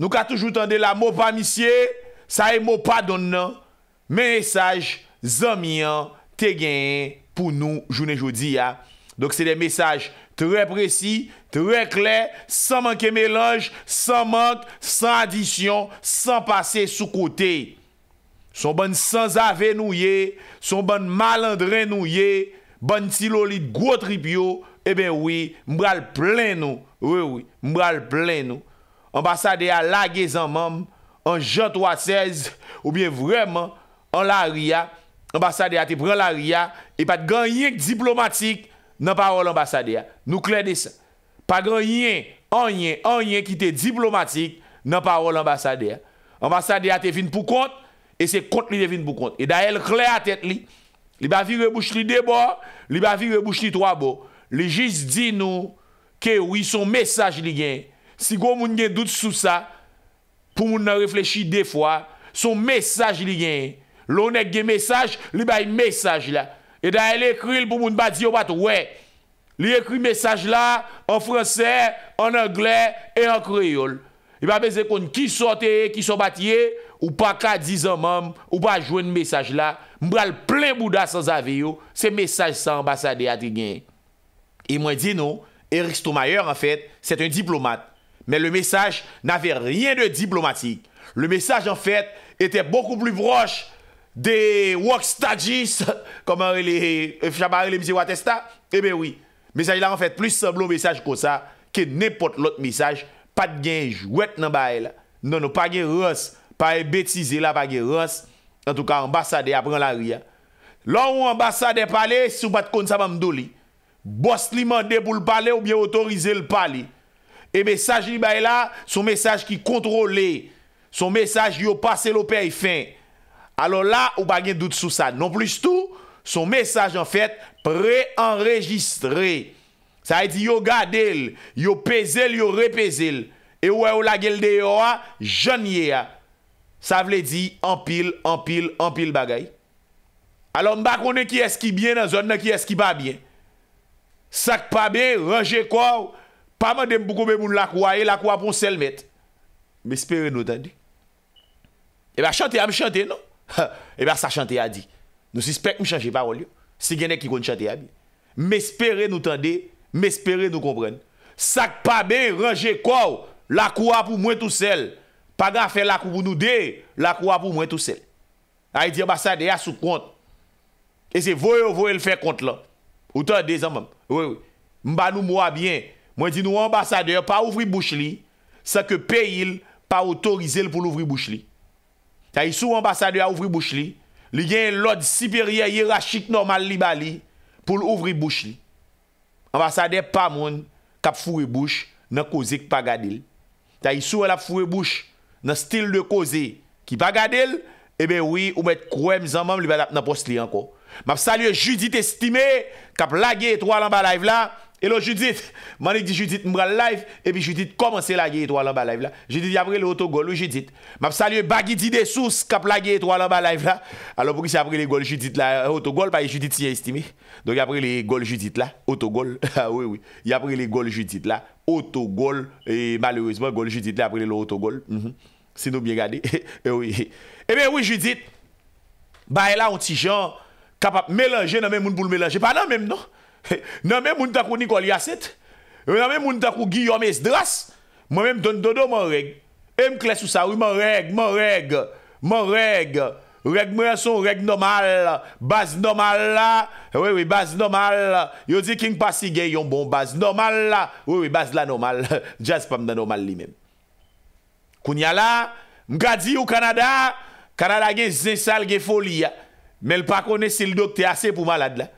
Nou ka touj ou tande la mou pa misye, sa e mou pa don nan. Mensaj zanmian te genyen pou nou jounen joudi ya. Dok se de mensaj tre preci, tre kler, san manke melange, san mank, san adisyon, san pase sou kote. Son ban san zave nou ye, son ban malandren nou ye, ban silolit gwo tripyo, e eh ben wii mbral plen nou, wii wii mbral plen nou. ambasade a lage zan mam, an jan 3-16, ou bien vreman, an la ria, ambasade a te pren la ria, e pat gan yin diplomatik, nan parol ambasade a. Nou klede se. Pat gan yin, an yin, an yin ki te diplomatik, nan parol ambasade a. Ambasade a te fin pou kont, e se kont li de fin pou kont. E da el klede a tet li. Li ba vi rebouch li de bo, li ba vi rebouch li toa bo. Li jis di nou, ke wis son mesaj li gen, Si gwo moun gen dout sou sa, pou moun nan reflechi de fwa, son mesaj li gen, loun ek gen mesaj, li baye mesaj la. E da el ekri li pou moun badi yo bat wè. Li ekri mesaj la, en fransè, en anglè, e en kreyol. Li baye bezè kon ki sote, ki sobatye, ou pa ka dizan mam, ou pa jwen mesaj la. Mwen al ple mou da sa zave yo, se mesaj sa ambasade ati gen. E mwen di nou, Erik Stomayer an fèt, sèt un diplomat. Men le mesaj n'ave riyen de diplomatik. Le mesaj en fèt etè boku blu vroch de wakstadjis koman e fjabare le msi watesta. Ebe wè. Mesaj la en fèt plis semblou mesaj kosa ke nepote lot mesaj pat genj wet nan bae la. Nan nou pa ge ross. Pa e betize la pa ge ross. En tou ka ambasade apren la ria. Lan ou ambasade pale sou bat kon sa mam do li. Bos li mande pou l pale ou bien otorize l pale li. E besaj li baye la, son mesaj ki kontrole Son mesaj yo pase lo pey fin Alo la, ou bagay dout sou sa Non plis tout, son mesaj en fet pre-enregistre Sa e di yo gadele, yo pezele, yo repezele E wè ou la gelde yo a, janye a Sa vle di, anpil, anpil, anpil bagay Alo mba konen ki eski bien nan zon nan ki eski ba bien Sak pa ben, ranje kwa ou pa man dem pou koube moun lakou a, e lakou a pou mwen sel met. Mespere nou tande. E ba chante a mi chante, non? E ba sa chante a di. Nou si spek mi chanje parol yo. Si genek ki kon chante a bi. Mespere nou tande, mespere nou kompren. Sak pa be, ranje kou, lakou a pou mwen tou sel. Pa ga fe lakou pou nou de, lakou a pou mwen tou sel. A yi di, ba sa de ya sou kont. E se voye ou voye l fe kont lan. Ou ta de zan man. Oui, oui. Mba nou mwa bien, Mwen di nou ambasadeur pa ouvri bouch li, sa ke peyil pa otorize l pou l'ouvri bouch li. Ta yisou ambasadeur a ouvri bouch li, li gen lodi siperye yirachik normal li bali pou l'ouvri bouch li. Ambasadeur pa moun kap fure bouch nan kozik pa gadil. Ta yisou wè la fure bouch nan stil de kozik ki pa gadil, ebe wè ou mèt kouè mizan mèm li wè la napos li anko. Mwen salye judite stime kap lage etro alan pa la yiv la, E lo Judit, manik di Judit mbra live, e pi Judit komanse la ge etwa lan ba live la. Judit y apre le otogol, ou Judit. Map salye bagi di de sous kap la ge etwa lan ba live la. Alon pou ki se apre le gol Judit la, otogol pa y Judit si estime. Donk apre le gol Judit la, otogol. Y apre le gol Judit la, otogol. E malerizman gol Judit la apre le otogol. Sinou bien gade. E ben ou Judit, ba e la onti jan kapap melange nan men moun pou l'melange. Pa nan men non? nan men moun takou Nikoli Aset nan men moun takou Guillaume Esdras moun men mton dodo moun reg m kles ou sa wou moun reg moun reg reg moun reg son reg nomal baz nomal la woui woui baz nomal yo di king pasige yon bon baz nomal la woui woui baz la nomal jazz pam nan nomal li men koun ya la m gadi ou Kanada Kanada gen zesal gen foli ya men l pakone sil dok te ase pou malad la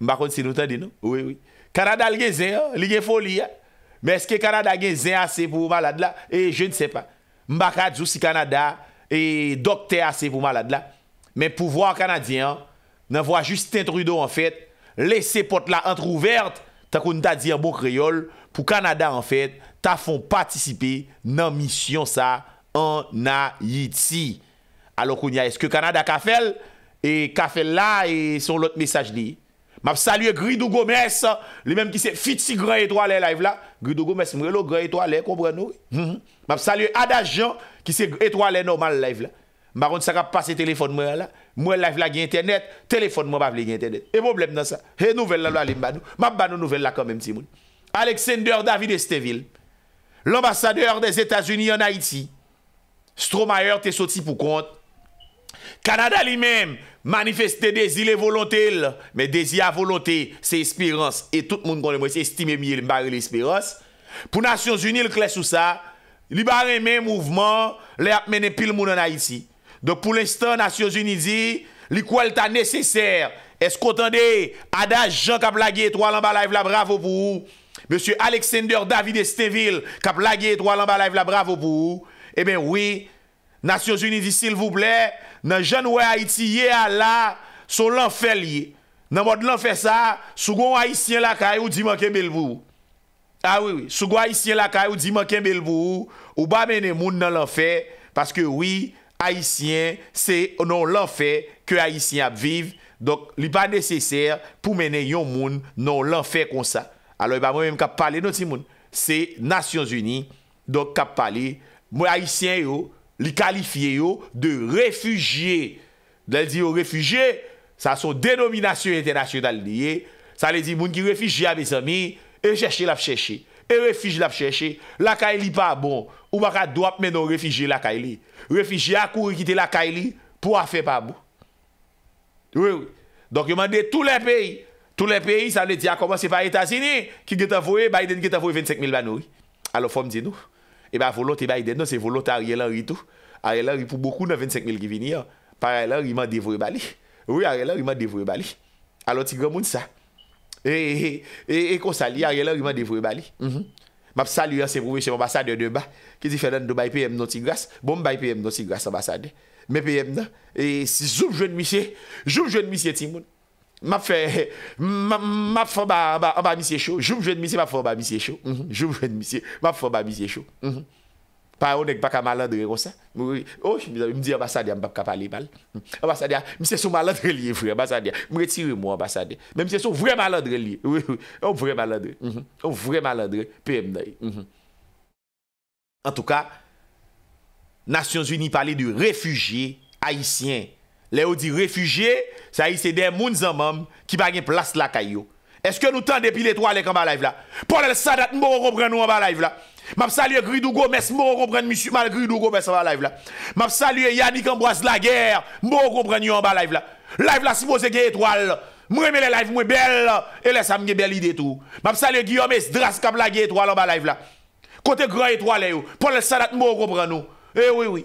Mbakon si nou ta di nou? Oui, oui. Kanada lgezen, li gen foli. Mbe eske Kanada genzen ase pou malade la? Eh, je ne se pa. Mba kadzou si Kanada, e eh, dokte ase pou malade la. Mbe pou vwa Kanadi, oh, nan vwa juste introu do en fet, lese pot la antrouverte, takou nou ta di en bo kreyol, pou Kanada en fet, ta fon patisipe nan misyon sa anayiti. Alon kon ya eske Kanada kafel, e kafel la, e son lot mesaj liye. Map salye Gridou Gomes, li menm ki se fiti gran etwale la ev la. Gridou Gomes mwelo gran etwale, kompwè nou. Mhm. Map salye Ada Jean, ki se etwale nanman la ev la. Maroun sakap pase telefon mwen la. Mwen la ev la gen internet, telefon mwen pa vle gen internet. E mwoblèm nan sa. E nouvel la lalim banou. Map banou nouvel la kòmèm ti moun. Aleksander David Esteville. L'ambassadeur des Etats-Unis an Haiti. Stromaier te soti pou kont. Kanada li mèm... Manifeste dezi le volontèl... Mè dezi a volontè... Se espirans... E tout moun kon de mwese estime miye mbari l'espirans... Pou Nasyon Zuni l'kles sou sa... Li bari mè mouvman... Li ap mène pil moun anayisi... Donk pou l'instant Nasyon Zuni zi... Li kouel ta neseser... Eskotande... Ada Jean ka plage etro alamba la evla bravo pou ou... Monsye Aleksender David Estevil... Ka plage etro alamba la evla bravo pou eh ou... E ben wè... Nasyon Zuni zi sil vou blè... nan jan wè Haiti yè a la, sou l'enfer yè. Nan mot l'enfer sa, sou gwen Haitien lakay ou di manken belbou. A ah wè wè, sou gwen Haitien lakay ou di manken belbou, ou ba mènen moun nan l'enfer, paske wè, Haitien, se non l'enfer, ke Haitien ap viv, dok li pa neseser pou mènen yon moun non l'enfer konsa. Alo, e ba mèmen kap pale non ti moun. Se, Nations Unie, dok kap pale, mwen Haitien yò, Li kalifiye yo de refugye. Del di yo refugye, sa son denominasyon internasyonal liye. Sa li di moun ki refugye a bezami, e jeshe lap jeshe. E refugye lap jeshe. La kaili pa bon, ou baka do ap menon refugye la kaili. Refugye a kou re kite la kaili, pou a fe pa bon. Oui, oui. Dokumande tou le peyi. Tou le peyi sa li di a komase pa Etasini. Ki geta vowe, Biden geta vowe 25 mil banoui. Alo fom di nouf. E eh ba volote bay den nou se volote a rielan ri tou. A rielan ri pou boku 95 mil ki vini yo. Par a rielan ri man devre bali. Ou a rielan ri man devre bali. A lon tigre moun sa. E kon sali a rielan ri man devre bali. Mm-hmm. Map sali yo se vowe che mou basade yo de ba. Ki di fè dan do bay pèm non tigras. Bon bay pèm non tigras an basade. Mè pèm nan. E zup jwen mi se. Zup jwen mi se ti moun. Map fè, map fò mba misye chò. Joum jwen misye map fò mba misye chò. Mhm. Joum jwen misye, map fò mba misye chò. Mhm. Pa ou nek baka malandre rosa. Ou, oh, mdi ambasadya mbap kapalé mal. Mhm. Ambasadya, misye sou malandre liye vre. Ambasadya, mretire mwen ambasadya. Men misye sou vre malandre liye. Ou oh, vre malandre, ou oh, vre malandre. Pèm daye. En tout cas, Nasyon Zuni pale de refugie haisyen. Lè ou di refugie, sa yi se den moun zanmanm ki bagen plas la kayo. Eske nou tan depil eto alèk an ba laiv la? Polè lè sadat, mbò ron pren nou an ba laiv la. Mab salye gridou gò, mes mbò ron pren misu mal gridou gò, mes an ba laiv la. Mab salye Yannik an boas la gèr, mbò ron pren nou an ba laiv la. Laiv la si mose gè eto alè, mre mè lè laiv mwen bel, e lè sa mnè bel ide tou. Mab salye Guillaume, es dras kap la gè eto alè an ba laiv la. Kote gran eto alè ou, polè lè sadat, mbò ron pren nou.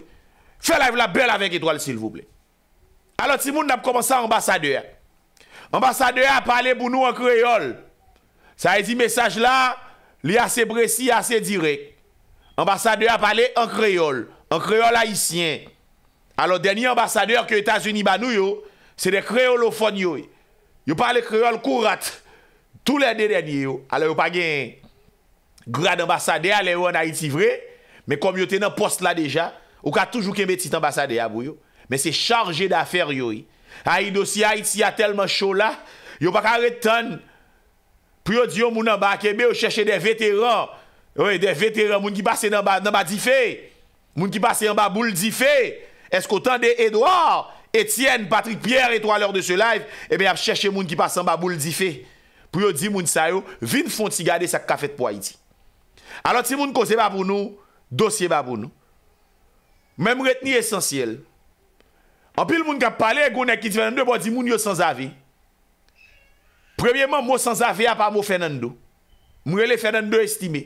Alo ti moun nap koman sa ambasadeur. Ambasadeur ap pale pou nou an kreyol. Sa e di mesaj la, li ase presi, ase direk. Ambasadeur ap pale an kreyol. An kreyol haitien. Alo deni ambasadeur ke Etasuni banou yo, se de kreyolofon yo. Yo pale kreyol kurat. Tou lè de deni yo. Alo yo pa gen grad ambasadeur le yo an haitivre. Men komyote nan post la deja. Ou ka toujou ke metit ambasadeur yo. Men se charge d'afer yoy. A yi dosi, a yi ti a telman chou la, yon pa kare ton, pou yon diyon moun an ba kebe, ou chèche de veteran, moun ki pase nan ba dife, moun ki pase an ba bouldife, eskou ton de Edouard, Etienne, Patrick Pierre, etou alor de se live, ebe eh ap chèche moun ki pase an ba bouldife. Pou yon di moun sayo, vin fonte si gade sa kafet pou a yi ti. Alot se moun kose ba pou nou, dosye ba pou nou. Men mou reteni esensyel, Anpil moun ka pale e gounen ki di Fernando Moun di moun yo sans ave Premièman moun sans ave a pa moun Fernando Moun yo le Fernando estime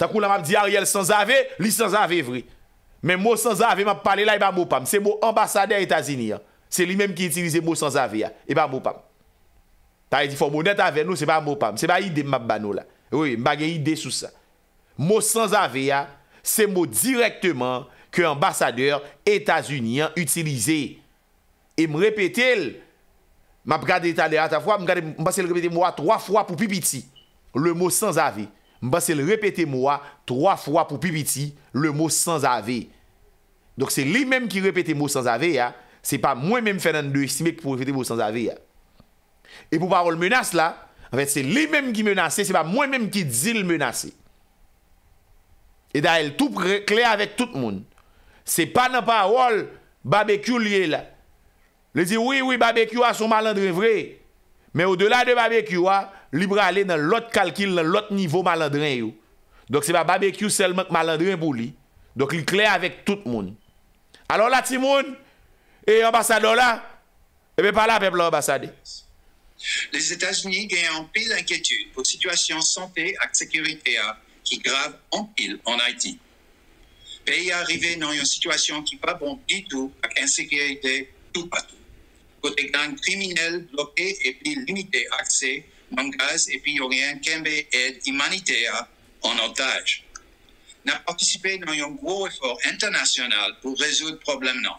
Takou la moun di Ariel sans ave Li sans ave vre Men moun sans ave moun pale la e ba moun pam Se moun ambasadeur Etasini Se li menm ki itilize moun sans ave a E ba moun pam Ta e di fò moun net ave nou se ba moun pam Se ba ide mbap bano la Moun sans ave a Se moun direktman Ke ambasadeur Etasini Utilizei E m repete l, m ap gade taler ata fwa, m basel repete mwa 3 fwa pou pipiti, le mou sans ave. M basel repete mwa 3 fwa pou pipiti, le mou sans ave. Dok se li menm ki repete mou sans ave ya, se pa mwen menm fè nan de istime ki pou repete mou sans ave ya. E pou parol menas la, en fèt se li menm ki menase, se pa mwen menm ki dizil menase. E da el tou prekle avèk tout moun. Se pa nan parol, babè kyou liye la, Le dit oui, oui, barbecue a ah, son malandrin vrai. Mais au-delà de barbecue a, ah, libre aller dans l'autre calcul, dans l'autre niveau malandrin. Donc c'est pas barbecue seulement malandrin pour lui. Donc il est clair avec tout le monde. Alors là, Timoun, et lambassadeur là, et eh bien pas là, peuple ambassade Les États-Unis gagnent en pile inquiétude pour situation santé et sécurité ah, qui grave en pile en Haïti. Pays arrivé dans une situation qui n'est pas bon du tout, avec insécurité tout partout côté des gangs criminels bloqués et puis limité accès gaz et puis Orien Kembe aide humanitaire en otage. N'a participé dans un gros effort international pour résoudre le problème non.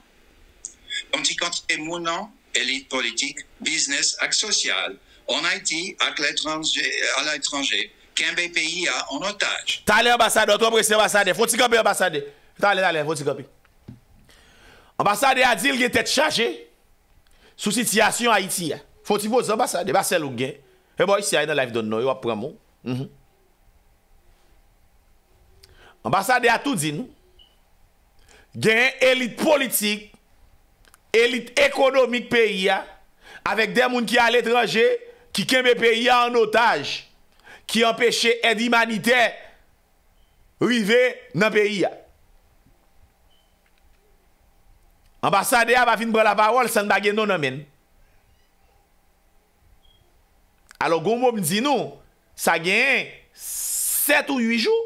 Comme a quand mouvement, élite politique, business et social, en Haïti, à l'étranger, qu'un pays a en otage. T'as l'ambassade, toi, Président ambassade, faut-il copier ambassade? T'as l'ambassade, faut-il copier? Ambassade a dit qu'il était chargé. Sou sityasyon Haiti ya. Fon ti vòs ambassade. Basel eh ou gen. E boy si a yon laif don nou. Yo ap pramou. Mhm. Ambasade a tout zin nou. Gen elit politik. Elit ekonomik peyi ya. Avèk den moun ki al etranje. Ki kembe peyi ya an otaj. Ki an peche edi manite. Ki an peche rive nan peyi ya. Ambasade a bafin bre la parol, san bagen non, do nan men. Alo goun moun mwen zinou, sa gen 7 ou 8 jou,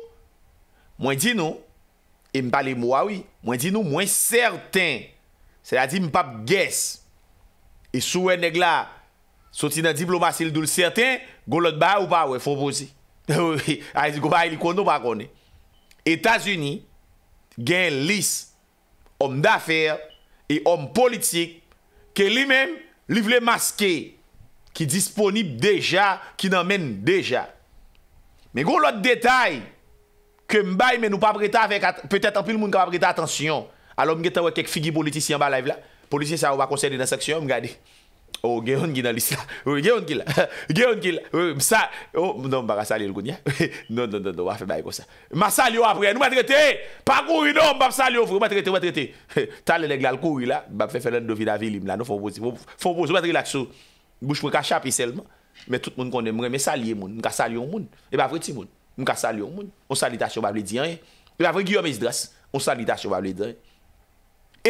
mwen zinou, e mpa le mwa wii, mwen zinou mwen serten, se la di mpa bgez, e souwe negla, soti nan diplomasi l'doul serten, goulot ba ou pa wè, fwo bozi. A yi zi goun ba yi likwondo pa kone. Etasuni gen lis, om dafer, E om politik ke li men li vle maske, ki disponib deja, ki nan men deja. Me go lot detay, ke mbay men nou pa breta avek, petet anpil moun ka pa breta atensyon, alo mge tawe kek figi politisyen ba live la, politisyen sa wakonsen di nan seksyon, mga di. Ou, geyon ki nan lis la. Ou, geyon ki la. Geyon ki la. Ou, msa... Ou, nou mba ka salye l koun ya. Nou, nou, nou, nou, non, wafi bay ko sa. Ma salye wapre. Nou mba trete. Pa kouri non, nou, mba salye wapre. Mba trete, mba trete. Talen e glal kouri la. Mba fe fene dovi na vilim la. Nou fòm pose. Fòm pose. Mba tre la kso. Bouch mwen ka chapi selman. Mwen tout moun konen mwen. Mwen salye moun. Mwen ka salye wapre. E bapre ti moun. Mwen ka salye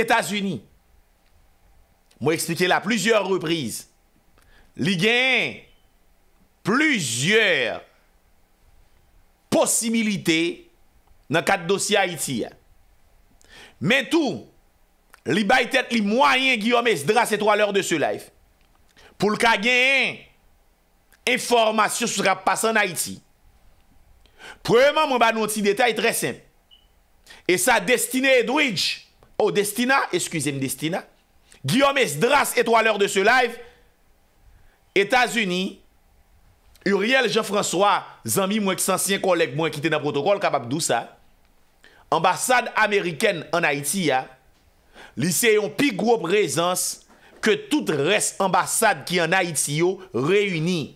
wapre Mwen eksplike la plusieurs reprise. Li gen plusieurs possibilite nan kat dosi Haiti. Men tou, li bay tet li mwayen Guillaume S. Dras et trois lèr de ce life. Poul ka gen informasyon sou sra pasan Haiti. Prouèman mwen ba nou ti detay trè simple. E sa destine Edwidge, ou destina, eskusem destina, Guillaume Esdras, éto alèr de sè live, Etats-Unis, Uriel Jean-François, zanmi mwenk s'ansyen kolek mwenk ite nan protokol kapap dousa, ambassade Ameriken an Haiti ya, liseyon pi gro prezans, ke tout res ambassade ki an Haiti yo reyuni.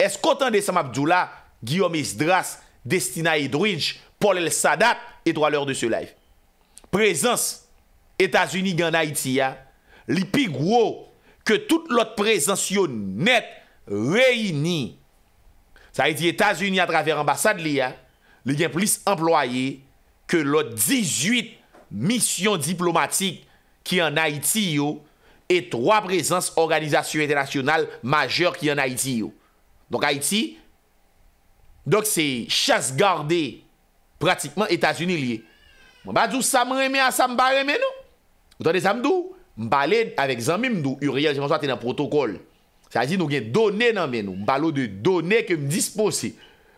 Eskotan de Samabdoula, Guillaume Esdras, Destina Hidridge, Paul El Sadat, éto alèr de sè live. Prezans, Etats-Unis gen Haiti ya, Li pigwo Ke tout lot prezans yo net Veini Sa e di Etasuni a traver ambasad li ya Li gen plis employe Ke lot 18 Misyon diplomatik Ki an Haiti yo E 3 prezans organizasyon Internasyonal majer ki an Haiti yo Donk Haiti Donk se chas gardi Pratikman Etasuni li Mwen badou sa mreme a sa mba reme nou Ou ton de samdou Mbale, avek zanmim nou, yu riyal jimanswa te nan protokol. Sa zi nou gen donen nan men nou. Mbale ou de donen kem dispose.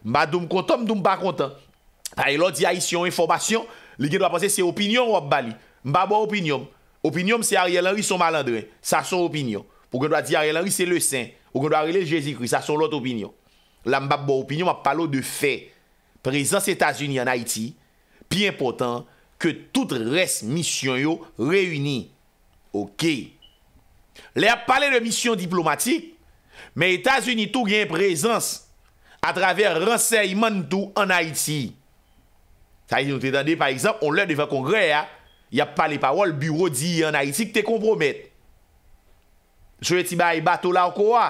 Mba doum kontan, mbou mba kontan. Ay, lò di ayisyon informasyon, li gen dwa panse se opinyon wap bali. Mba bo opinyon. Opinyon se a riyal anri son malandren. Sa son opinyon. Ou gen dwa di a riyal anri se le sen. Ou gen dwa riyal el jesikri. Sa son lòt opinyon. La mba bo opinyon wap palo de fe. Prezant s'Etats-Unis an Haiti, pi important, ke tout res misyon yo Ok, lè ap pale de misyon diplomatik, men Etasunitou gen prezans atraver renseyman tou an Haiti. Sa yon te dande, par exemple, on lè devan kongre, y ap pale pa wò, l'büro di en Haiti ki te kompromet. Jou eti ba yi batou la wko wò.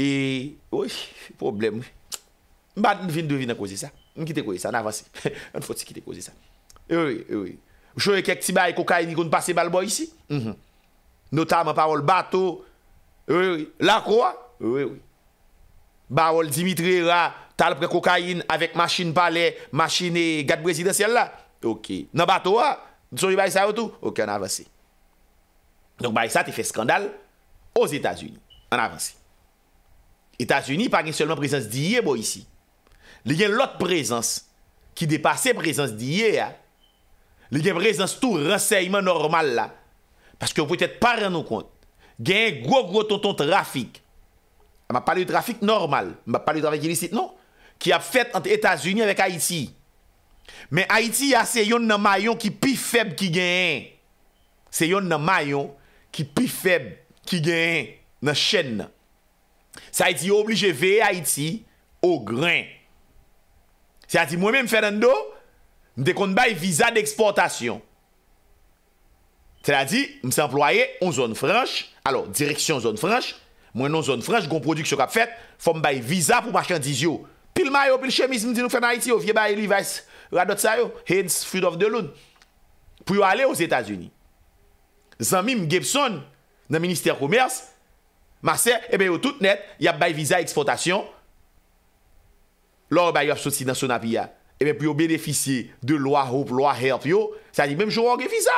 E, oi, problem. Bat, vini devina kouzi sa. Mkite kouzi sa, n'avansi. Mfoti kite kouzi sa. E wè, e wè. Jouye e kek ti baye kokaini kon pase bal bo yisi? Mhm. Nota man parol bato, e, e, la kwa? Oui, oui. Barol Dimitri Ra tal pre kokaini avek masin pale, masin e gad brezidansiyal la? Ok. Nan bato a? Nson li baye sa yo tou? Ok, an avansi. Donk baye sa te fe skandal os Etats-Unis. An avansi. Etats-Unis pari seman prezans diye bo yisi. Le yon lot prezans ki depase prezans diye a Le gebrez nan stou renseyman normal la. Paske ou pou ete paran nou kont. Genyen gwo gwo ton ton trafik. A ma pali ou trafik normal. A ma pali ou trafik ilisit non. Ki ap fet ant Etasuni avek Haiti. Men Haiti ya se yon nan mayon ki pi feb ki genyen. Se yon nan mayon ki pi feb ki genyen nan chen nan. Sa Haiti oblije ve Haiti ou gren. Sa Haiti mwen men mferando... Mde kon bay viza d'eksportasyon. Tè la di, mse employe on zon franche, alo, direksyon zon franche, mwenon zon franche, goun prodiksyon kap fet, fòm bay viza pou marchandiz yo. Pil mayo, pil chemism, dinou fè nan iti yo, fye bay elivayse, radot sayo, hence food of the loon. Pou yo ale yo z Etats-Unis. Zanmim Gepson, nan Ministère Commerce, mase, ebe eh yo tout net, yap bay viza eksportasyon, lor bay yo apsosidansyon api ya. ebe pou yo beneficye de lwa hoop, lwa help yo, sa di menm chou anke fisa,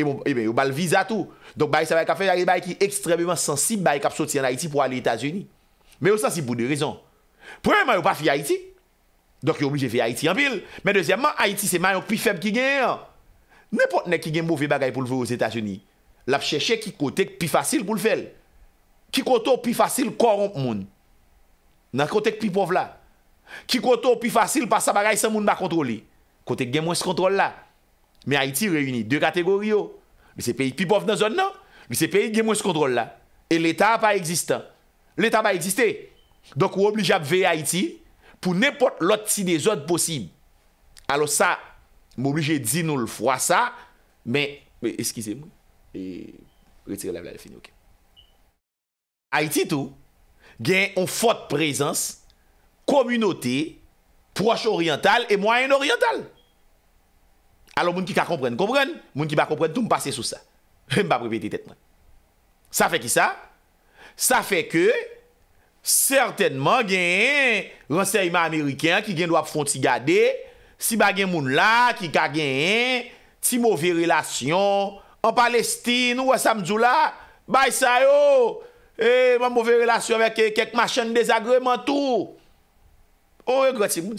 ebe yo bal viza tou. Donk bayi sa bayi kap fè, yari bayi ki ekstremement sensib, bayi kap soti an Haiti pou alè Etats-Unis. Men yo sensib pou de rezon. Pouè men yo pa fè Haiti, donk yo obligè fè Haiti an pil, men dezyèmman, Haiti se men yonk pi feb ki genyen. Nèpotne ki genm moufè bagay pou l'fè ou Etats-Unis, lap chèche ki kotek pi fasil pou l'fèl. Ki kotek pi fasil koromp moun. Nan kotek pi po vla. Ki koto pi fasil pa sa bagay se moun ba kontroli. Kote gen mwen se kontrol la. Me Haiti reyuni. De kategoriyo. Bi se peyi pi bof nan zon nan. Bi se peyi gen mwen se kontrol la. E l'Etat pa existan. L'Etat pa existe. Dok ou oblij ap veye Haiti. Pou nepot lot si de zon posib. Alo sa. M'oblije di nou l'fwa sa. Men. Men eskize moun. E. Retire la vla de fini. Ok. Haiti tou. Gen yon fote prezans. Komunote, proche oriental E moyen oriental Alon moun ki ka kompren, kompren Moun ki ba kompren, tout m'passe sou sa M'ba pripeti tet mwen Sa fe ki sa? Sa fe ke, certainman gen Renseyman Ameriken Ki gen do ap fonti gade Si ba gen moun la, ki ka gen Ti mouvi relasyon An Palestine, ou an Samzoula Bay sayo E eh, mouvi relasyon Kek machan desagrementou Oh,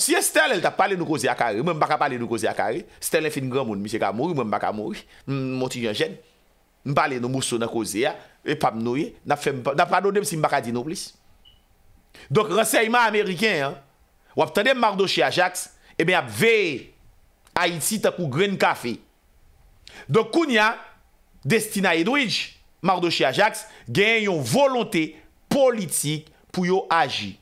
Siye stèlèl ta pale nou koze akare Mwen baka pale nou koze akare Stèlèl fin grè moun misè ka mouri Mwen baka mouri Mwen pale nou mousso nou koze Mwen pa mnoye Mwen pa donèm si mbakadino plis Dok raseyman Ameriken Wap tèdèm Mardoshi Ajax E mwen ap veye Haiti takou green cafe Dok koun ya Destina Edwidge Mardoshi Ajax Gen yon volontè politik Pou yo aji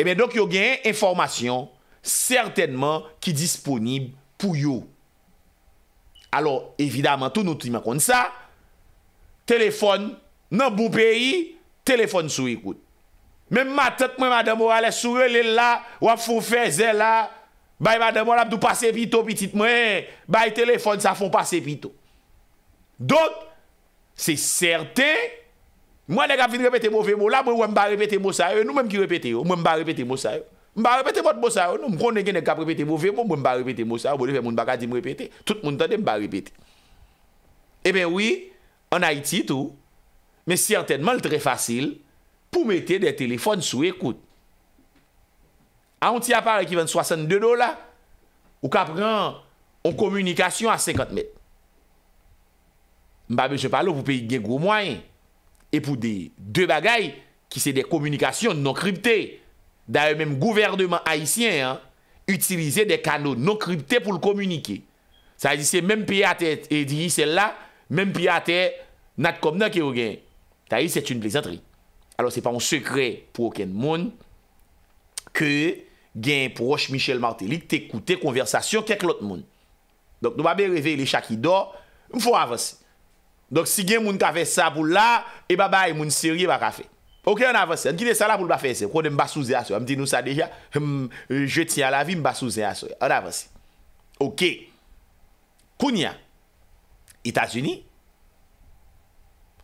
Emen, eh donk yo gen enformasyon, sertenman ki disponib pou yo. Alo, evidaman, tou nou ti men kon sa, telefon nan bou peyi, telefon sou ikout. Men matet mwen mademo ale sou elen la, wap fou fe zel la, bay mademo la pou pase pito pitit mwen, eh. bay telefon sa fon pase pito. Donk, se serten, Mwen ne kap vide repete mou ve mou la, mwen mba repete mou sa yo, nou mwen mba repete mou sa yo. Mba repete mout mou sa yo, nou mpron ne gen ne kap repete mou ve mou, mwen mba repete mou sa yo. Bwene fè moun baka di mou repete, tout moun tade mba repete. Eben eh oui, an Haiti tou, men certainman l tre fasil pou mete de telefon sou ekout. An ti apare ki ven 62 dola, ou kapren on komunikasyon a 50 met. Mba bejepalo pou peye gè gwo mwenye. E pou de bagay ki se de komunikasyon non kripte. Da e menm gouvernement haisyen, utilize de kano non kripte pou l'kominike. Sa yi se menm pi a te edi yi sel la, menm pi a te nat komna ki ou gen. Ta yi se t'une plezantri. Alo se pa mwen sekre pou oken moun, ke gen proche Michel Martelly te koute konversasyon ke klot moun. Donk nou ba be reveye le chaki do, mfou avansi. Donk si gen moun ka fe sa pou la, e ba bay moun siri e ba ka fe. Ok, an avansi. An ki de sa la pou l ba fe se. Kou de mba souze asoy. Am di nou sa deja, euh, je ti an la vi mba souze asoy. An avansi. Ok. Kounia. Itas uni.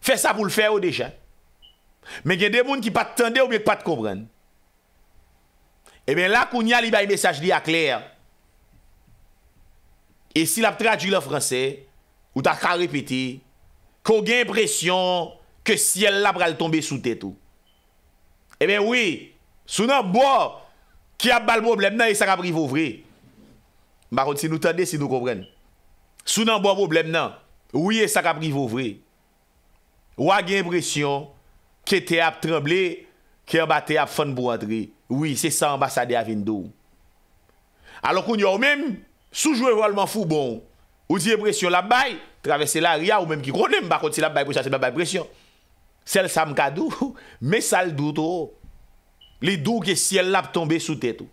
Fe sa pou l fe ou deja. Men gen de moun ki pa t'ande ou mwen pa t'kobren. E men la kounia li baye mesaj li akler. E si la pt tradu le franse, ou ta ka repeti. Kou gen presyon ke siel la pral tombe sou tetou. E eh ben wè, sou nan bo, ki ap bal boblem nan, e sar ap rivow vre. Bakon, se nou tande, se nou kompren. Sou nan bo boblem nan, wè, e sar ap rivow vre. Wè gen presyon, ki te ap tremble, ki an bat te ap fon boadre. Wè, se sa ambasade avindou. Alon kou nyon mèm, sou jwè volman fou bon wè. Ou di epresyon la bay, travesse la ria ou mem ki kone mba kote se la bay, pou sa se mba bay presyon. Sel sa mka dou, me sal doutou, li dou ke siel la ptombe sou tètou.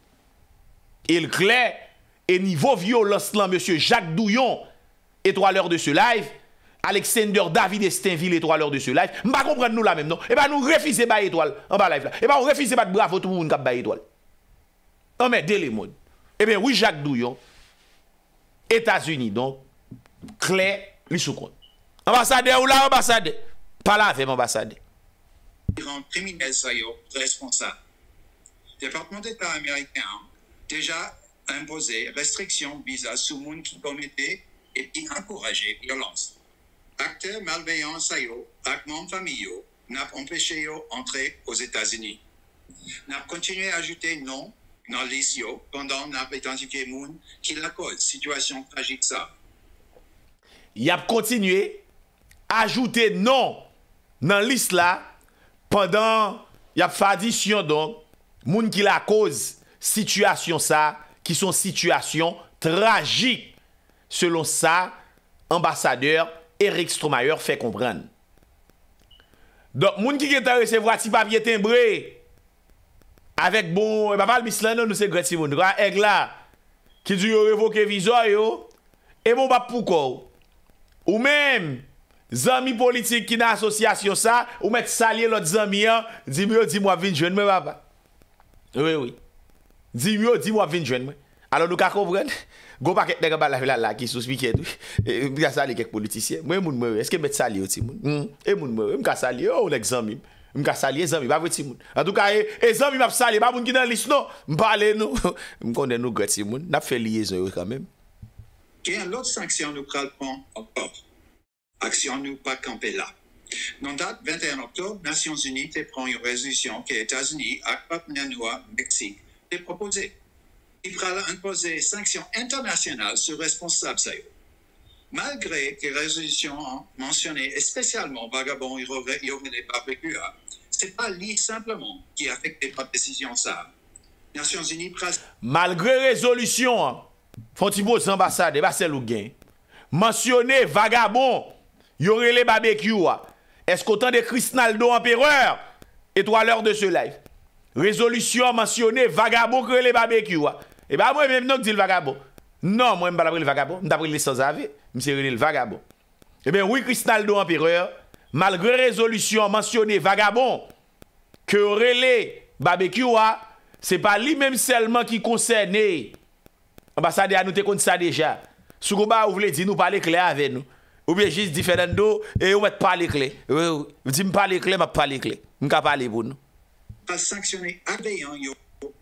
E l'klet, e nivou vyo los lan, Monsieur Jacques Douillon, etroaleur de se live, Alexander David Estenville, etroaleur de se live, mba kompren nou la mem, non? E ba nou refize bay etoal, an ba live la. E ba ou refize bat bravo, tou moun kap bay etoal. An non, me dele moun. E eh ben, wou Jacques Douillon, Etasuni donk, Claire, li soukon. Ambassade ou la ambassade? la avec ambassade. Grand criminel sa yo, responsable. Département d'État américain, hein, déjà imposé restrictions visa de ceux qui commettait et qui encourageait violence. Acteurs malveillants sa yo, ak famille n'a empêché yo entrer aux États-Unis. N'a continué à ajouter non dans les pendant n'a identifié moun qui la cause. Situation tragique ça. Y ap kontinue Ajoute non nan list la Pendan Y ap fadisyon don Moun ki la koz Sityasyon sa Ki son sityasyon tragik Selon sa Ambassadeur Erik Stromayor fe kompran Don moun ki geta resev Wati papye tembre Awek bon E ba pal mislan nou nou se greti moun E glan Ki di yo revoke vizoy yo E bon ba poukou Ou men, zami politik ki nan asosyasyon sa, ou met salye lot zami an, di mi yo di mwa vin djwen mwen wapa? We we, di mi yo di mwa vin djwen mwen. Ano nou ka kovren? Gopak etne ge bala fila laki sou spike dwi. E mwen salye kek politisyen. Mwen moun mwen we, eske met salye ou ti moun? Hmm? E moun mwen we, mwen ka salye oh, ou nek zami? Mwen ka salye, e zami bavwe ti moun? Ano nou ka e, e zami mwap salye, baboun ki nan lis non? nou? Mbale nou? Mwen konde nou gret ti moun? Nap feliye zami we kamen? en sanction Action nous pas pas pas là Non date 21 octobre, Nations Unies prend une résolution que États-Unis à Mexique est proposé. Il fera imposer sanctions internationales sur responsables Malgré que les résolutions mentionnées spécialement vagabond et des barbecues, ce n'est pas lui simplement qui affecte des décisions ça. Nations Unies. Malgré résolution, hein. Fon ti pou zan basade, e ba sel ou gen Mensione vagabon Yorele babekyouwa Eskotan de kristnaldo empereur E to alor de se live Resolution mentione vagabon Yorele babekyouwa E eh ba mwen mwen mnen k di l vagabon Non mwen mwen bal apre l vagabon Mwen apre l lisans avi Mwen se rene l vagabon E eh ben wik kristnaldo empereur Malgre resolution mentione vagabon Yorele babekyouwa Se pa li menm selman ki konseynei Ambassade ah a nous te ça déjà. Sougouba, vous voulez dire nous parler clair avec nous. Ou bien juste dit Fernando, et vous mettez parler clair. Vous dites parler clair, je parle clair. Je vais parler pour nous. Pas sanctionner abéant,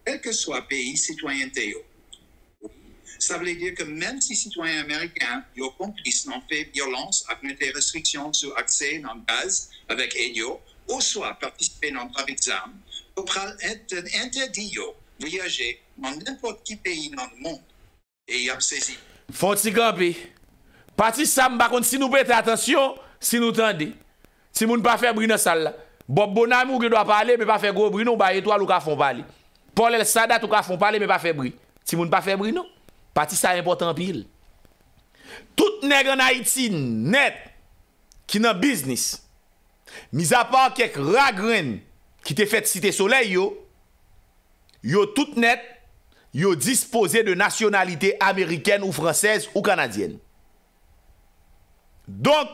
quel que soit pays, citoyen Ça veut dire que même si citoyens américains, yo complices, n'ont fait violence avec des restrictions sur accès dans le gaz avec Enyo, ou soit participer dans un examen, vous être interdit de voyager dans n'importe quel pays dans le monde E yam sezi Fonsi kanpe Pati sa mbakon si nou pe te atensyon Si nou tende Ti moun pa fe brino sal la Bob Bonamou ki do a pale me pa fe go brino Baye to alou ka fon pale Paul El Sadat ou ka fon pale me pa fe brino Ti moun pa fe brino Pati sa impotant pil Tout neg an Haiti net Ki nan biznis Misa pa kek ragren Ki te fet site sole yo Yo tout net yo dispose de nasyonalite Ameriken ou Fransez ou Kanadyen. Donk,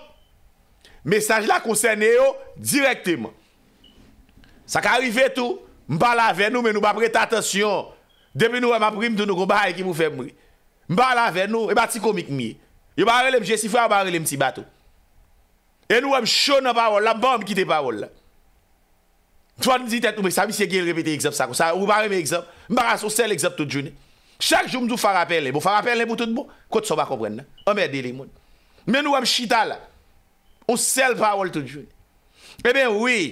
mesaj la konsene yo direkte mwen. Sa ka arrive tou, mba la ven nou men nou ba prete atensyon. Depi nou wèm apri mtou nou kon ba ekip ou fe mwen. Mba la ven nou, e ba ti komik miye. Yo ba relem, jesi fwa ba relem ti batou. E nou wèm chon nan parol la, mba wèm kite parol la. Tro an di zi tet oube, sa mi se gen repete egzop sa kon, sa oubare me egzop, mba rase ou sel egzop tout jouni. Chak joun mdou farapele, bo farapele mbo tout bon, kote so ba kompren nan, ome oh, de li moun. Men ou am chital, ou sel parol tout jouni. Eben eh wii,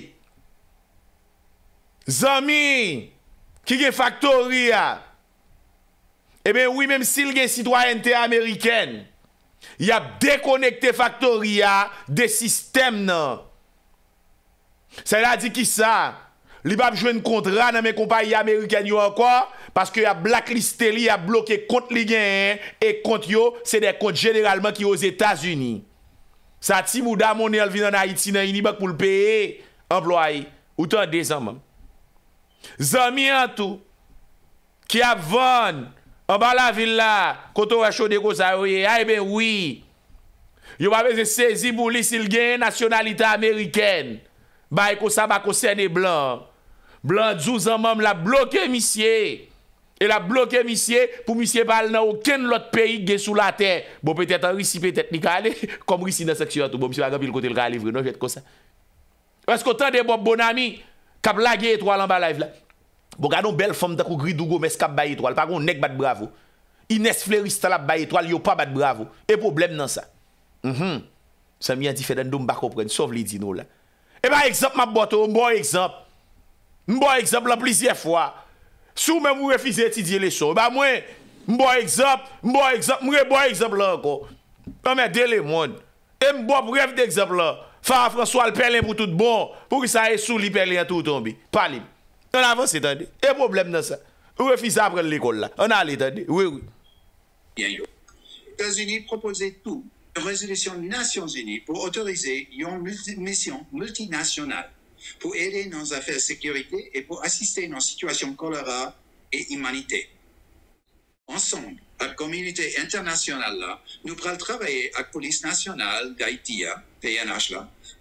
zami, ki gen faktori ya, eben wii menm sil gen sitwa ente Ameriken, ya dekonekte faktori ya de sistem nan. Se la di ki sa Li bab jwen kontra nan men kompanyi Ameriken yo an kwa Paske ya blak listeli Ya bloke kont li gen en E kont yo se de kont generalman ki yo Etasuni Sa tim ou damon el vi nan Haiti Nan inibak pou l peye Ou tan dezan man Zan mi an tou Ki ap von An ba la villa Koto rechou de gozarye A ebe wii Yo bab e ze sezi bou lis il gen Nasionalita Amerikenen Baye kosa bako sène blan. Blan dzou zan mòm la bloke misye. E la bloke misye pou misye bal nan ou ken lot peyi ge sou la ten. Bo pète tan risi pète nika ane. Kom risi nan seksyon ane. Bo msè wak ane bil kote lga alivre. Non fète kosa. Wesko tande bo bonami. Kab lagye etwal an ba live la. Bo gado bel fòm tako gri dugo mes kab baye etwal. Paron nek bat bravo. Ines fleristalap baye etwal yo pa bat bravo. E problem nan sa. Mhm. Sè mi an ti fè dan dom bako pren. Sov lidi nou la. E ba ekzop ma boto, mbo ekzop. Mbo ekzop la plizye fwa. Sou men mw refize etidye lesho. E ba mwen, mbo ekzop, mbo ekzop, mwe mbo ekzop la anko. Mwen de le mwonde. E mbo bref de ekzop la. Fara François l'perlin pou tout bon. Pou ki sa e sou li perlin an tout ton bi. Palim. On avanse tande. E problem nan sa. Mw refize apre l'ekol la. On ale tande. Oui, oui. Bien, yo. L'États-Unis propose tout. résolution des Nations Unies pour autoriser une mission multinationale pour aider nos affaires sécurité et pour assister nos situations choléra et humanité. Ensemble, la communauté internationale, là, nous pourrons travailler avec la police nationale d'Haïti,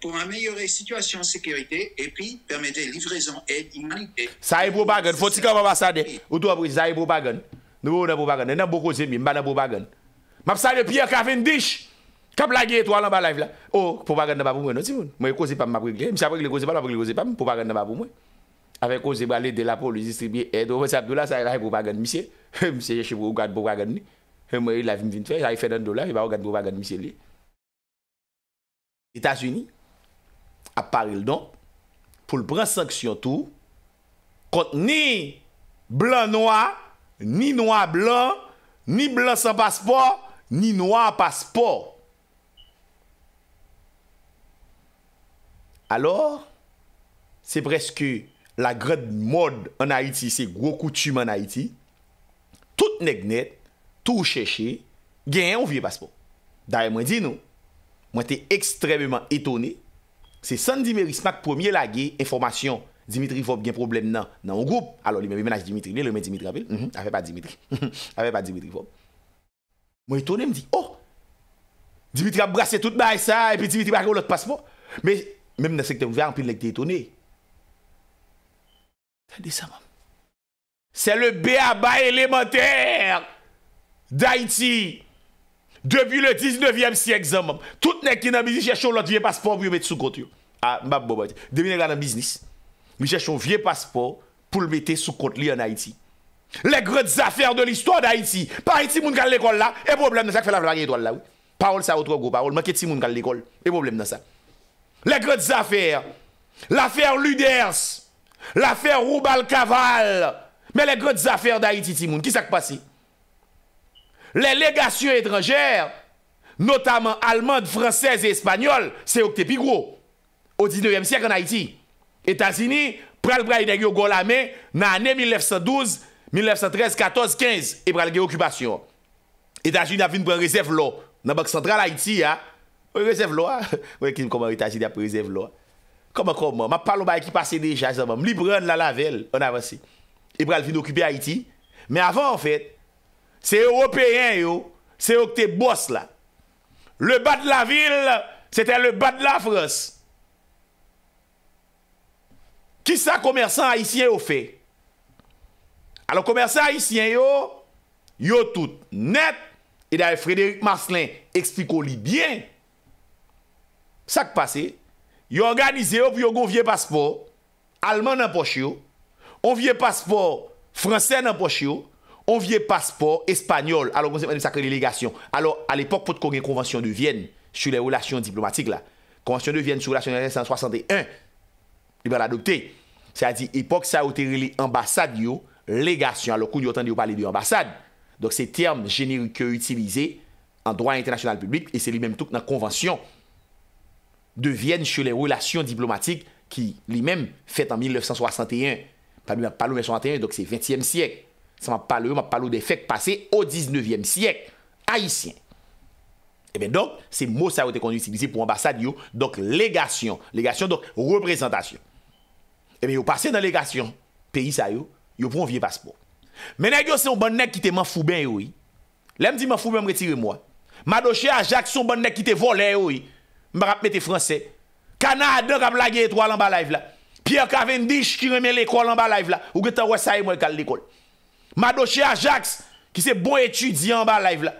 pour améliorer la situation de sécurité et puis permettre livraison aide humanité. Ça est pour ambassade, ça Nous, Pierre Kap lage, to alan ba laif la. O, pou bagan nan ba pou mwen nan, si moun. Mwen yo koze pam, mwen yo koze pam, mwen yo koze pam, mwen yo koze pam, pou bagan nan ba pou mwen. Awe koze pa le de la pou, le distribye, edo, mwen sape dou la, sa e la he pou bagan misye. He, mwen seye che pou ou gade pou bagan ni. He, mwen yo la vim vint fe, a e fè nan dou la, e ba ou gade pou bagan misye li. Etats-Unis, a paril don, pou l'bran saksyon tou, kont ni blan noy, ni noy blan, ni blan sa paspor, ni noy paspor. alor, se preske la gred mod an Haiti, se gwo koutume an Haiti, tout nek net, tout chèche, gen yon vie paspon. Da yon mwen di nou, mwen te ekstremement etone, se San Dimitri Smak 1e la ge, informasyon, Dimitri Vop gen problem nan, nan yon goup, alor, li men menaj Dimitri, li men mhm, Dimitri Vop, afe pa Dimitri, afe pa Dimitri Vop. Mwen etone, mwen di, oh, Dimitri Vop brase tout ba y sa, epi Dimitri Vop akou lot paspon, men... Mèm nan sektèm vè anpil nèk tèy tounè. Fè di sa mèm. Se le bè a bè elementèr d'Haïti debi le 19èm sièk zèm mèm. Tout nèk ki nan biznis jèchon lòt vie pasport pou yon mèt soukot yon. A, ah, mbap bobo iti. Bon. Demi nèk lan nan biznis. Mè jèchon vie pasport pou yon mèt soukot li yon Haïti. Lèk grèd zafèr de l'histoire d'Haïti. Pari ti moun kal l'ekol la, e problem nan sa k fè la vlèm a yon toal la wou. Parol sa wot wò Le gred zafèr, l'afèr Luders, l'afèr Roubal Kaval, mè le gred zafèr d'Haïti ti moun, ki sak pasi? Le legasyon étrangère, notaman allemande, fransèze et espanyol, se yo kte pi gro, au 19è sèk an Haïti. Etazini pral pral yon gòl amè nan anè 1912, 1913, 1914, 1915, yon pral ge okupasyon. Etazini avin pran rezèv lò, nan bak sentral Haïti ya, Oye, rezèv lwa. Oye, kim koman wita si dè ap rezèv lwa. Koman koman? Ma palo baye ki pase deja. Mli bran la lavel. On avansi. Ibra al fin okupi Haiti. Men avan an fèt. Se yo European yo. Se yo kte bos la. Le bat la vil. Sete le bat la fros. Kisa komersan Haitien yo fè? Alò komersan Haitien yo. Yo tout net. E dè frederik Marcelin. Ekspliko li byen. Sak pase, yo anganize yo pou yo go vie paspor Alman nan poch yo On vie paspor franse nan poch yo On vie paspor espanyol Alon kon semane sakre li legasyon Alon al epok pot kon gen konvensyon de Vienne Su le relasyon diplomatik la Konvensyon de Vienne su relasyon 1961 Li ben l'adopte Sa di epok sa otere li ambasade yo Legasyon, alon kon yo otan yo pale di ambasade Dok se term genir ke utilize An doa internasyonal publik E se li menm touk nan konvensyon devyen chou lè relasyon diplomatik ki li mèm fèt an 1961. Pa mè mè palo 1961, dok se 20èm sièk. Sa mè palo yo, mè palo de fèk pase o 19èm sièk. Haitien. E mè donk, se mò sa yo te kondisibilize pou ambasad yo, dok legasyon, legasyon, dok reprezentasyon. E mè yo pase nan legasyon, peyi sa yo, yo pron vie paspo. Mè nè yo se yon banne nek ki te man fou ben yo yi. Lè mè di man fou ben mre tire mwa. Mè doche a jak son banne nek ki te volen yo yi. Mar ap mette Fransè, Kanadan ki se blage etwa lan ba laiv la, Piyo Kavendich ki reme l'ekwa lan ba laiv la, Ou geta wè sae mwen kal dikol, Madoche Ajax ki se bon etudi lan ba laiv la,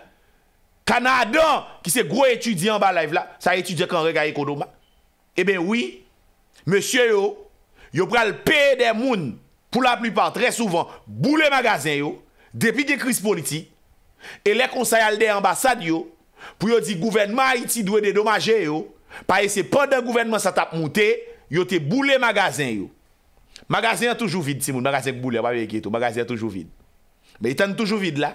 Kanadan ki se gro etudi lan ba laiv la, Sa etudi kanrega ekodo ma, Eben eh wè, Monsye yo, Yo pral pè de moun, Pou la plupan, Trè souvan, Boulè magazin yo, Depi de kris politi, E lè konsayal de ambassade yo, Pou yo di gouvenman Haiti dwe dedomaje yo Pa ese podan gouvenman sa tap mouté Yo te boule magazin yo Magazin yo toujou vide si moun Magazin yo boule, wap wè ki eto Magazin yo toujou vide Mè itan toujou vide la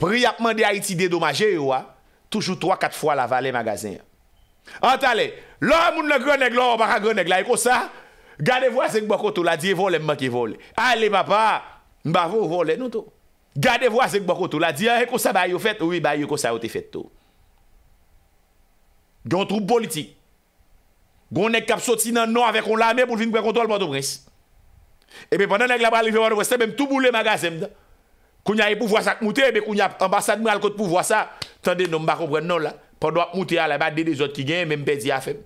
Pou ri apman de Haiti dedomaje yo wa Toujou 3-4 fwa la va le magazin yo Antale, lò moun le grenèk lò O baka grenèk la, eko sa Gade vwa zèk bako tou la, diye vole mwa ki vole Ale mapa, mba vou vole nou tou Gade vwa zèk bako tou la Diye eko sa bayou fèt, oui bayou kosa yo te fèt tou Gyon troupe politik. Gyon nek kap soti nan nan avek on la me pou vin kwen kontrol Mato-Bres. Ebe, pandan nek la bali fè Mato-Bres, te bem tout boule magasem da. Koun ya e pouvoi sak mouti, ebe, koun ya ambasad mè al kote pouvoi sa, tande nou mba koubren nou la, pandan wak mouti al, eba, de de zot ki gen, ebe, mbedi afem.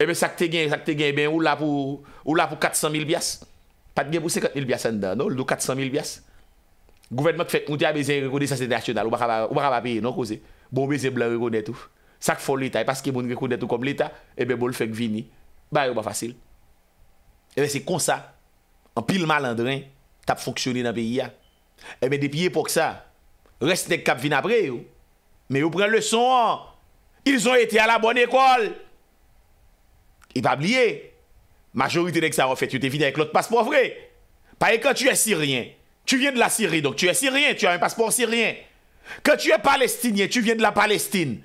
Ebe, sak te gen, sak te gen, ebe, ou la pou, ou la pou 400.000 pias. Pat gen pou non, 50.000 pias an dan, nou, lou 400.000 pias. Gouvernment fèk mouti a bezen rikone sas et national, ou baka ba peye Sak fò l'Etat, e paske moun rekounet ou kom l'Etat, ebe bol fèk vini. Baye ou ba fasil. Ebe se konsa, an pil malandrin, tap foksyoni nan peyi ya. Ebe depi epok sa, resnek kap vini apre ou. Me ou pren lèson an, ils ont ete a la bon ekol. E pa bliye, majorite nek sa an fèt, yote vini ak lot paspon vre. Paye kan tu e sirien, tu vien de la siri, donk tu e sirien, tu an un paspon sirien. Kan tu e palestinien, tu vien de la palestine.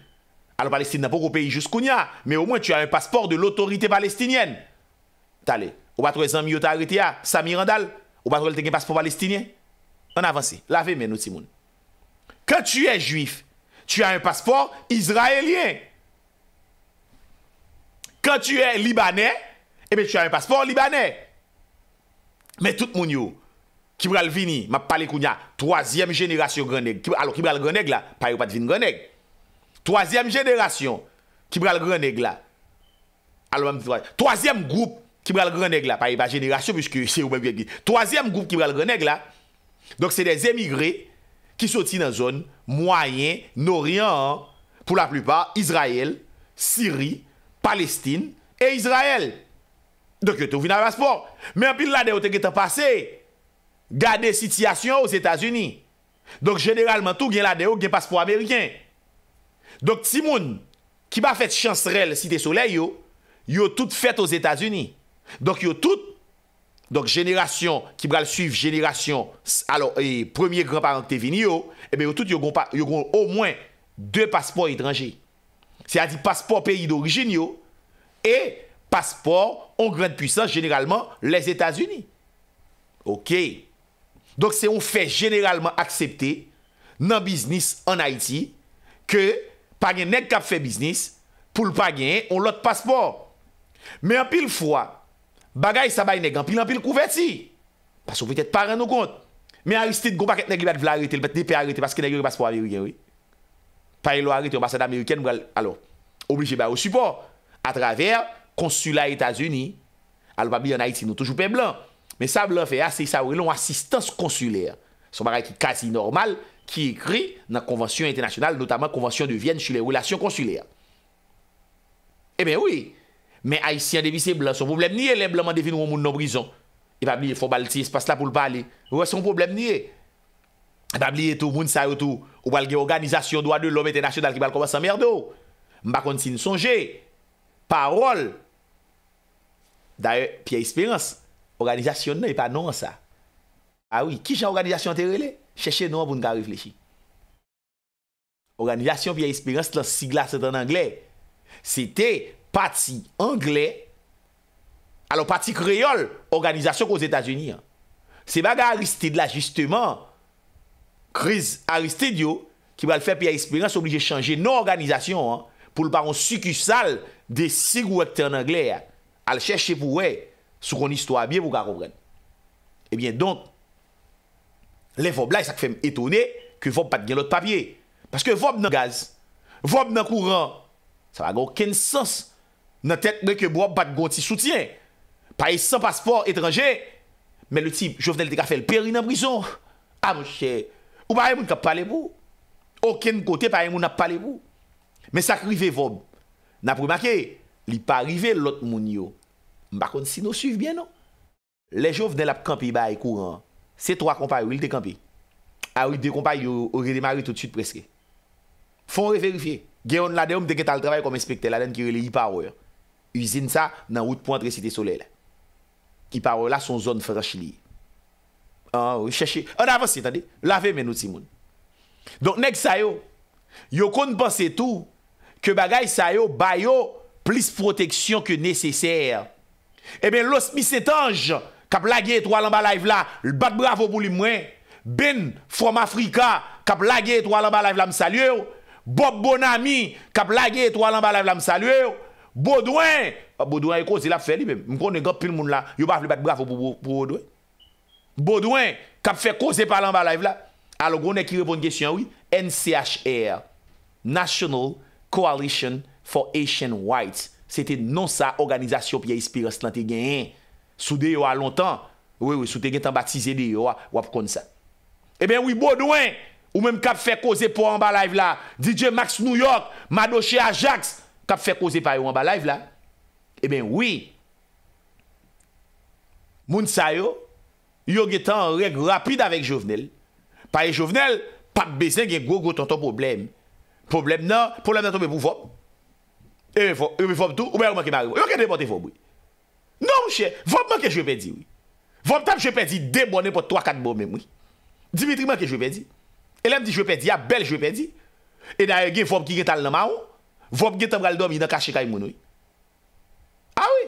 alo Palestine nan pouk ou peyi jous koun ya, me ou mwen tu a yon paspor de l'autorite palestinienne. Tale, ou batre zanmi yo ta arete ya, Samir Andal, ou batre lte gen paspor palestinien, an avansi, lave men nou si moun. Kan tu e juif, tu a yon paspor izraelien. Kan tu e libanen, eh ebe tu a yon paspor libanen. Me tout moun yo, Kibral Vini, ma pale koun ya, troasyem jenerasyon gweneg. Alo Kibral Gweneg la, paye ou pa devine Gweneg. Troisième génération qui prend le grand négla, là. Troisième groupe qui prend le grand négla, Pas, pas génération puisque c'est vous même Troisième groupe qui prend le grand nègre Donc c'est des émigrés qui sont dans la zone moyen, Orient, pour la plupart, Israël, Syrie, Palestine et Israël. Donc yo dans un passeport. Mais en pile là de tu passé. Gardez situation aux États-Unis. Donc généralement tout gain là de un passeport américain. Donk si moun ki ba fèt chansrel si te sole yo, yo tout fèt os Etats-Unis. Donk yo tout donk jeneration ki bral suiv jeneration premier grandparente vini yo, eh yo tout yo goun o mwen de pasport idranji. Se a di pasport peyi d'origine yo, e pasport on grain de pwissans jeneralman les Etats-Unis. Ok. Donk se on fèt jeneralman aksepte nan biznis an Haiti, ke Pagyen neg kap fe biznis, pou l'pagyen, on lot paspor. Me anpil fwa, bagay sa bay neg anpil anpil kouvet si. Pasou vete paran nou kont. Me a ristit goma ket neg li bat vla rete, li bat nepe rete, paske neg yo re paspor Ameriken, oui. Paye lo rete, yon basen Ameriken, mwen alo, oblije ba re supor, a traver, konsula Etats-Unis, alo mabli yon Haiti nou toujou pe blan, men sa blan fe, ase sa wé, lon asistans konsulèr. Son bagay ki kazi normal, Ki ekri nan konvansyon etenasyonal, notaman konvansyon de Vienne chile relasyon konsulyen. Eh e ben oui, men aisyen devise blan son problem niye lembleman devine wou moun nan brison. E babli, foun baltise pas la pou l'parli. Wè son problem niye? Babli etou, moun sa etou, wou balge organizasyon doa de lom etenasyonal ki bal konvansyon merdo. Oh. Mbakon sin sonje, parol. Da e, piye esperans, organizasyon nan, e pa nan sa. A ah oui, ki jan organizasyon aterele? Cheche nou an pou nou ka reflechi. Organizasyon Pia Esperance lan sigla se tan Anglè. Sete pati Anglè alon pati kreol organizasyon koz Etats-Unis. Se baga ariste de la justeman kriz ariste diyo ki bal fè Pia Esperance oblige chanje nou organizasyon pou l'paron sukusal de sigou ekte an Anglè. Al cheche pou we sou kon istwa biye pou ka rovren. Ebyen eh donk, Le vob la y sak fèm etone ke vob bat gen lot papye. Paske vob nan gaz, vob nan kouran, sa va gen oken sens nan tèt mwen ke vob bat gonti soutyen. Pa y san paspor etranje, men le tip jovenel de gafel peri nan brison. A mou chè, ou pa y moun kap pale mou, oken kote pa y moun ap pale mou. Men sak rive vob, nan prou makè, li pa rive lot moun yo. Mbakon si nou suiv bien non. Le jovenel ap kampi bay kouran, Se tro akompay ou il dekampi. A ou dekompay ou redemari tout süt preske. Fon referifiye. Geyon lade oum deket al travay kom espekte. La den ki rele yi par ou. Yuzine sa nan wout point re site solel. Ki par ou la son zon fran ah chili. An recheche. An avansi, tande. La ve men ou ti moun. Donk neg sayo. Yo kon panse tou. Ke bagay sayo bayo. Plis proteksyon ke neseyse. Ebe eh los mis etanj. Ebe los mis etanj. Kap lage etwa lan ba live la, l bat bravo pou li mwen. Bin from Afrika, kap lage etwa lan ba live la m salye ou. Bob Bonami, kap lage etwa lan ba live la m salye ou. Boudouin, ap Boudouin yi kose la fè li, m konen gop pil moun la, yo baf li bat bravo pou Boudouin. Boudouin, kap fè kose pa lan ba live la. A lo konen ki repon kèsyon ou, NCHR, National Coalition for Asian Rights. Se te non sa organizasyon piye espires lan te genyen. Sou de yo a lontan, wè wè, sou te gen tan batize de yo wap kon sa. E eh ben wè bo dwen, ou mèm kap fè koze pou an ba live la, DJ Max New York, Madoche Ajax, kap fè koze pa yon an ba live la. E eh ben wè, moun sa yo, yo gen tan reg rapide avèk jovenel. Pa yon jovenel, pak bezè gen gwo gwo ton ton problem. Problem nan, problem nan ton mè pou fop. Yon eh, mè fop, yon mè fop tou, ou mè yon mè ke mary wè, yon mè kè te pote fop wè. Nou mouche, vopman ke jwe pedi woy. Vopman tap jwe pedi, de bonen po 3-4 bon men woy. Dimitri man ke jwe pedi. Elem di jwe pedi, ya bel jwe pedi. E na ye vopm ki getal nan ma woy. Vopm getal bral domi nan kache kay moun woy. A woy.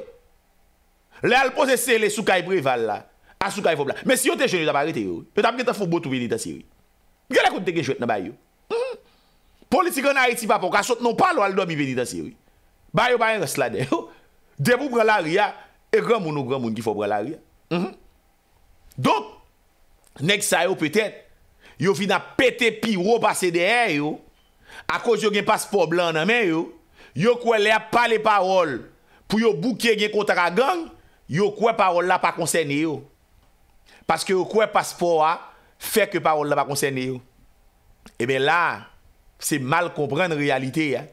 Le al posese le sou kay bre val la. A sou kay vob la. Men si yon te jen yon daba rete yon, yo tap getal fobot woy di da siri. Gyo la kout te gen jwet nan bay yon. Mhm. Politiko nan Haiti va poka, sot non palo al domi bi di da siri. Bay yon bayen resla den yon E gran moun ou gran moun ki fò bre la riyan. Donk, nek sa yo pwetet, yo fina pwete pi wò pa sè deyè yo, akòj yo gen paspò blan nan men yo, yo kwen le ap pale parol, pou yo bouke gen konta ka gang, yo kwen parol la pa konsène yo. Paske yo kwen paspò a, fèk yo parol la pa konsène yo. Emen la, se mal komprenn realite ya.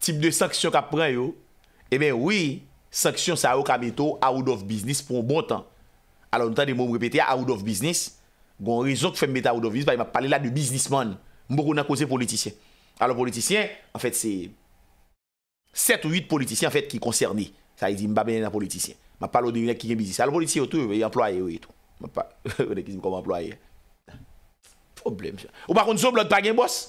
Tip de sanksyon ka pren yo, emen wii, Sanksyon sa yo kameto out of business pou bon tan. Alon tan di moun mwepete ya out of business. Gon rizon ki fèm meta out of business. Bayi mwa pale la di businessman. Mwoko nan kose politisyen. Alon politisyen, an fèt se 7 ou 8 politisyen an fèt ki konserni. Sa yi di mba mwen nan politisyen. Mwa pale ou de yon ek ki gen bizisyen. Alon politisyen ou tou yon employe ou etou. Mwa pale, yon ek kizm koman employe. Problem. Ou pa kon zo blod pa gen bos?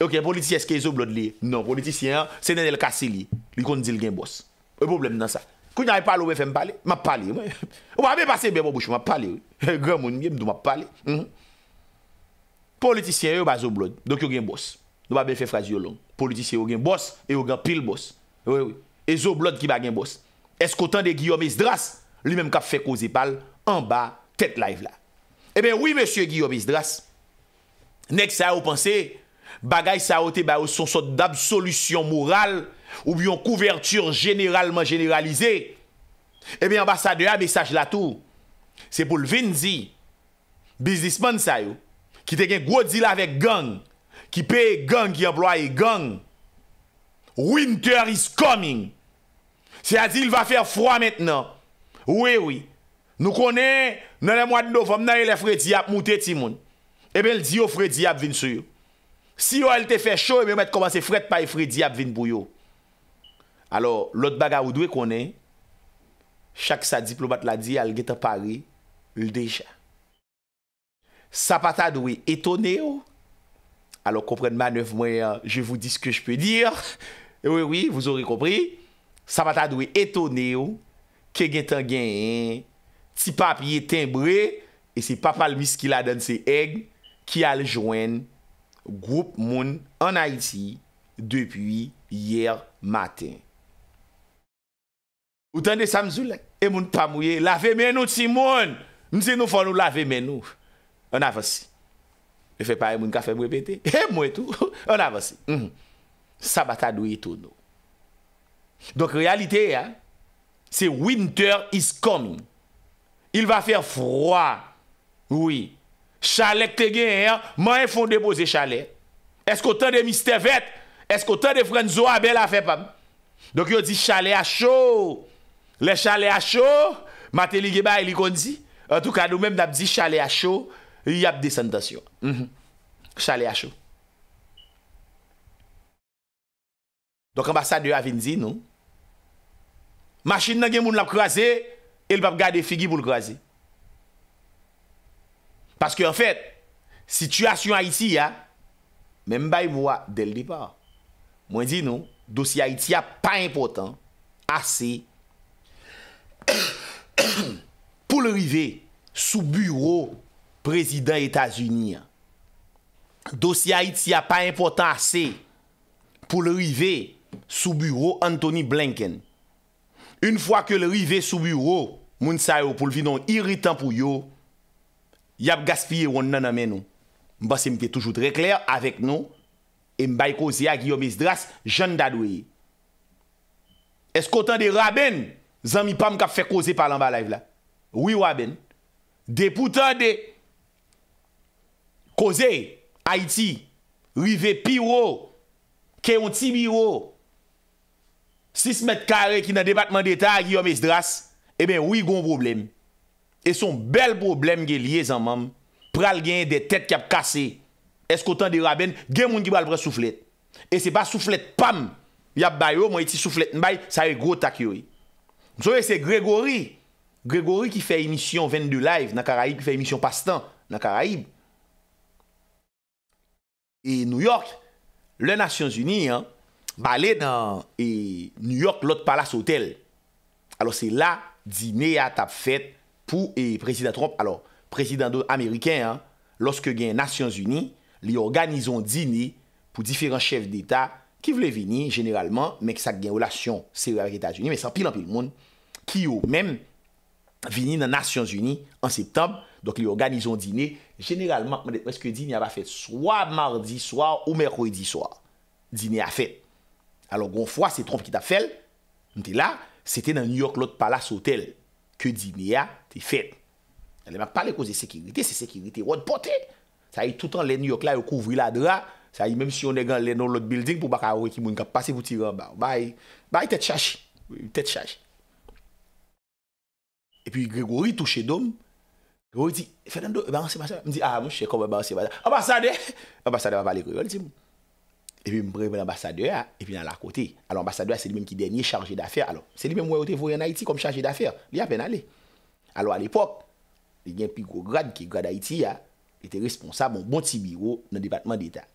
Ok, politisyen eske zo blod li? Non, politisyen se nen el kase li. Li kon di l gen bos. E problem nan sa... Kou nan e palo we fe mpale... Mpale... Wame pase bebo bouchou... Mpale... Politisyen yo ba zo blod... Don ki yo gen bos... Do ba befe frazi yo long... Politisyen yo gen bos... E yo gen pil bos... E zo blod ki ba gen bos... Eskotan de Guillaume Isdrass... Li menm kap fe koze pal... En ba... Tet live la... E eh ben oui monsieur Guillaume Isdrass... Nek sa yo panse... Bagay sa yo te ba yo son sot d'absolution moral... Ou bi yon kouvertur generalman generalize. Ebe eh yon ambasade yon mesaj la tou. Se pou lvin zi. Bizisman sa yon. Ki te gen gwo zi la vek gang. Ki pe gang yon blwa yon gang. Winter is coming. Se a zi yon va eh fer fwa metnan. Ou e oui. Nou konen nan e mwad nou fom nan yon le fredi ap mwote ti moun. Ebe yon zi yon fredi ap vin su yon. Si yo el te fe chou ebe eh yon met komanse fred pa yon fredi ap vin pou yon. Alors, lot baga ou dwe konen, chak sa diplomat la di al geta pare l'deja. Sapata dwe etone yo, oh. alors komprenman nev mwen, je vous dis ke jpe dir, oui, oui, vous aurey kompri, sapata dwe etone yo, oh. ke gen tan gen, ti papye ten bre, e se papal mis ki la den se eg, ki al jwen, group moun an Haiti, depuy yer maten. Ou tande samzou lèk, e moun pa mouye, lave men nou ti moun, moun se nou fò nou lave men nou, an avansi. E fè pa e moun ka fè mwepete, e mou etou, an avansi. Mhm. Sabata dwi etou nou. Donk realite ya, se winter is coming. Il va fè froy, oui. Chalet klegè yè, man yè e fon depose chalet. Eskotan de mistè vet, eskotan de frenzo abè la fè pam. Donk yo di chalet a chòw. Le chale non, a chou, mate li geba e li kondi. En tou kadou, mèm dap di chale a chou, yap desentasyon. Chale a chou. Dok ambasade yo avin zi nou, machin nan gen moun lap kwa ze, el pap gade figi moun kwa ze. Paske en fèt, situasyon Haiti ya, mèm bay mwa del di pa. Mwen zi nou, dosi Haiti ya pa impotant, ase, pou le rive sou bureau prezident Etats-Unis. Dosya it si a pa important ase pou le rive sou bureau Anthony Blinken. Un fwa ke le rive sou bureau moun sa yo pou l'vidon irritan pou yo, yap gaspye woun nan amen nou. Mbase mte toujou dre kler avek nou e mbay koze a Guillaume Esdras jan dadwe. Eskotan de Raben zan mi pam kap fe koze palan balay vla. Ouye waben, depoutan de Koze, Haiti Rive Piro Keonti Biro 6 met kare ki nan debatman De ta a Guillaume Esdras Eben eh ouye gon problem E son bel problem ge liye zanman Pral gen de tet ki ap kase Eskotan de waben, gen moun ki bal bre souflet E se pa souflet pam Yap bayo, mwen iti souflet nbay Sa e gro tak yoy Msoye se Gregory Gregory ki fè emisyon 22 live nan Karaib, ki fè emisyon pastan nan Karaib. Et New York, le Nations Unis, ba lè nan e New York, lot palace hotel. Alors, se la, diné a tap fèt pou e prezident Trump. Alors, prezident Amerikèn, loske gen Nations Unis, li organizon diné pou diferent chef d'Etat ki vle veni, generalman, menk sa gen olasyon se yo avèk Etat Unis, menk sa pilan pil moun. Ki yo menm, vini nan Nasyons Uni an septem, dok li organizon dine, generalman, mwen eske dine ya va fet swa mardi swa ou mèkwedi swa, dine ya fet. Alon, gon fwa, se tromp ki ta fel, mwen te la, sete nan New York lot palas hotel, ke dine ya, te fet. Aleman pale kouze sekirite, se sekirite wot pote, sa yi toutan le New York la yo kouvri la dra, sa yi mèm si yon e gan le non lot building, pou baka a ori ki moun kap pase vouti, ba yi tet chashi, tet chashi. E pi Grégory touche dom. Grégory ti, Ferdando, e baansi ambasade? M di, a, mouche, e kom e baansi ambasade. Ambasade! Ambasade va pale Grégory ti mou. E pi m bre mwen ambasade ya, e pi nan la kote. Al an ambasade ya, se li menm ki denye charge d'affèr. Se li menm wè ou te vò yon Haiti kom charge d'affèr. Li apè nan li. Alo al epok, li gen pi go grad ki grad Haiti ya, li te responsab moun bonti biro nan departement d'Etat.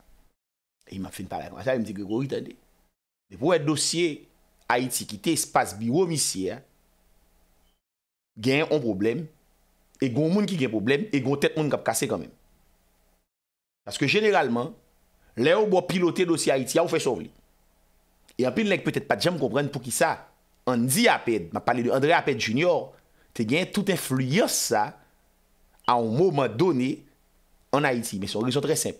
E mi ap fin par la ambasade, li m di Grégory tande. Li pou e dosye Haiti ki te espas biro misi ya, gagne problème problème et gon moun ki gen problem, e gon que moun les gens qui Paske generalman, le Haïti, ils pilote ça. Et ou fe sovli. E peut-être pas pat jam kompren pou qui ça André Appel ma parlé de André Appel Junior, te gen tout influence ça, à un moment donné, en Haïti. Mais son raison très simple.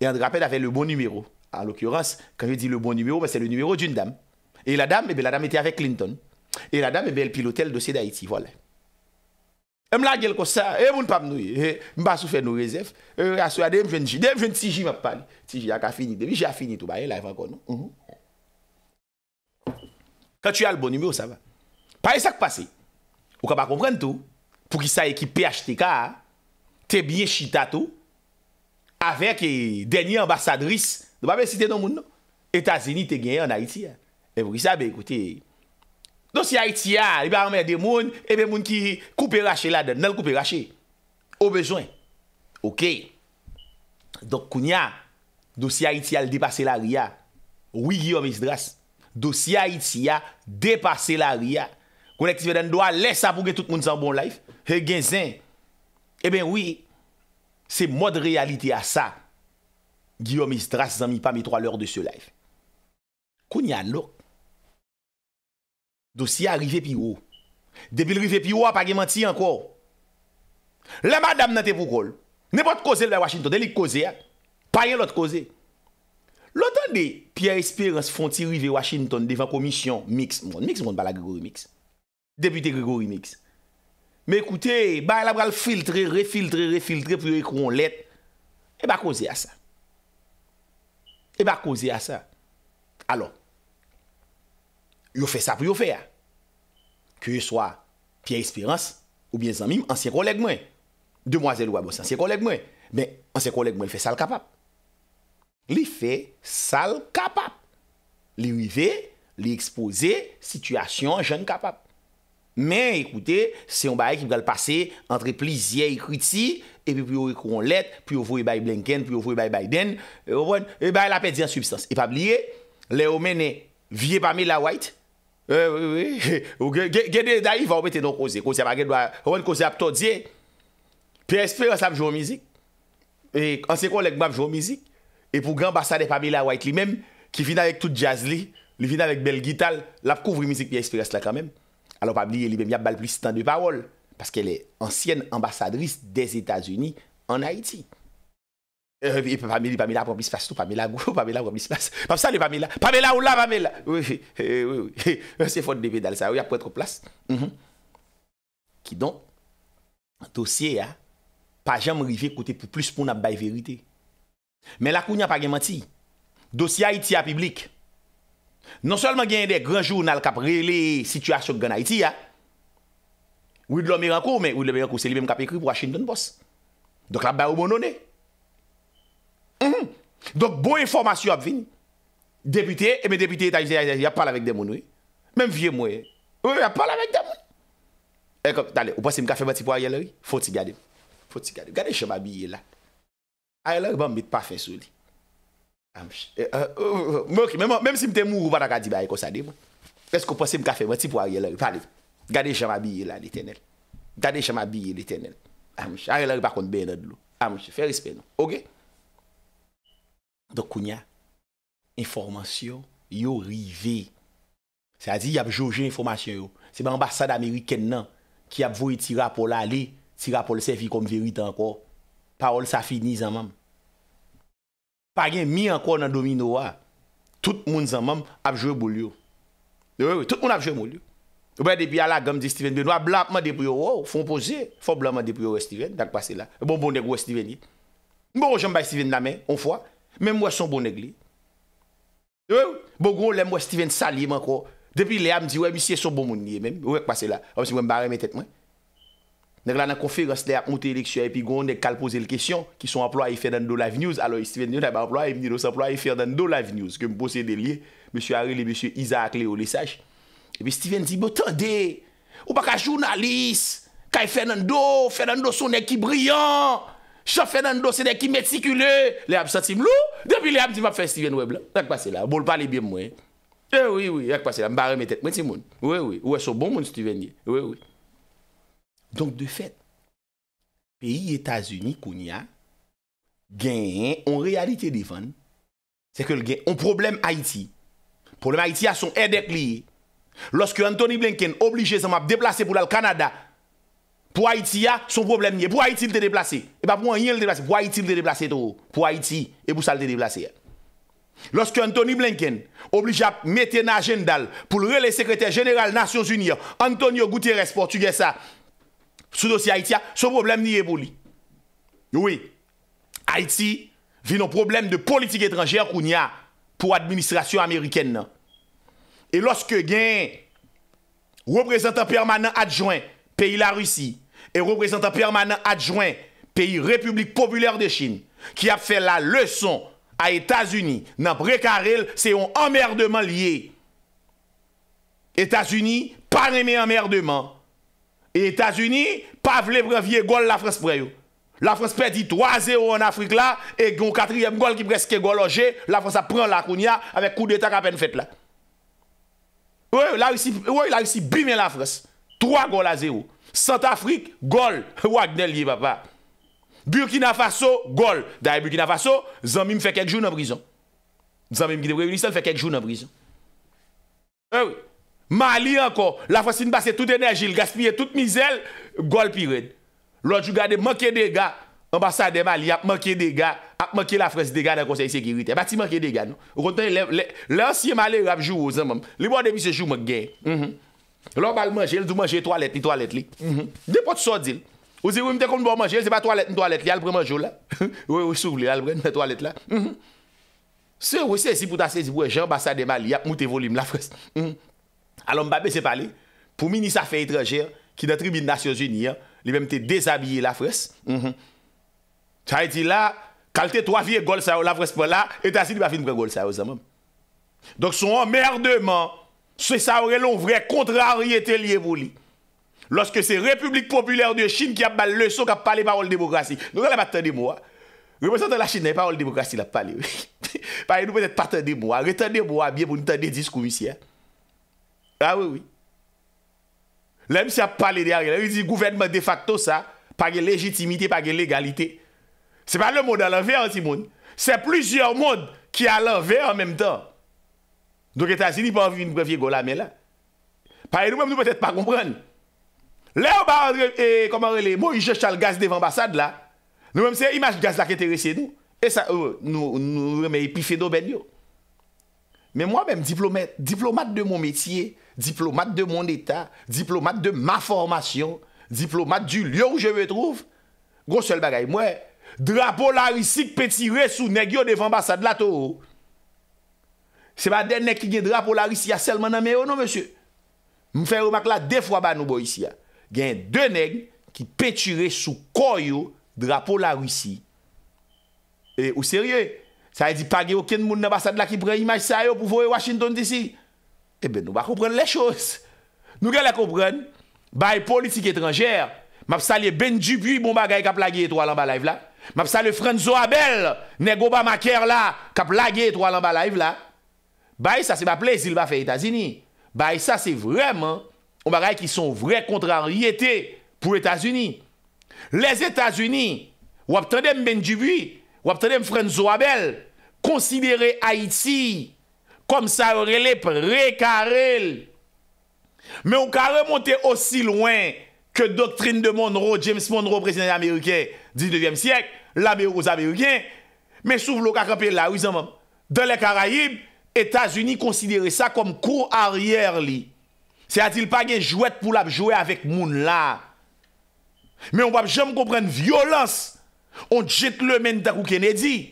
Et André Appel avait le bon numéro. En l'occurrence, quand je dis le bon numéro, ben, c'est le numéro d'une dame. Et la dame, eh ben, la dame était avec Clinton. E la dam e bel pilote el dosye d'Haiti, vole. E m la gel ko sa, e eh, moun pa m nouye, e m basou fè nou rezèf, e m rassou a dem jwenji, dem jwenji siji m ap pali. Siji a ka fini, demi jè a fini tou ba, e la evan kon nou. Mhm. Kan tu yal bon nume, ou sa va. Pari sa k pasi, ou ka pa kompren tou, pou ki sa ekipé HTK, te bie chita tou, avek eh, denye ambasadris, nou ba bè si te nou moun nou, Etazeni te genye an Haiti, e m ki sa be, ekoute, Dosya non, iti ya, ebe anme de moun, ebe moun ki koupe rache la den, nel koupe rache. Ou bejwen. Ok. Dok koun ya, dosya iti ya l depase la ria. Oui, Guillaume Isdrass. Dosya iti ya, depase la ria. Koun ek tivè den do a lesa pou gen tout moun zan bon laif. He gen zan. Ebe wii, se mod realite a sa. Guillaume Isdrass zan mi pa mi 3 lor de se laif. Koun ya lok. Dousi a rive pi ou. Depil rive pi ou apage manti anko. La madame nan te pou kol. Ne pot koze lbe Washington. De li koze a. Paye lot koze. Lot an de Pierre Esperance fonti rive Washington devan komisyon mix. Mix moun bala Grigori Mix. Depite Grigori Mix. Me ekoute, ba la pral filtre, refiltre, refiltre pou yon ekron let. E ba koze a sa. E ba koze a sa. Alon. Yo fè sa pou yo fè ya. Ke yo swa piye espirans ou biye zanmim, anse kolek mwen. Demoisèl wabos anse kolek mwen. Men, anse kolek mwen fè sal kapap. Li fè sal kapap. Li wive, li expose, situasyon jen kapap. Men, ekoute, se yon baye ki mgal pase antre plizye ekwiti, epi piyo ekwon let, piyo vwe baye Blinken, piyo vwe baye Biden, epi baye la pedi ansubstans. Epabliye, le omenè vie pamè la wait, Euh, Ou gen de daif wou mwen te nou kouze, kouze ap to dje, pi espere sa f jou mizik, anse kon lèk mwen f jou mizik, epou gran basade Pamela White li men, ki fina ek tout jazz li, li fina ek bel gital, laf kouvri mizik pi espere sa la kan men, alon pa li li men yap balpri sitan de parol, paske lè ansyen ambasadris des Etats-Unis an Haiti. E euh, pa me li pa me la wap wap mispas tout, pa me la wap wap mispas. Paf sa li pa me la, pa me la wap wap me la. Ouye, ouye, ouye, ouye. Se fote de bedal sa, ouye apwetro plas. Kidon, mhm. an dosye ya, pa jam rive kote pou plus pou nabay verite. Men lakoun ya pagin manti. Dosye a iti non a piblik. Non solman gen de gran jounal kap rele situasyon gen a iti ya. Ouye dlo mirankou, men ouye dlo mirankou, se li bem kap ekri pou Washington boss. Dok la bay ou bon non e. Mm-hmm. Donk eh eh, bon informasyon ap vin Depite, eme depite ta yote Ya pala vek de moun we Mem vie mwen we, ya pala vek de moun E kom, tale, ou posi mkafe mwen ti pou a ye lori Foti gade m, foti gade m Gade shama biye la A ye lori ban m bit pafe sou li Amch, ah, e, eh, e, euh, e, euh, e, euh, me ok Mem si mte moun ou ban akadi baye kosade m Esko posi mkafe mwen ti pou a ye lori Fali, gade shama biye la li tenel Gade shama biye li tenel Amch, a ye lori bakon beynad lou Amch, fe rispe nou, oge Do kounya, informasyon yo rive. Sa zi, yap joje informasyon yo. Se mwen ambasade Ameriken nan, ki ap voye tira pou lale, tira pou lsevi kom verite anko. Parol sa fini zanman. Par gen, mi anko nan domino wa, tout moun zanman ap joye boulyo. Yo, yo, yo, tout moun ap joye boulyo. Ou bè depi ala gam di Steven Benoit, blanman depi yo, ou, oh, fonpoze, fonblanman depi yo we Steven, dak pa se la, e bon, bonbon dek we Steven it. Mwen bojom bay Steven la men, on fwa, Mem mwen son bon neg li. Dewe ou, bon gro, lem mwen Steven Salie mwen kwa. Depi le a mdi, we mwen si son bon moun li. We mwen kwa se la, we mwen barre men tet mwen. Neg la nan konferans le a konteliksyon epi goun, dek kal pose l kesyon, ki son aploy e Fernando Lavignez. Aloy Steven Nyon aploy e mni dos aploy e Fernando Lavignez, ke mwen pose de li, Monsie Arile, Monsie Isaac, le ou les sage. Ebe Steven di, botande, ou baka jounalist, kaj Fernando, Fernando son ek ki brian. Chow Fernando se bon, eh bon de ki metikule, le ap satim lou, depi le ap di map fe Steven Webb la. Yak pase la, bol pale biye mwen. Yak pase la, mbare mwen tet, mwen ti moun. Ou e so bon moun Steven diye. Donk de fet, peyi Etasuni koun ya, gen yon realite di fan, se ke l gen yon problem Haiti. Problem Haiti a son edek liye. Lorske Anthony Blinken oblije se map deplase pou la l Kanada, Pou Haïti ya, son problem nye. Pou Haïti l te deplase. E ba pou an yon l deplase. Pou Haïti l te deplase tro. Pou Haïti, e pou sa l te deplase. Lorske Anthony Blinken oblijap mette na jendal pou l re le sekretèr jeneral Nasyon Zunia, Antonio Guterres, Portugesa, sou dosi Haïti ya, son problem nye e boli. Noui, Haïti, vi nan problem de politik etranjèr kou nye pou administrasyon Ameriken nan. E loske gen reprezentant permanent adjouen peyi la Roussi, et représentant permanent adjoint pays République populaire de Chine, qui a fait la leçon à États-Unis, dans Précarel, c'est un emmerdement lié. États-Unis, pas aimé emmerdement. Et États-Unis, pas voulu premier goal la France près. La France perdit 3-0 en Afrique là, et un quatrième goal qui presque gologé, la France a pris la Kounia avec coup d'état à peine fait là. Oui, la Russie, oui, la Russie bimé la France. 3 goals à 0. Sant Afrik, gol. Wagner liye pa pa. Burkina Faso, gol. Daye Burkina Faso, zanmim fe kek joun an prizon. Zanmim ki de Breulistan fe kek joun an prizon. Ewi, eh Mali ankon. La Fransine basse tout enerjil, gaspille tout mizel, gol pi red. Loi jou gade mokye dega, ambasade Mali ap mokye dega, ap mokye la Fransine dega nan konsey sekirite. Bati mokye dega nou. Rote, lansye Mali rap jou ou zanman. Li bon devise jou mokye gen. Lo bal manje, el do manje toalet li, toalet li. De pot so dil. Ou zi ou mte kon bo manje, el ze ba toalet li, toalet li, al bre manjou la. Ou sou vle, al bre toalet la. Mhm. Se ou se si pou ta se si pou e jan basa de mali, ap mouti volim la fres. Mhm. Alon mbabe se pale, pou mini sa fey treje, ki natri min Nasyon Zuni, li mte desabye la fres. Ta mhm. iti la, kalte to avye gol sa yo la fres pou la, et ta si li ba fin bre gol sa yo zanman. Dok son emerdeman. Se sa orè l'on vre kontrari etè liye mou li. Lorske se Republik Populèr de Chine ki ap bal le son kap pale parol demokrasi. Nou nan la pa tènde mou a. Represente la Chine nan yon parol demokrasi la pale. Pale nou pète patènde mou a. Rè tènde mou a, biè moun tènde diskou misi a. A wè wè. Lè mè si a pale derè. Lè wè di gouvernement de facto sa. Pagè legitimité, pagè légalité. Se pa lè mou nan lè vè an si moun. Se plizèr moun ki alè vè an mèm tan. Nou ke ta si ni pa ouvi yon brevye go la men la. Pare nou men nou petet pa kompren. Le ou ba, e koman rele, mou yon jè chal gaz de vambasad la, nou men se yon imaj gaz la ke tere se nou, e sa nou reme epife do ben yo. Men mwen mèm diplomat, diplomat de moun metye, diplomat de moun etat, diplomat de ma formasyon, diplomat du lyo ou jè ve trouv, gòsel bagay mwen, drapo la risik peti re sou negyo de vambasad la to ou, Se ba den neg ki gen drapo la risi ya selmanan meyo non, monsye? Mwen fè yon mak la defwa ba nou bo yisi ya. Gen den neg ki petire sou koyo drapo la risi. E ou serye? Sa yedipage yon ken moun ne basad la ki prey imaj sa yo pou vowe Washington disi? E ben nou ba koupren le chos. Nou gen la koupren, ba yon politik etranger, map sa liye ben djibwi bon ba gaye kaplage etwa lan ba laiv la, map sa liye frenzo abel ne goba maker la kaplage etwa lan ba laiv la, Ba e sa se maple zilba fe Etasini Ba e sa se vremen Ou bagay ki son vre kontra enriyete Pou Etasini Les Etasini Wap tendem Benjubi Wap tendem Frenzo Abel Konsidere Aiti Kom sa rele pre Karel Me ou ka remonte osi lwen Ke doktrine de Monroe James Monroe prezident Amerike 19e siyek La merou kouz Amerike Me sou vlo kakape la De le Karayib Etats-Uni konsidere sa kom ko aryer li. Se atil pa gen jwet pou la jwet avik moun la. Men wap jom kompren violans. On jet le men takou Kennedy.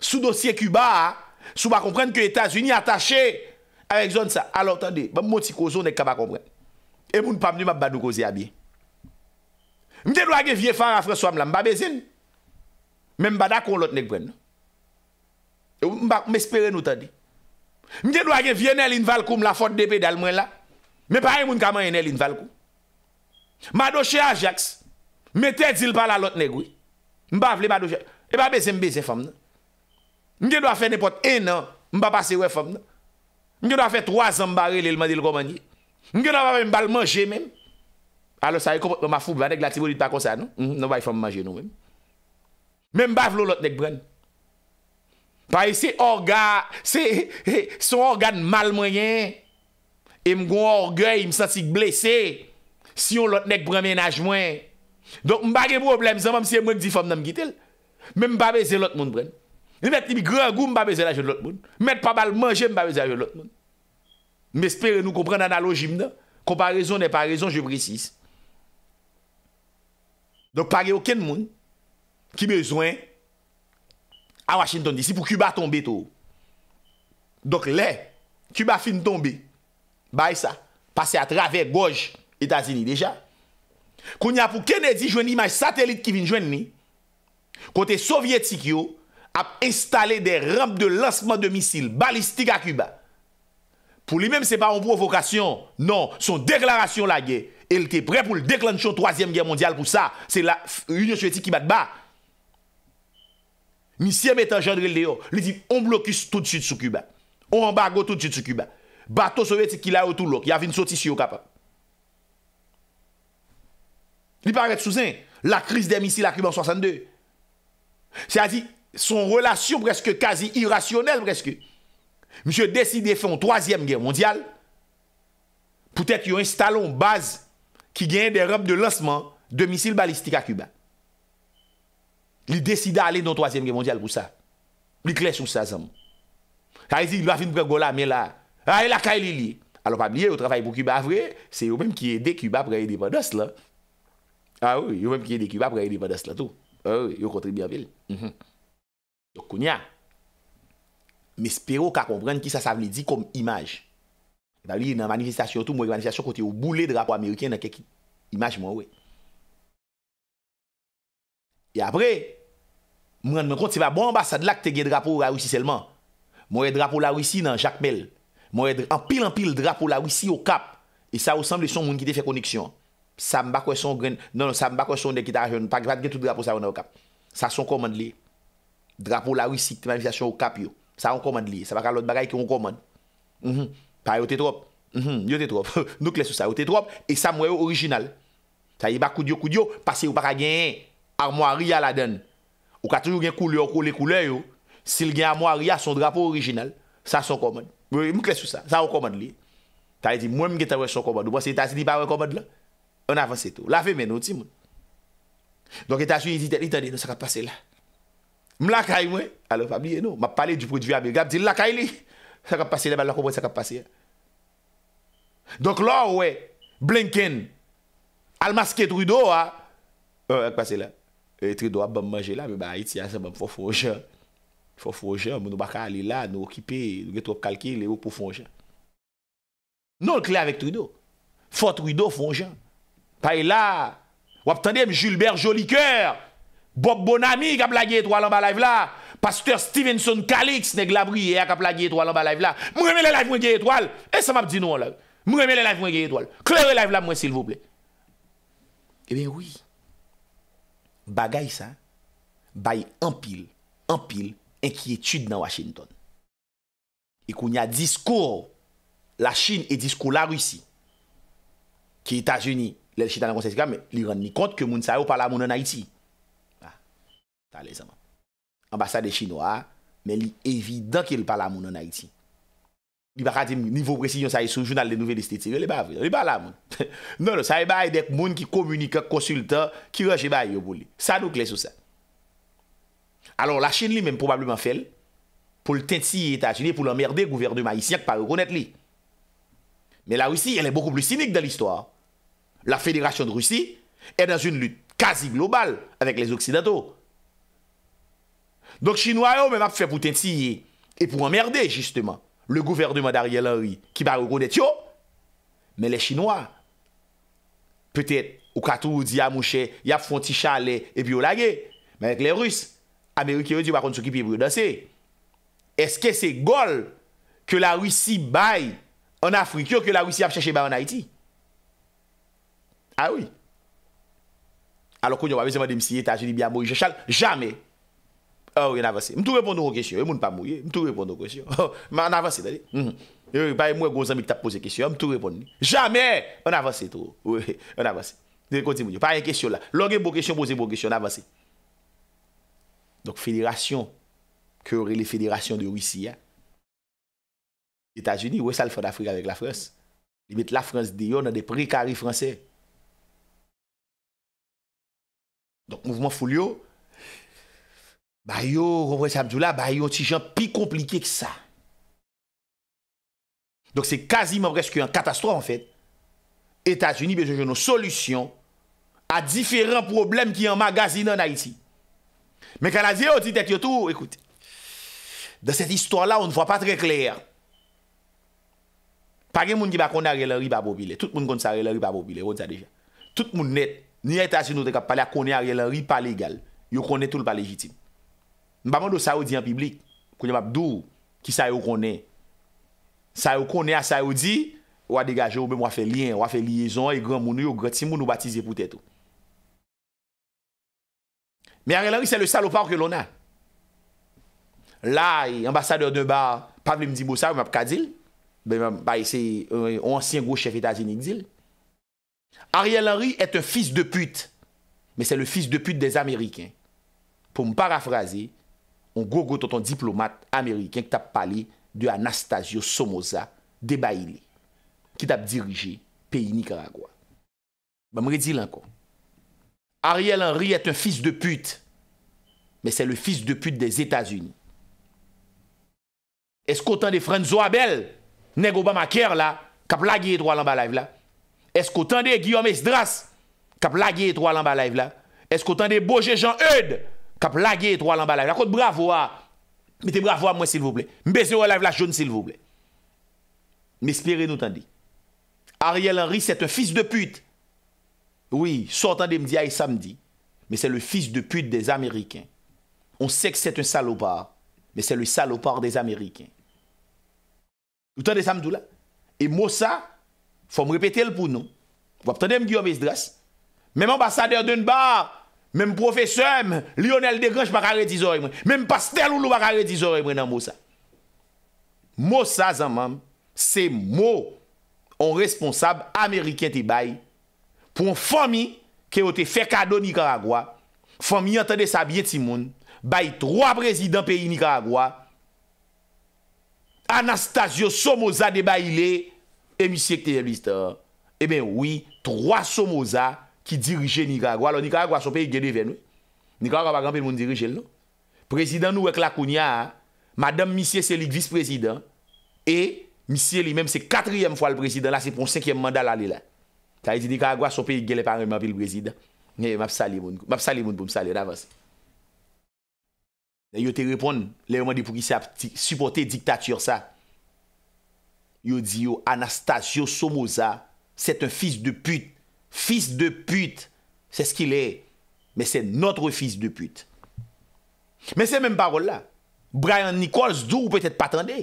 Sou dosye kuba. Sou wap kompren ke Etats-Uni atache. Awek zon sa. Alotande, wap bon, moti kozon ek kwa wap kompren. E moun pamne wap badou koze abye. Mwen te lwa gen vie fan afre swam la mbabe zin. Men mbada kon lot nek pren. Mwen mespere nou tande. Mwen gen do a gen vi enel in val koum la fote depè dal mwen la. Mwen pa yon moun kaman enel in val koum. Mwen do che Ajax. Mwen te di l pala lot neg wè. Mwen pa vle mwen do che Ajax. E pa bezè mbezè fòm nan. Mwen gen do a fè nepot enan. Mwen pa pase wè fòm nan. Mwen gen do a fè 300 baril elman dil komanyi. Mwen gen do a fè mbal manje men. Alo sa yon koum ma foup vane glatibou dit pa konsa nou. Mwen va yon fòm manje nou men. Mwen ba vle lot neg brenn. Pari e se orga, se son orga n malmoyen, e m gwa orgay, m sasik blese, si yon lot nek premenaj mwen. Donk m bagye problem, zanman si yon e mwen di fom nan m gitel, men m babeze lot moun pren. M met ti bi gran goun m babeze lot moun. M met pa bal manje m babeze lot moun. M espere nou kompren nan alo jim nan, komparizon ne parizon, j prezis. Donk pari oken moun, ki bezwen, à Washington DC pour Cuba tomber tout. Donc là, Cuba fin tomber. Bah ça, passer à travers gauche États-Unis déjà. Qu'on y a pour Kennedy jouer une image satellite qui vient joindre Côté soviétique a installé des rampes de lancement de missiles balistiques à Cuba. Pour lui-même, ce n'est pas une provocation. Non, son déclaration la guerre. Il était prêt pour le déclencher la troisième guerre mondiale pour ça. C'est l'Union soviétique qui bat bas. Misye metan jandril de yo. Li di, on blokus tout de suite sou Cuba. On ambago tout de suite sou Cuba. Bato sovetik ki la yo tout lok. Ya vin sou tisy yo kapa. Li paret souzen. La kriz de misil a Cuba en 62. Se a di, son relasyon brezke kazi irasyonel brezke. Misye deside fè an toazyem gen mondial. Poutèk yon installon baz ki genye de rep de lanceman de misil balistik a Cuba. Li desida ale nan toasyen remondyal pou sa. Li kles sou sa zanm. A yi zi, lwa fin pregola me la. Ah ah mhm. A yi la ka e li li. A lop ap liye, yo travay pou Kuba avre, se yo menm ki e de Kuba preye depan dos la. A ou, yo menm ki e de Kuba preye depan dos la tou. A ou, yo kontribyan vil. Yo kounia. Me spero ka kompren ki sa sa vli di kom imaj. Ba li nan manifestasyon tou, mwen manifestasyon kote yo boule drapo Ameriken nan kek imaj mwen wey. E apre, mwen an mwen kont se va bon ba sa dlak te gen drapo la wisi selman. Mwen gen drapo la wisi nan Jacques Mel. Mwen gen an pil an pil drapo la wisi yo kap. E sa ou sanble son moun ki te fe koneksyon. Sa m bakweson gen, nan nan sa m bakweson dekita ajen, pa gen tout drapo sa wana yo kap. Sa son komand li. Drapo la wisi ki te manifasyon yo kap yo. Sa yon komand li. Sa baka lot bagay ki yon komand. Pa yon te trop. Yon te trop. Nou kles ou sa yon te trop. E sa mwen yo orijinal. Sa yon bak kou diyo kou diyo, pase yo para gen yon. a mwa ri a la den, ou katou yon gen koule yon, koule koule yon, sil gen a mwa ri a son drapo orijinal, sa son komad. Mwen mwen kles sou sa, sa son komad li. Ta yon di mwen mwen gen ta wè son komad, ou mwen se yon ta si di pa wè komad la, an avanse to. La fe men nou ti mwen. Donk yon ta su yon di ten, yon ten yon, sa kap pase la. Mwen la kay mwen, alo fami yon nou, mwen pale di pou di vi ame, gab ti la kay li, sa kap pase la, mwen la komad sa kap pase la. Donk lor wè, Blinken, al maske Tr E Trudeau ap ban manje la, mi ba iti asan ban fò fonjè. Fò fonjè, mounou baka alè la, nou wè trop kalkè, lè wè pou fonjè. Non lè kè lè avèk Trudeau. Fò Trudeau fonjè. Taè e la, wap tande m julber joli kèr. Bok bon ami kap la gè eto alè an ba la vè la. Pasteur Stevenson Calix nè glabri, e a kap la gè eto alè an ba la vè la. Mwen remè lè la vè gè eto alè. E sa m ap di nou an lè. Mwen remè lè la vè gè eto alè. Kè lè vè la mwen sil vò Bagay sa, bay empil, empil, enkiyetud nan Washington. E kou nya diskou, la Chin e diskou la Rusi, ki Etasuni, lèl chitan an konsesika, men li renni kont ke moun sa yo pala moun an Haiti. Ha, ah, ta lezaman. Ambasade chinois, men li evidant ke li pala moun an Haiti. I ba kade nivou presisyon sa y soujounal de nouvel esteti, le ba avre, le ba la moun. Non, sa y ba hay dek moun ki komunika konsultan ki waj e bay yo bou li. Sa nou kle sou sa. Alors la chine li menm probablement fel pou l'tensiye Etat-Unis pou l'emmerde gouverneur maïsyak pa yo konet li. Men la russi, elè beaucoup plus cynique dans l'histoire. La fédération de Russie est dans une lutte quasi globale avec les occidentaux. Donc chinois yon menm ap fè pou tensiye et pou emmerde justement. Le gouvernement d'Ariel Henry ki ba yon konnet yon, men lè chinois. Petèt, ou katou diya ah, mouchè, yap fonti chalè epi yon lagè, men ek lè rus, Amerik yon yon bakon soukipi epi yon danse. Eske se gol ke la russi bay an Afrikyo ke la russi ap chèche bay an Haiti? A ah oui. Alokou nyon wabèzèman de msiye, tajè libya mou, jamè. Ou yon avanse, mtou reponde yon kesyon, yon moun pa mouye, mtou reponde yon kesyon Ma an avanse, ta li Yon yon pa yon mouye gwoz amik ta pose kesyon, mtou reponde ni Jamen, an avanse tou, ouye, an avanse Nye konti moun yo, pa yon kesyon la, longen bo kesyon, pose bo kesyon, an avanse Donk federation, kyori le federation de Ouissia Etat-Unis, ouye sal fa da frik avek la frans Limite la frans diyo, nan de prikari franse Donk mouvment foul yo Ba yo, represe Abdoula, ba yo ti jan pi komplike ki sa Donk se kaziman brest ki yon katastro en fet Etatsuni bezojou nou solusyon A diferent problem ki yon magazin an ha iti Men kan a di yo, ti tek yo tou, ekoute Donk set istwa la, on vwa pa tre kler Page moun ki ba kona rielan ri pa bo bile Tout moun kon sa rielan ri pa bo bile, wonsa deja Tout moun net, ni etatsuni nou de kap pale a kona rielan ri pa legal Yo kone tout pa legitim Mpaman do Saoudi an piblik, kwenye mpap dou ki Saoud konen. Saoud konen a Saoudi, wade gaje ou mwen wafen liyen, wafen liyezon, e gran mounou yo, gretim moun nou batize pou teto. Me Ariel Henry se le salopan wke lona. La, ambasadeur de bar, Pavle Mdiboussa ou mpap Kadil, bè mpap, bè, e se, ou euh, ansyen gwo chef etazinik dil. Ariel Henry et un fils de pute, me se le fils de pute des Amerikens. Pou mpap rafrazi, On gwo gwo ton diplomat Ameriken ki tap pale de Anastasio Somoza de Baile. Ki tap dirije peyi Nicaragua. Ba mre di lan kon. Ariel Henry et un fils de pute. Men se le fils de pute des Etats-Unis. Eskotan de François Abel, neg Obamaker la, kap lagye etro alan balayv la. Eskotan de Guillaume Esdras, kap lagye etro alan balayv la. Eskotan de Boje Jean-Eude, Cap lagué trois en La bravo à mettez bravo à moi s'il vous plaît. Mettez au live la jaune s'il vous plaît. M'espérez nous tandis. Ariel Henry c'est un fils de pute. Oui, sortant de m'di samedi, mais c'est le fils de pute des Américains. On sait que c'est un salopard, mais c'est le salopard des Américains. Vous entendez ça là Et moi ça, faut me répéter le pour nous. Vous entendez Guillaume Esdras Même ambassadeur d'une barre Mèm professeur mèm, Lionel Degrange baka redizore mèm, mèm pastel ou lou baka redizore mèm nan Moussa. Moussa zanman, se mò, an responsab Amerikien te bay, pou an fami ke yo te fekado Nicaragua, fami yon tande sa biet si moun, bay troa prezident peyi Nicaragua, Anastasio Somoza de bay le, emisyek te javiste an, e eh ben wii, troa Somoza, Ki dirije ni ka gwa. Ni ka gwa sou peyi geni ven. Ni ka gwa bagan pi l moun dirije l nou. Prezident nou wek lakoun ya. Madame Missier Selig vice-prezident. Et Missier li menm se katriyem fwa l prezident la. Se pon sekyem mandal al li la. Sa yi di ka gwa sou peyi geni parmen mwen pi l prezident. Mwen mwen moun moun pou mwen sali. D'avans. Yo te repon. Le mwen de pou ki se ap supporter diktatuur sa. Yo di yo Anastasio Somoza. Se te fis de pute. Fis de pute, se skil e. Me se notre fis de pute. Me se menm parol la. Brian Nichols, zou ou petet patande.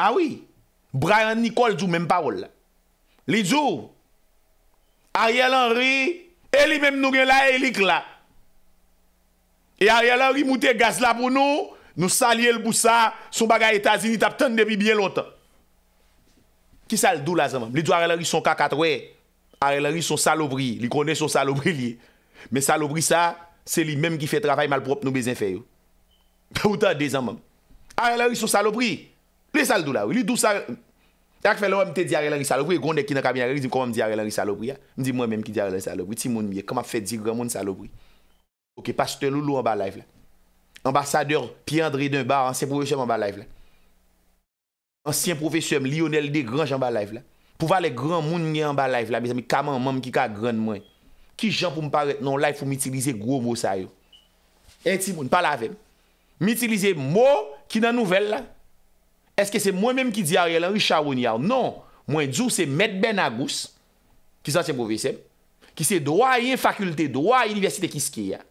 Awi, ah Brian Nichols zou menm parol la. Li zou, Ariel Henry, eli mem nou gen la elik la. E Ariel Henry mouten gaz la pou nou, nou salye l pou sa, sou baga Etasini tapten de bi bien lota. Ki sa l dou la zemam? Li zou Ariel Henry son kakat wey. Arelanri sou salobri, li konen sou salobri li. Men salobri sa, se li menm ki fe trafay malprop nou bezin feyo. Ou ta dezan man. Arelanri sou salobri, li sal dou la ou. Li dou salobri. Yak fe lom mte di Arelanri salobri, gonde ki nan kamen Arelanri, di m konman m di Arelanri salobri ya. M di mwen menm ki di Arelanri salobri. Ti moun miye, konman fe di gran moun salobri. Ok, pasten loulou an ba live la. Ambassadeur pi André Dunbar, ansyen profesyon an ba live la. Ansyen profesyon, Lionel Desgrange an ba live la. Pouva le gran moun nye an ba laif la, bizan mi kaman an mam ki ka gran mwen. Ki jan pou m paret non laif pou m itilize gro mou sa yo? E ti moun, pala avem. M itilize mou ki nan nouvel la. Eske se mwen menm ki di a riyel anri charouni ya? Non. Mwen djou se met ben agous, ki san sien bovesem, ki se doa yin fakulte, doa yin universite kiske ya.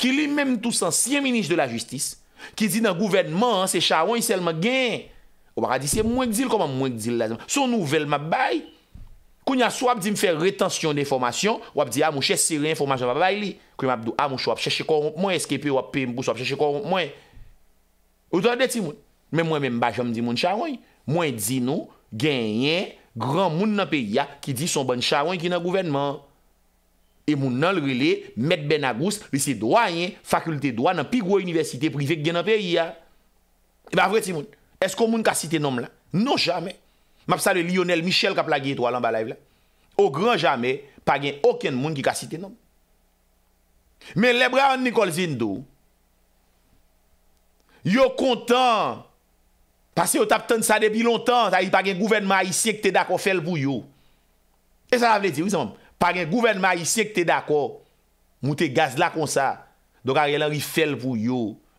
Ki li menm tousan sien minij de la justis, ki di nan gouvenman se charouni selman gen Ou baka di se mwen gzil koman mwen gzil la zman. Son nouvel map bay. Kounya sou ap di m fè retensyon de formasyon. Wap di amou chè sire informasyon papay li. Kouye map dou amou chè chè koron mwen. Eskepe wap pè mpou chè koron mwen. Ou ta de ti moun. Men mwen men bach wap di moun charon. Mwen di nou genyen gran moun nan peya ki di son ban charon ki nan gouvenman. E moun nan lre li met ben agous lise doayen fakulte doay nan pigwa universite privek gen nan peya. Ah. E ba vre ti moun. Esko moun kasi te nom la? Non jame. Map sa de Lionel Michel kap la gey to alan ba la ev la. O gran jame, pagen oken moun ki kasi te nom. Men lebra an Nikol Zindo, yo kontan, pase yo tapten sa depi lontan, ta yi pagen gouvenman yi seke te dako fel pou yo. E sa la vle di, wisa moun. Pagen gouvenman yi seke te dako, moun te gaz la kon sa, do ka re lor yi fel pou yo.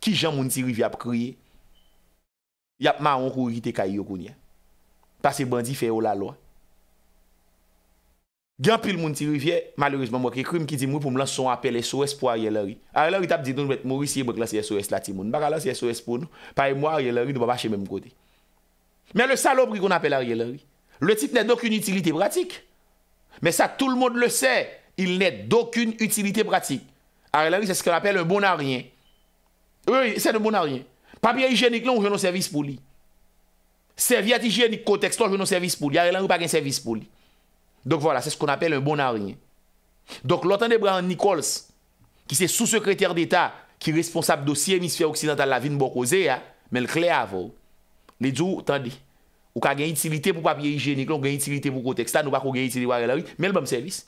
ki jan moun ti rivye ap kriye, yap ma an kou rite kaya yo kounye. Pas se bandi fe yo la lwa. Gyan pil moun ti rivye, malorizman mwen ki krim ki di mwen pou m lan son apel SOS pou a riyelari. A riyelari tap di doun mwen moun risiye pou m lanse SOS la ti moun. Bak a lanse SOS pou nou, pa e mwen a riyelari nou ba bache men m kode. Men le salobri kon apel a riyelari, le tit nè d'okun utilite pratik, men sa tout l'monde le se, il nè d'okun utilite pratik. A riyelari se skan apel un bonaryen, Papye hijenik lan ou jenon servis pou li Serviat hijenik kotexton Ou jenon servis pou li Yare lan ou pa gen servis pou li Donk wala se skon apel un bon arin Donk lotan de Brandon Nichols Ki se sou sekreter d'Etat Ki responsab dosi emisfer oksidental la vin bo koze Men l kle avou Le djou tande Ou ka gen itilite pou papye hijenik lan Ou gen itilite pou kotexton Ou bako gen itilite wak el a wik Men l bon servis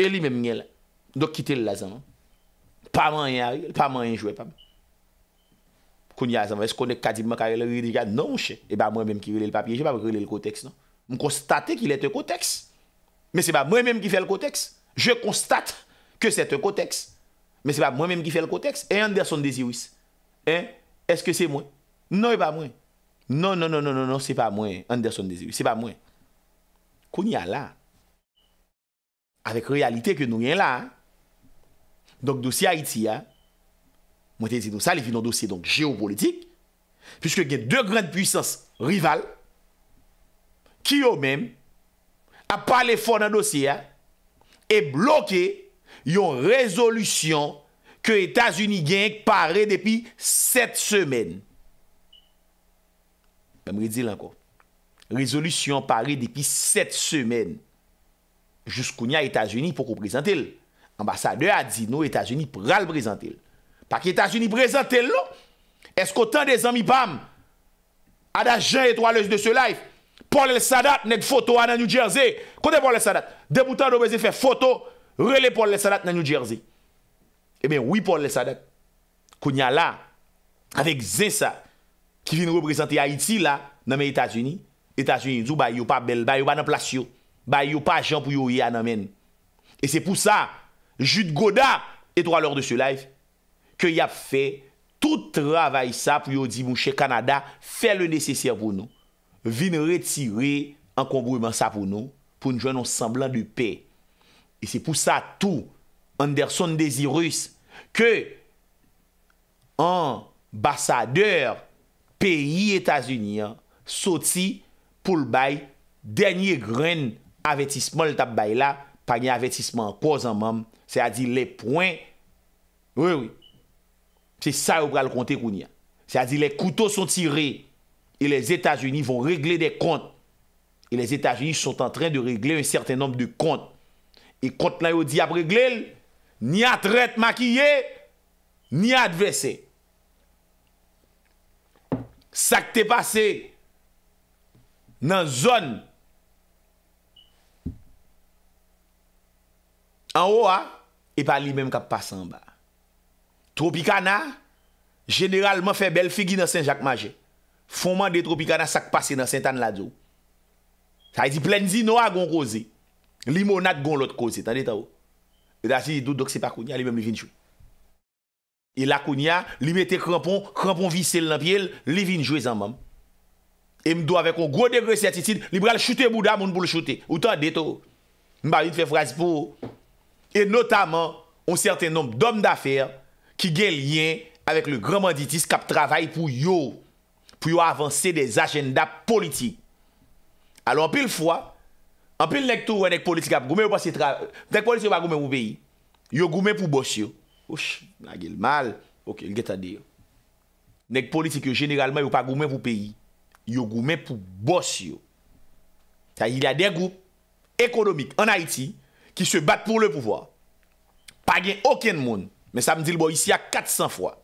El li men mwen la Donk kite l la zan Paman yare, paman yen jwe paman Kouni a zan, eskone kadipman karele, yon dija, non mwen chen. E eh ba mwen menm ki rele l papye, jen pa mwen rele l kotex, non? Mwen konstate ki l ete kotex. Men se ba mwen menm ki fel kotex. Je konstate ke sete kotex. Men se ba mwen menm ki fel kotex. E Anderson Desiris? E? Eske se mwen? Non e ba mwen? Non, non, non, non, non, non, se pa mwen Anderson Desiris, se pa mwen. Kouni a la? Awek realite ke nou yon la, donk dou si Haiti ya, Mwen te zin nou sa li fin nan dosye donk geopolitik, piskwe gen de gran puissance rival ki yo men a pale fon nan dosye e bloke yon rezolusyon ke Etasuni genk pare depi set semen. Pemre di lanko. Rezolusyon pare depi set semen jouskoun ya Etasuni pou ko prezante l. Kambasa nou a di nou Etasuni pou kal prezante l. Pa ki Etats-Unis prezante lò, esko tan de zan mi bam, ada jen etroaleuse de se laif, Paul L. Sadat neg foto anan New Jersey. Kote Paul L. Sadat? Demoutan dobeze fe foto, rele Paul L. Sadat nan New Jersey. Emen, eh wii Paul L. Sadat, koun ya la, avek zensa, ki vin reprezante Haiti la, nanmen Etats-Unis. Etats-Unis, zou ba yu pa bel, ba yu pa nan plasyo, ba yu pa jen pou yu yi ananmen. Ese pou sa, jute goda, etroaleuse de se laif, ke y ap fe tout travay sa pou yo di mouche Kanada fe le nesesir pou nou. Vin retire an konbouyman sa pou nou pou nou jwen an semblan de pe. E se pou sa tou Anderson Desirous ke ambasadeur peyi Etasunian soti pou l bay denye gren avetisman l tap bay la pa nye avetisman koz an mam se a di le poin woui woui Se sa yo pral konte koun ya. Se a di le kouto son tire e les Etats-Unis von regle de kont. E les Etats-Unis son an train de regle un certain nombre de kont. E kont la yo di ap regle, ni a tret makiye, ni a dvesse. Sa ki te pase nan zon an ou a, e pa li menm kap pasan ba. Tropika na, generalman fe bel figi nan Saint-Jacques-Majet. Fonman de tropika na sak pase nan Saint-Anne-la-Doux. Sa yi di plenzi nou a gon koze. Li monat gon lot koze, tan de ta ou. E da si di doudok se pa kounya, li menm li vinjou. E la kounya, li mette krampon, krampon visel nan piel, li vinjou e zan mam. E mdo avè kon gwo degresi atitid, li bral chute bouda moun boul chute. Ou tan de ta ou. Mba yi te fe fraz pou ou. E notaman, on certain nom d'om da fèr, Ki gen lyen avèk lè grè manditis kap travay pou yo. Pou yo avansè des agenda politik. Alò anpil fwa, anpil lèk tou wè lèk politik ap goumè ou pas se travay. Lèk politik ou pa goumè ou peyi, yo goumè pou bòsyo. Osh, nagèl mal. Ok, lèk politik yo genelman ou pa goumè ou peyi, yo goumè pou bòsyo. Sa yè lèk goup ekonomik an Haiti ki se bat pou lèk pouvò. Pa gen okèn moun. Men sa m di l bo, isi a 400 fwa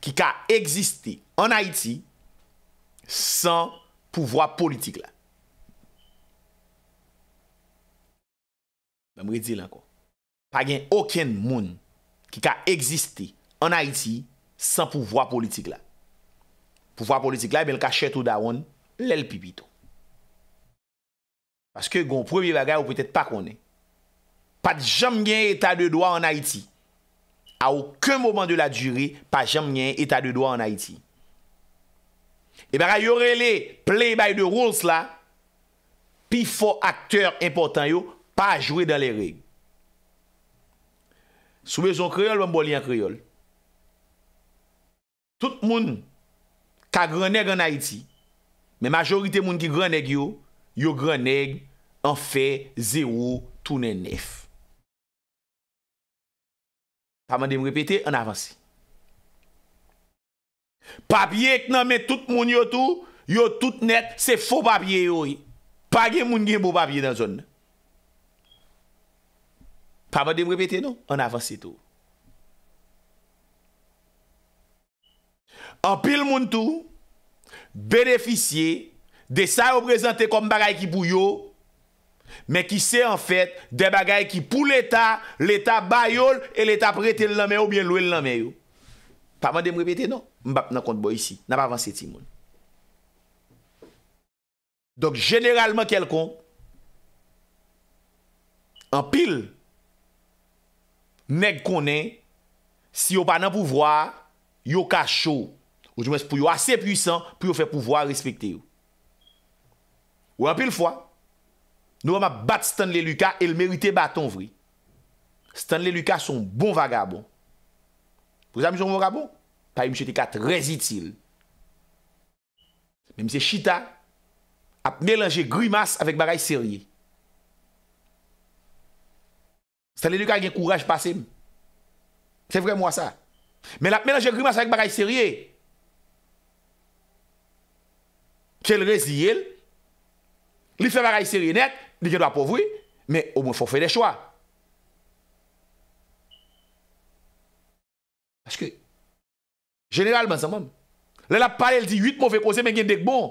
ki ka egziste an Haiti san pouvwa politik la. M amri di l an kon. Pa gen okyen moun ki ka egziste an Haiti san pouvwa politik la. Pouvwa politik la, eh ben l ka cheto da woun l el pipito. Paske gon prou mi vaga ou pwetet pa konen. Pa di jam gen eta de doa an Haiti. a ouke mouman de la juri pa jam nyen eta de doa an Haiti. E eh ber a yorele play by the rules la, pi fo akter important yo pa jwe dan le reg. Soube zon kriol ban boli an kriol. Tout moun ka grenèk an Haiti, men majorite moun ki grenèk yo, yo grenèk an fe zè ou toune nef. Pa mwen dem repete, an avansi. Pabye ek nan men tout moun yo tou, yo tout net, se fo pabye yo. Pa gen moun gen bo pabye dan zon. Pa mwen dem repete nou, an avansi tou. An pil moun tou, beneficye de sa yo prezante kom baray ki bou yo... Men ki se en fèt De bagay ki pou l'Etat L'Etat bayol E l'Etat prete l'anmen yo Mwen loue l'anmen yo Paman dem repete non Mbap nan kont bo yisi Nan pa avanse ti moun Donk generalman kel kon An pil Neg konen Si yo pa nan pouvoar Yo ka chou Ou jwens pou yo ase pwisan Pou yo fe pouvoar respekte yo Ou an pil fwa Nou wama bat Stanley Lucas El merite bat ton vri Stanley Lucas son bon vagabo Pou zami son bon vagabo? Paye mjete kat rezitil Mse Chita Ap melange grimas Avik baray serye Stanley Lucas gen kouraj pasim Se vre mwa sa Men ap melange grimas avik baray serye Kel rezil Li fe baray serye net Ni genwa pouvri, men ou mwen fò fè de chwa. Pèche ke, genelman san mèm. Lè la pale l di yit mò fè kòse men gen dek bon.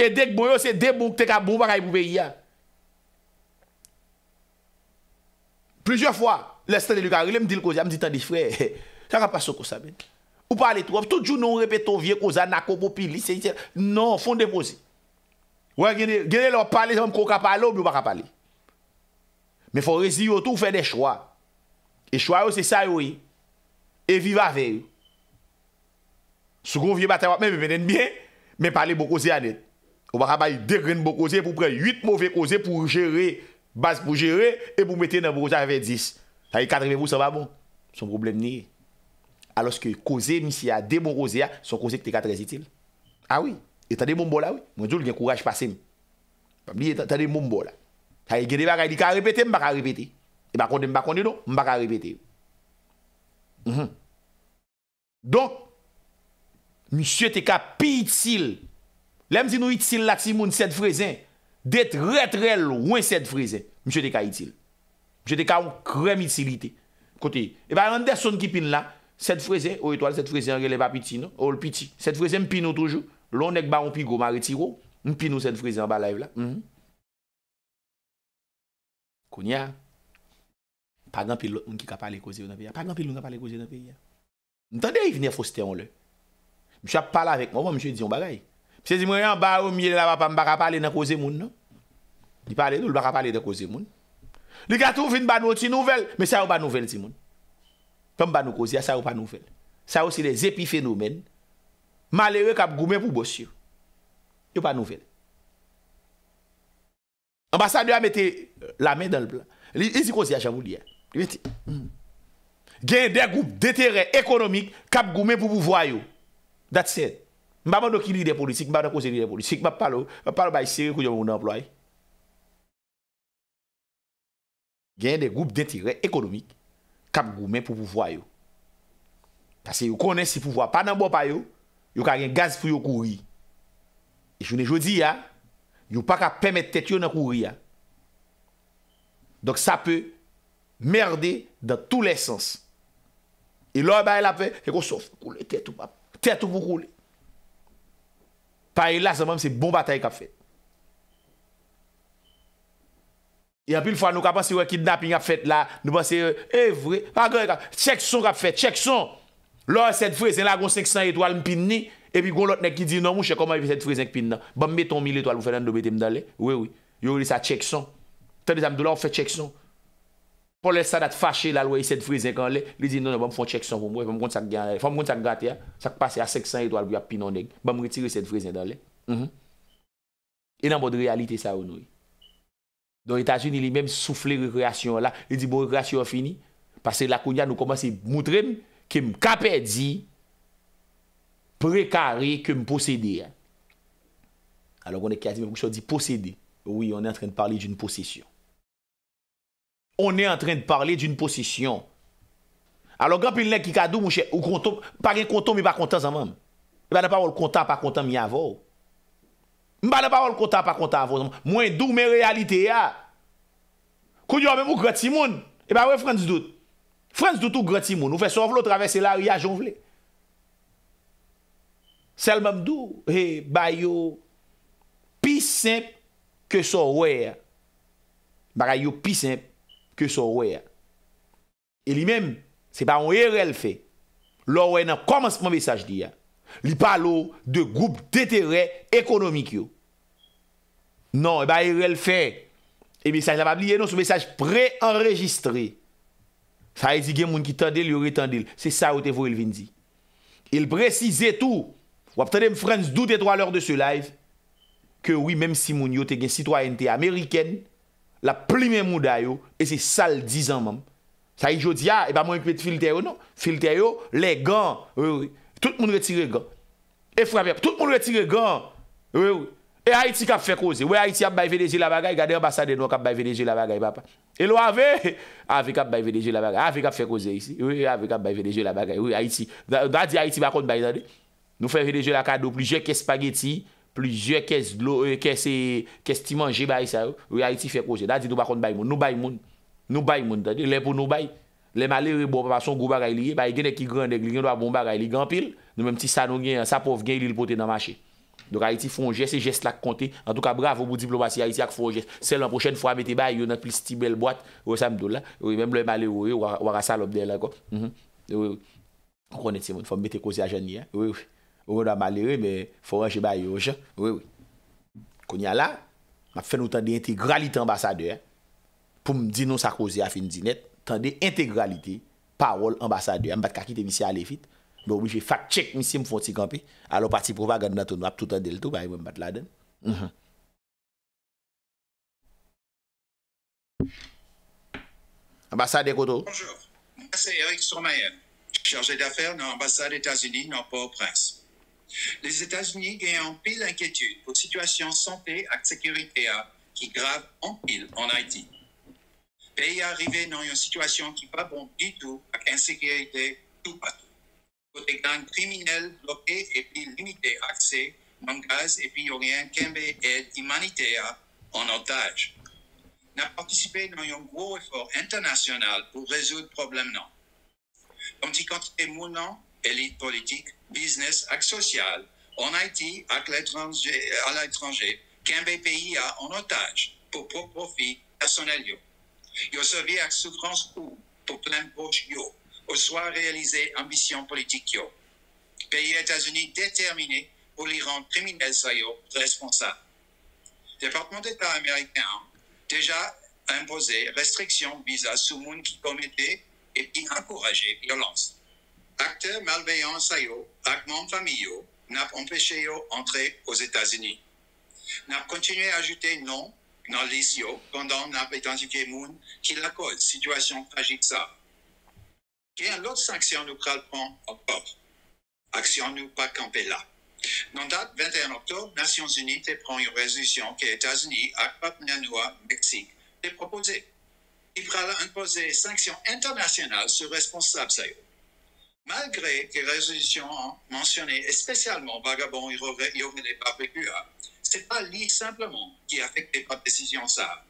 E dek bon yo se debon kte ka bou mwen kwa kwa yi poube yi ya. Plejè fwa, lè stèlè l yu kari, lè m di l kòse, m di tè di fwè, chè rè pa sou kòsa men. Ou pale tròp, tout jounon repè ton vie kòsa, nakopo pi lisey, nan fon depozi. Wè genè lò palè zè mè mè kon ka palò mè ou baka palè. Mè fò rezi yotou fè de chwa. E chwa yo se sa yo yi. E viva fe yi. Soukou vie batè wap mè mè venen mè. Mè palè bo koze anè. Ou baka bayi dekren bo koze pou pre yit mò fe koze pou jere. Bas pou jere. E pou mette nan bo koze ave 10. Ta yi kadre mè pou sa va bon. Son probleme ni. A loske koze misi ya de bo koze ya. Son koze ki te kadre zi til. A ah wii. E tade mou mbola wè, mwen djoul gen kouraj pasen. Pam li e tade mou mbola. Haye gede baray li ka repete mba ka repete. E bakonde mba konde nou, mba ka repete. Mhm. Donk, misye te ka pi itzil. Lem zin nou itzil lak si moun sed frezin, det ret rel ouen sed frezin, misye te ka itzil. Misye te ka ou krem itzil ite. Kote, e ba yon deson ki pin la, sed frezin, ou eto al, sed frezin releva pi itzil nou, ou l piti, sed frezin pi nou toujou, Loun ek ba ou pi goma retiro, mpino sen frizi an ba la ev la. Mhm. Konya, padan pi loun ki ka pale koze yon an pe ya, padan pi loun ka pale koze yon an pe ya. Ntande yon veni a foste yon lè. Misha pale avek mou, mwen misha yon diyon bagay. Pise zi mwen yon ba ou miye la wapa mba ka pale nan koze moun nan. Di pale loul, mba ka pale nan koze moun. Liga tou fin ban ou ti nouvel, men sa ou ban nouvel ti moun. Pan ban ou koze ya, sa ou ban nouvel. Sa ou si le zepi fenomen, Ma lewe kap goumen pou bous yo. Yo pa nouvel. Ambassade yo a mette la men dan l plan. Li si konsi a chanvou li ya. Li mette. Genye de goup de terren ekonomik kap goumen pou pouvwa yo. That's it. Mba man do ki li de politik, mba man do konsi li de politik, mba palo, mba palo ba yi seri kou yon moun employ. Genye de goup de terren ekonomik kap goumen pou pouvwa yo. Pase bon yo konen si pouvwa pananbo payo, Yon ka gen gaz pou yon kouri. E jounen joudi ya, yon pa ka pèmè tèt yon nan kouri ya. Dok sa pè merde da tout lè sens. E lò yon baye la pè, yon sa fè koule tèt ou pa, tèt ou pou koule. Pari la, se mèm se bon batay ka fèt. E apil fwa nou ka pansi wè kidnapping ka fèt la, nou pansi wè evre, agè yon ka, chèk son ka fèt, chèk son. Chèk son. Lò yon sèd vrezen la goun sèk san etoal mpin ni, epi goun lot nek ki di nan mouche koman yon sèd vrezen kpin nan. Bam meton mil etoal mwen fè nan dobetem dan le, wè wè, yon wè sa tchèkson. Tèdè zan mdou la wè fè tchèkson. Pon lè sa dat fache la lwè yon sèd vrezen kan le, lè di nan mwen fòn tchèkson pou mwen, fòm kon sèk gante ya, sèk pase a sèk san etoal mwen apin nan neg, bam retire sèd vrezen dan le. E nan mwen de realite sa wè nou. Don Et kem kapè di, prekare kem posède ya. Alors, konè kè azi mè pou chò di posède. Oui, onè an trèn de parli d'une posèsyon. Onè an trèn de parli d'une posèsyon. Alors, gèpè lè kikadou mouchè, ou kontou, pari kontou mè pa kontan zanman. Mè pa nan pa wòl kontan pa kontan mè ya vò. Mè pa nan pa wòl kontan pa kontan vò zanman. Mwen dò mè realite ya. Kou diwa mè mou krati moun. Mè pa wè fran zidout. Frans doutou Gratimou, nou fè son vlou travesse la ou ya jonvle. Selman mdou, he, eh, ba yo pi semp ke son wè eh ya. Ba ga yo pi semp ke son wè ya. E li menm, se pa ou e rel fè, lò wè nan komanse mwen mesaj di ya. Li pa lò de goup detere ekonomik yo. Nan, e ba e rel fè, e mesaj la pa bli, e nan sou mesaj pre-enregistreye. Sa e zi gen moun ki tendil, yo re tendil. Se sa yo te vo el vindi. El prezize tou, wap tade m frans dout etwa lor de se live, ke wii menm si moun yo te gen sitwayen te Ameriken, la plime moun dayo, e se sal dizan manm. Sa e jo di ya, ah, e ba moun ekpe te filte yo, non. Filte yo, le gan, woi woi, tout moun retire gan. E fwa vep, tout moun retire gan, woi woi. E Haiti kap fekoze, woi Haiti ap bay vedeji la bagay, gade ambasade nou kap bay vedeji la bagay, bapa. E lo avè, avè kap bay vedeje la bagay, avè kap fè koze yisi, avè kap bay vedeje la bagay, wè Haiti, dà di Haiti bakon bay dade, nou fè vedeje la kado, pli jè kè spageti, pli jè kè se, kè se, kè se ti manje bay sa, wè Haiti fè koze, dà di nou bakon bay moun, nou bay moun, nou bay moun dade, lè pou nou bay, lè malè wè bo pa pa son gou bagay liye, bay genè ki grandè, genè wè bon bagay liye, gampil, nou mèm ti sa nou genè, sa pof genè li lè potè nan mache. Donk a iti fon jes, se jes lak konte, an tou ka bravo mou diplomasy a iti ak fon jes, sel an prochen fwa mette bay yon nan plis ti bel boat, wè samdou la, wè mèm lè malè wè, wè rasa lopdè la ko. Wè wè wè, an konet se moun, fwa m bete kozi a jen ni, wè wè, wè wè nan malè wè, mè fwa wè jen bay yoj, wè wè. Koni a la, m ap fè nou tan de integralite ambasade, pou m di nou sa kozi a fin di net, tan de integralite, parol ambasade, m bat kakite visi a le fit, Mais obligé fact-check, monsieur, me font camper. Alors, parti propagande, dans tout, tout en tout, bah, il me battre là-dedans. Mm-hmm. Ambassade Koto. Bonjour. C'est Eric Stormayen chargé d'affaires dans l'ambassade des États-Unis dans Port-au-Prince. Les États-Unis gagnent en pile inquiétude pour situation santé et sécurité qui grave en pile en Haïti. Pays arrivé dans une situation qui n'est pas bon du tout, avec insécurité tout partout des gangs criminels bloqués et puis limité accès gaz et puis rien qu'un aide humanitaire en otage. Nous avons participé dans un gros effort international pour résoudre le problème. Non. Comme dit quantité moulante, élite politique, business et social, en Haïti, à l'étranger, qu'un pays a en otage pour propre profit personnel. Yo. Yo servi à à souffrance pour plein de poches au soir réalisé ambition politique yo. Pays États-Unis déterminé pour les rendre criminel responsables. responsable. Département d'État américain hein, déjà imposé restrictions visa sous monde qui commettait et qui encourageait violence. Acteurs malveillants sayo, actes n'ont n'a empêché yo aux États-Unis. N'a continué à ajouter non dans l'ISIO pendant n'a identifié moun qui la cause, situation tragique ça. Et autre sanction nous prend encore. Action nous pas camper là. Dans date 21 octobre, Nations Unies prend une résolution que les États-Unis, au Mexique, ont proposée. Il à imposer sanctions internationales sur responsables Malgré que les résolutions mentionnées, et spécialement vagabonds et des barbecues, ce n'est pas lui simplement qui affecte par décision ça.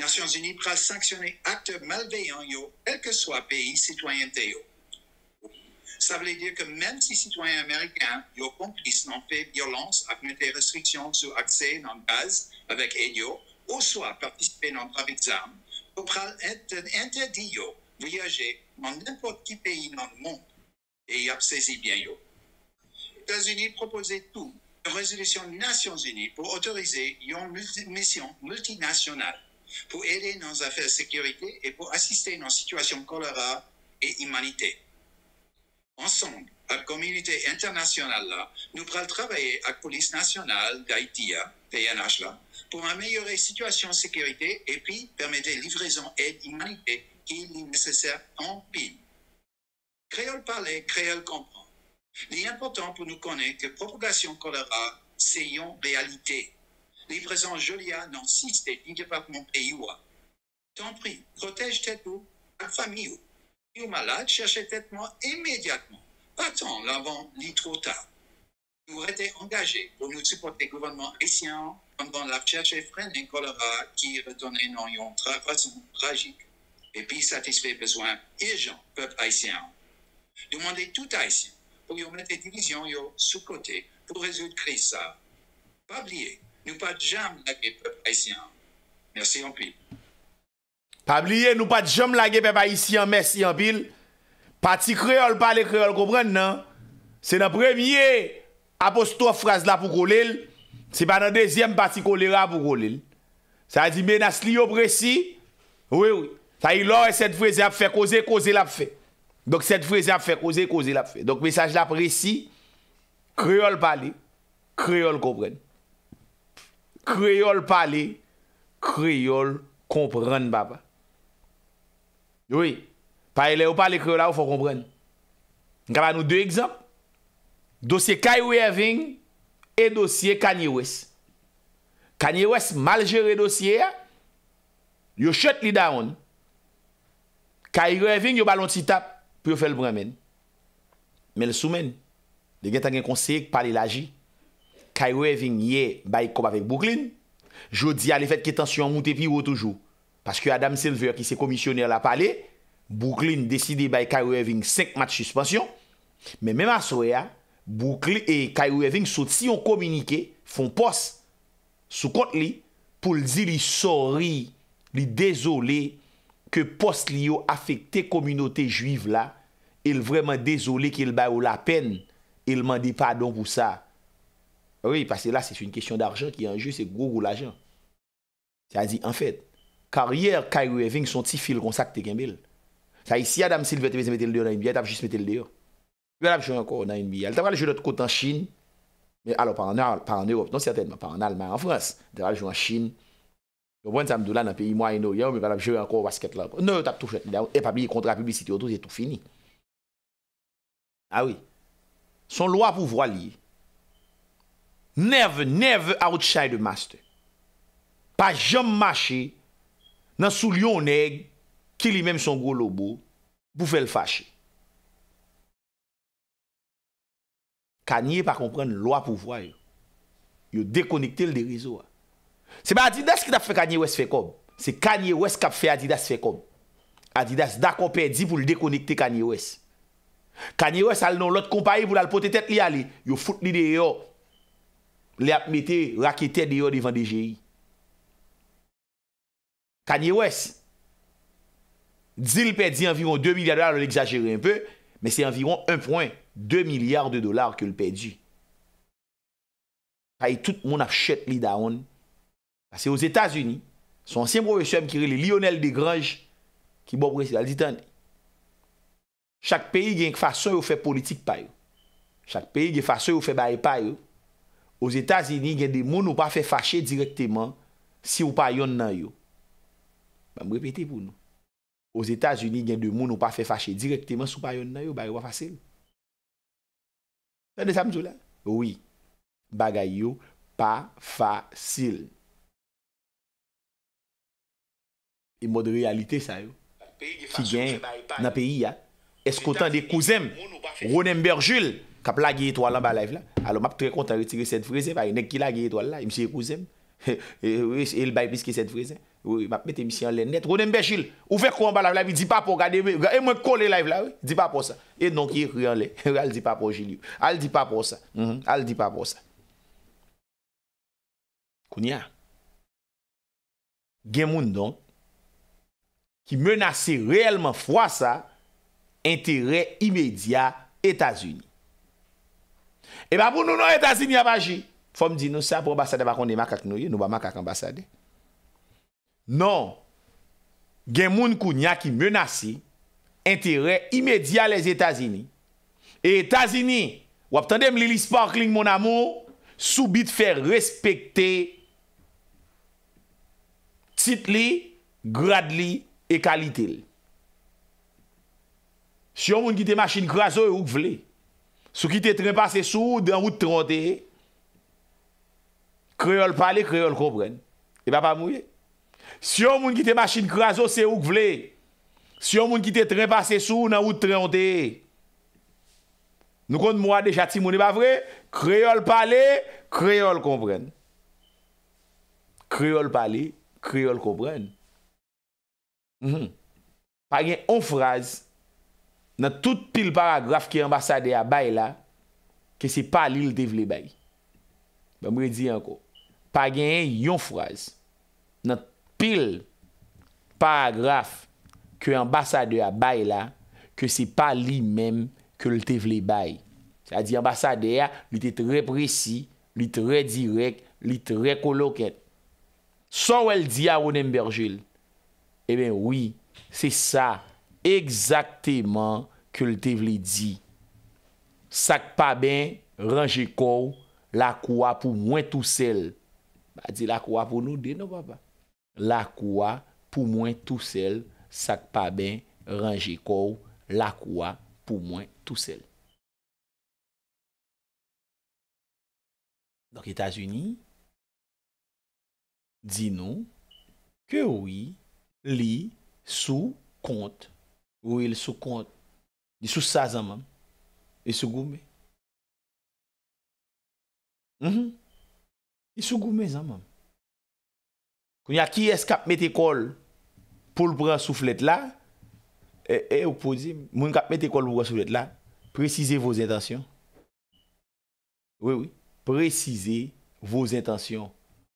Les Nations Unies pourra sanctionner acteurs malveillants, yo, quel que soit pays citoyenneté. Yo. Ça veut dire que même si citoyens américains yo complices n'ont fait violence avec des restrictions sur accès dans le gaz avec eux, ou soit participer dans un trafic d'armes, pourra être interdit yo, voyager dans n'importe quel pays dans le monde et y saisi bien yo. Les États-Unis proposaient tout, une résolution des Nations Unies pour autoriser une mission multinationale pour aider nos affaires de sécurité et pour assister dans situations situation choléra et humanité. Ensemble, avec la communauté internationale, là, nous pourrons travailler avec la police nationale d'Haïti, hein, PNH, là, pour améliorer la situation de sécurité et puis permettre livraison aide humanité qui est nécessaire en pile. Créole parler, créole comprend. Il est important pour nous connaître que la propagation choléra, c'est une réalité livraison Julia, Nancy, Stéphane, pays. PIOA. Tant prie, protège tes doux, ta famille ou malade, cherchez moi immédiatement. Pas tant l'avant ni trop tard. Nous été engagés pour nous supporter le gouvernement haïtien pendant la recherche effrénée choléra qui redonnait dans une façon tragique et puis satisfait besoin urgent peuple haïtien. Demandez tout haïtien pour y mettre division divisions sous-côté pour résoudre crise ça. Pas oublier Nou pa djam lage pe pa isi an. Mersi an pil. Pabliye, nou pa djam lage pe pa isi an, mersi an pil. Pati kreol pale kreol koubren nan. Se nan premye aposto fras la pou koulil, se pa nan dezyem pati koulira pou koulil. Sa di menas li yo presi, oui oui, sa ilo e set vreze ap fe, koze koze la ap fe. Dok set vreze ap fe, koze koze la ap fe. Dok mesaj la presi, kreol pale, kreol koubren nan. Kriyol pali, kriyol kompren baba. Yoi, pali kriyola ou fò kompren. Nkama nou dè ekzamp, dosye kajwe ving, e dosye kanyi wes. Kanyi wes mal jere dosye, yo shut li down. Kajwe ving yo balon ti tap, pou yo fel bremen. Men soumen, de get an gen konseyik pali laji. Kai Weving ye bay kop avèk Bouklin Jodi alè fèt ki tansyon moutèpi wò toujou Paske Adam Silver ki se komisyonè la pale Bouklin deside bay Kai Weving 5 mat suspansyon Men mèm aswe ya Bouklin e Kai Weving sot si yon kominike Fon pos Sou kont li Poul di li sorri Li dezolé Ke pos li yo afekte kominote juiv la El vreman dezolé ki el bay ou la pen El mandi pardon pou sa Oui, parce là, c'est une question d'argent qui est un jeu, c'est gourou l'argent. Ça dit, en fait, carrière, carrière, son petit fil consacré qu'il y a mille. Ça dit, si Adam Silva te mette le 2 dans l'NBA, tape juste mette le 2. Tape joué encore dans l'NBA. Tape joué de l'autre côté en Chine, mais alors pas en Europe, non certainement, pas en Allemagne, en France. Tape joué en Chine. Je vois que ça me doula dans le pays moyen, mais tape joué encore au basket. Non, tape tout fait. Eh, papi, il y a contre la publicité autour, c'est tout fini. Ah oui. Son loi pour voilier, Never, never outshine the master. Pa jom mache nan soulyon neg ki li menm son go lobo pou fe l fache. Kanyè pa kompren lwa pou vwa yo. Yo dekonekte l de rizwa. Se ba Adidas ki tap fe kanyè wè se fe kom. Se kanyè wè se kap fe Adidas se fe kom. Adidas da kompe di vou l dekonekte kanyè wè se. Kanyè wè se al non lot kompaye vou l al pote tet li ali. Yo fote li de yo le ap mette rakete deyo devan DJI. Kanyewes, di li pedi anviron 2 milyar dolar, lal exagere un peu, men se anviron 1 point, 2 milyar de dolar ke li pedi. Hay tout moun ap chet li daon, se yo Etasuni, son ansyen profesyon kire li Lionel bon de Grange, ki bo prese la ditan, chak peyi genk fasyon yo fe politik payo, chak peyi genk fasyon yo fe baye payo, Os Etats-Unis gen de moun ou pa fe fache direktyman si ou pa yon nan yo. Ba m repete pou nou. Os Etats-Unis gen de moun ou pa fe fache direktyman si ou pa yon nan yo. Ba yon pa fache. Sa de samzou la? Oui. Ba gaya yo pa fache. Fache sil. E mod realite sa yo. Ki gen nan peyi ya. Eskotan de kouzem. Ronen Berjul. Kap la geye to alan ba laif la, alo map tre kontan retire sèd freze, pa yon ek ki la geye to alan la, yon msye kouzem, e, e, e, el bay biske sèd freze, map mete msye an len net, rounen mbechil, ou fek kou an ba laif la, vi di pa pou gade, e mwen kou le laif la, di pa pou sa, e non ki yon kou an len, al di pa pou jil yon, al di pa pou sa, mhm, al di pa pou sa. Kounia, gen moun don, ki menase reyelman fwa sa, enterre imedya Etasuni. E ba pou nou nou Etazini apaji. Fom di nou sa pou ambasade bakon de makak nou ye, nou ba makak ambasade. Non, gen moun kounya ki menasi, enterre imedya les Etazini. E Etazini, wap tande m lili sparkling moun amou, soubit fè respekte titli, gradli, e kalitel. Si yon moun kite masin kraso e ouk vle, Sou ki te trenpase sou nan wout tranteye, kreol pale, kreol kompren. E ba pa mouye. Si yon moun ki te machin kraso, se wouk vle. Si yon moun ki te trenpase sou nan wout tranteye, nou kont mouade chati moun e ba vre, kreol pale, kreol kompren. Kreol pale, kreol kompren. Mhm. Pa gen an fraz, nan tout pil paragraf ki ambasade a bay la, ke se pa li l te vle bay. Ben mwen di anko, pa gen yon fraz, nan pil paragraf, ke ambasade a bay la, ke se pa li men, ke l te vle bay. Sa di ambasade a, li te tre presi, li tre direk, li tre koloket. San wèl di a ou nem berjil, e ben wii, se sa, egzakteman, ke l te vle di, sak pa ben ranje kou, la kou a pou mwen tou sel. Ba di la kou a pou nou de nou baba. La kou a pou mwen tou sel, sak pa ben ranje kou, la kou a pou mwen tou sel. Donk Etasuni, di nou, ke ou li sou kont, ou il sou kont, Di sou sa zan mam? Di e sou goume? Di mhm. e sou goume zan mam? Kwen ya ki es kap met ekol pou l bransouflet la, e, e ou pou di, moun kap met ekol pou bransouflet la, prezise vos intansyon. Oui, oui. Prezise vos intansyon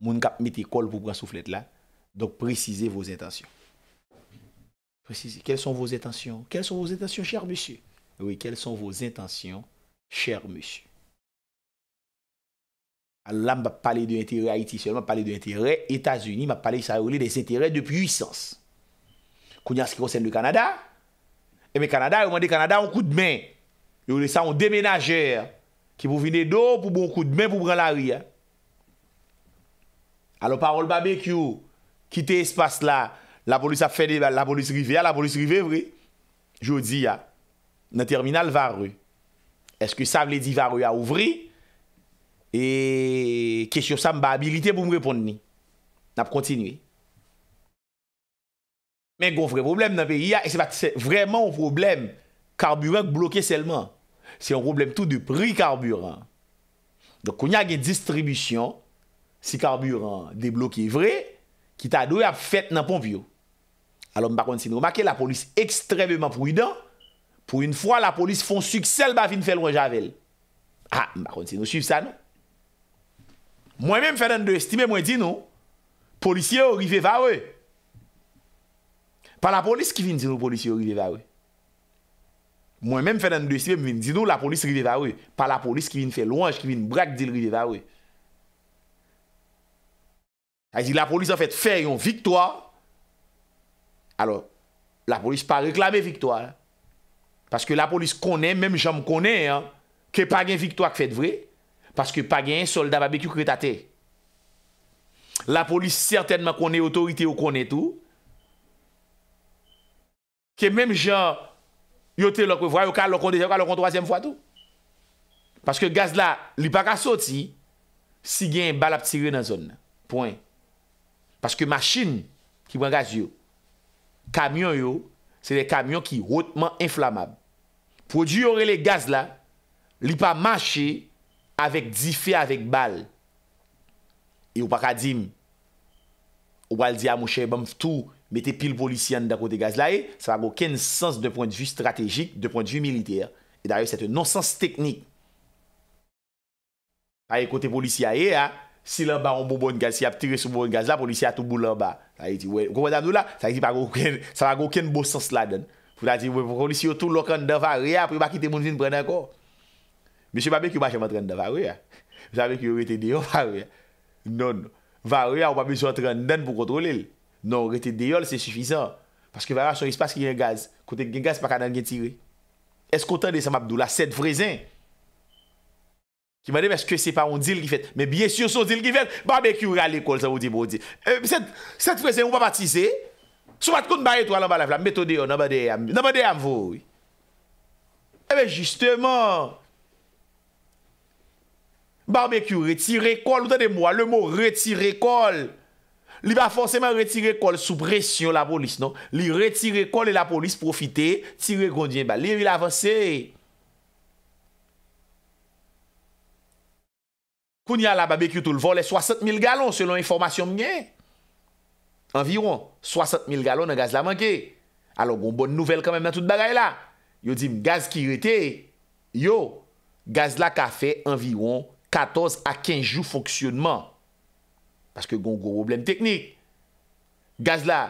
moun kap met ekol pou bransouflet la. Donc prezise vos intansyon. Précisez, quelles sont vos intentions Quelles sont vos intentions, cher monsieur Oui, quelles sont vos intentions, cher monsieur Là, je parler de l'intérêt Haïti seulement, parler de l'intérêt États-Unis, m'a parlé ça des intérêts de puissance. Quand ce qui concerne le Canada, et eh le Canada, on a demandé Canada un coup de main. Ils ont ça, un déménageur qui vous venir d'eau pour un coup de main pour prendre la rue. Hein. Alors, parole barbecue, quittez espace là, La polis ap fede, la polis rive ya, la polis rive vre. Jodi ya, nan terminal varu. Eske sa vle di varu ya ouvri? E kesyo sa mba abilite pou mrepon ni. Nap kontinwe. Men kon vre problem nan peyi ya, e se bat se vreman ou problem, karburant blokye selman. Se yon problem tou de pri karburant. Don kon ya gen distribisyon, si karburant deblokye vre, ki ta doy ap fet nan pon vyo. Alon mba konti se nou makè la polis ekstremèman prouden, pou yon fwa la polis fon suksel ba vin fè lwen javel. Ha, ah, mba konti se nou suiv sa nou. Mwen mèm fè nan de estime mwen di nou, polisye ou rive va we. Pa la polis ki vin di nou polisye ou rive va we. Mwen mèm fè nan de estime mwen di nou la polis rive va we. Pa la polis ki vin fè lwen, ki vin brak di rive va we. A zi la polis an fèt fè yon viktoa, alor, la polis pa reklamè fiktwa, paske la polis konè, mèm jan m konè, ke pa gen fiktwa k fèt vre, paske pa gen solda ba bek yu kretate, la polis certainman konè otorite ou konè tout, ke mèm jan yote lòk wè vwa, yòk an lòk an dè, yòk an lòk an trase m fwa tout, paske gaz la li pa ka soti, si gen bal ap tirè nan zon, point, paske machin ki wè gaz yò, kamyon yo, se de kamyon ki hotman inflamab. Pwè di yore le gaz la, li pa mache avèk di fè avèk bal. E yo pakadim, ou bal di amou ah, chèbam f'tou, mette pil policyan da kote gaz la e, sa wakèn sens de pwèn de vwi strategik, de pwèn de vwi militer. E daye, se te nonsens teknik. A ye kote policyan e, a ye a, ah, Si la baron bon bon gaz, si ap tire sou bon gaz la, polisi a tou bou la bar. A yi ti wey, wè, wè komenda nou la, sa yi ti pa gòkè, sa gòkèn bòsans la den. Fou la ti, wè, wè, wè, polisi yo tou lo kan den, va rea, prè ba kite mounjin prenè anko. Mè shè mabè kyou machè mè trèn den, va rea. Mè shè mabè kyou rete deyol, va rea. Non, non, va rea, wè mabè jòm trèn den pou kontrol el. Non, rete deyol, se sufisan. Paske va rea, son espas ki gen gaz, kote gen gaz pa kanan gen tire. Eskou tan dey san Ki mwade mweske se pa on dil ki fet, me byesyo sou dil ki fet, barbe kyou re al ekol sa wou di mwou di. E, set prese mwou pa batize, sou pat koun mbaye to alan ba la vlam, meto de yon, nan ba de yon, nan ba de yon mwou. E, be, justeman, barbe kyou re tire kol, ou tade mwa, le mwou re tire kol, li ba fonseman re tire kol sou presyon la polis, non? Li re tire kol e la polis profite, tire gondjen ba, li vil avanseye. Koun ya la babek yo tou l vo le 60.000 galon selon informasyon mwenye Environ 60.000 galon nan gaz la manke Alo goun bon nouvel kamen nan tout bagay la Yo di m gaz ki yote Yo, gaz la ka fe environ 14 a 15 jou fonksyonman Paske goun goun problem teknik Gaz la,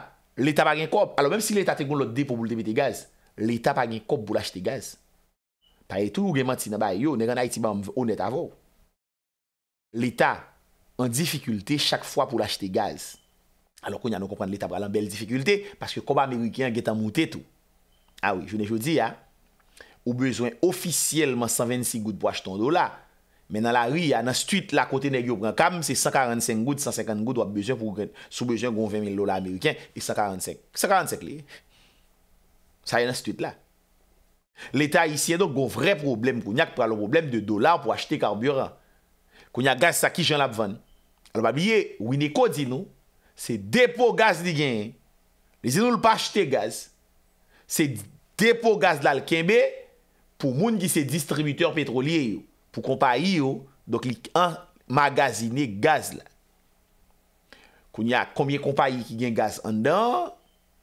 leta pa gen kop Alo menm si leta te goun lot de pou boul temite gaz Leta pa gen kop boul achete gaz Paye tou ou gen manti nan baye yo Ne gan a iti ba onet avou L'Etat an difikulte chak fwa pou l'achete gaz. Alokou nyan nou komprende l'Etat bral an bel difikulte, paske koma Amerikyan get an mouté tou. Awi, ah jounen joudi ya, ou bezwen ofisiyelman 126 gout pou achetan dola, men nan la ri ya, nan stuit la kote nè gyo pran kam, se 145 gout, 150 gout wap bezwen pou, sou bezwen goun 20 000 dola Amerikyan, e 145, 145 li. Sa yon stuit la. L'Etat yisiye do goun vre problem kou, yon ak pralou problem de dola pou achete karbura. Koun ya gaz sa ki jan la bvan. Al mabye, wine ko di nou, se depo gaz di gen. Ne zin nou l pa achete gaz. Se depo gaz la l kenbe pou moun ki se distributör petrolier yo. Pou kompay yo, do ki an magazine gaz la. Koun ya konbye kompay ki gen gaz an dan...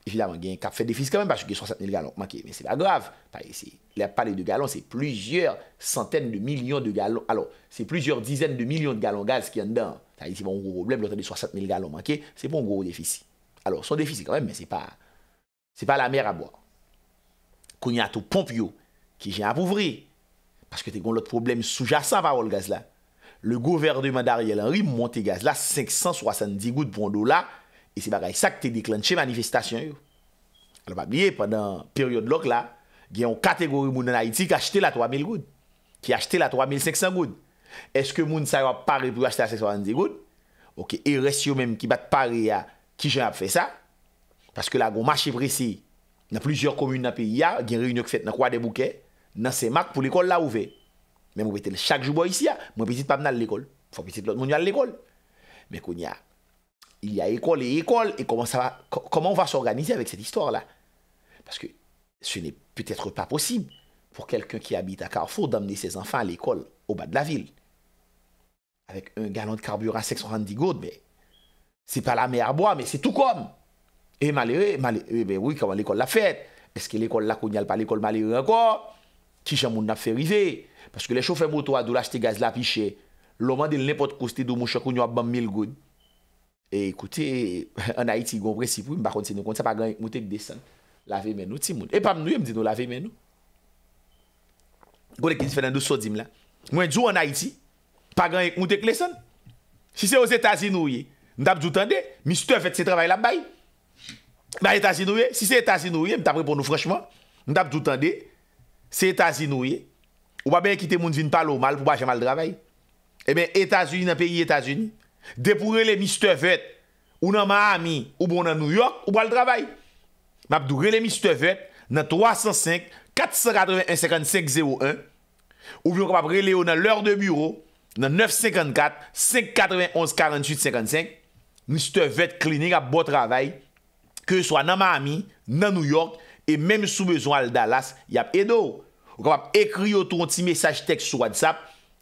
Evidemment, gen kap fè déficit kèmèm, pache gen 60 000 galon. Mankè, men se pa grave. Ta e se, lè pa de 2 galon, se plusieurs centènes de milyon de galon. Alors, se plusieurs dizènes de milyon de galon gaz ki yon dan. Ta e se bon, un gros problem, lè ta de 60 000 galon, mankè, se pon un gros déficit. Alors, son déficit kèmèm, men se pa, se pa la mer a bo. Kon yon ato pomp yo, ki jen apouvri. Pache ke te kon lòt problem soujasan pa wòl gaz la. Le govèr de Mandariel Henry, mante gaz la, 570 gout pwond E se bagay sak te deklanche manifestasyon yo. Alwa pa biye, pandan peryode lok la, gen yon kategori moun nan Haiti ki achete la 3.000 goud. Ki achete la 3.500 goud. Eske moun sa yon pari pou achete la 3.500 goud? Ok, e resyo menm ki bat pari ya ki jen ap fey sa? Paske la goun mache presi nan plizior komyoun nan peyi ya, gen reyoun yo ki fet nan kwa de bouke, nan se mak pou lekol la ouve. Men moun petel chak jubo isi ya, moun petit pap nan lekol. Fon petit lot moun yo al lekol. Men koun ya, il y a école et école, et comment, ça comment on va s'organiser avec cette histoire-là Parce que ce n'est peut-être pas possible pour quelqu'un qui habite à Carrefour d'amener ses enfants à l'école au bas de la ville. Avec un gallon de carburant à 670 gouttes, mais c'est pas la mer à boire, mais c'est tout comme. Et malheureux, malheureux eh ben oui, comment l'école l'a fait Est-ce que l'école l'a cognale pas l'école malheureux encore Qui on a fait arriver Parce que les chauffeurs moto à l'acheter gaz la piché, l'homme de n'importe quoi, c'était de mouche qu'on a 1000 gouttes. E ekoute, an Haiti gompre sipou, mba konti se nou konti sa pa gan ek moutek desan, lave men nou ti moun. E pam nouye mdi nou lave men nou. Gone ki di fè nan dou sodim la. Mwen djou an Haiti, pa gan ek moutek lesan. Si se os Etatsi nouye, mba joutande, mis te fète se travay la bay. Mba Etatsi nouye, si se Etatsi nouye, mta pre poun nou franchman, mba joutande, se Etatsi nouye, ou ba ben kite moun vin palo mal pou bache mal travay. E men Etatsi nouye nan peyi Etatsi nouye, Depou rele mi ste vet ou nan Mahami ou pou bon nan New York ou pou al trabay. Mabdou rele mi ste vet nan 305-481-5501 ou vyo mkabab rele ou nan lor de bureau nan 954-591-4855 ni ste vet klinik ap bo trabay ke yo swa nan Mahami, nan New York e menm sou bezon al Dallas yap edo. Mkabab ekri yo ton ti mesaj tek sou WhatsApp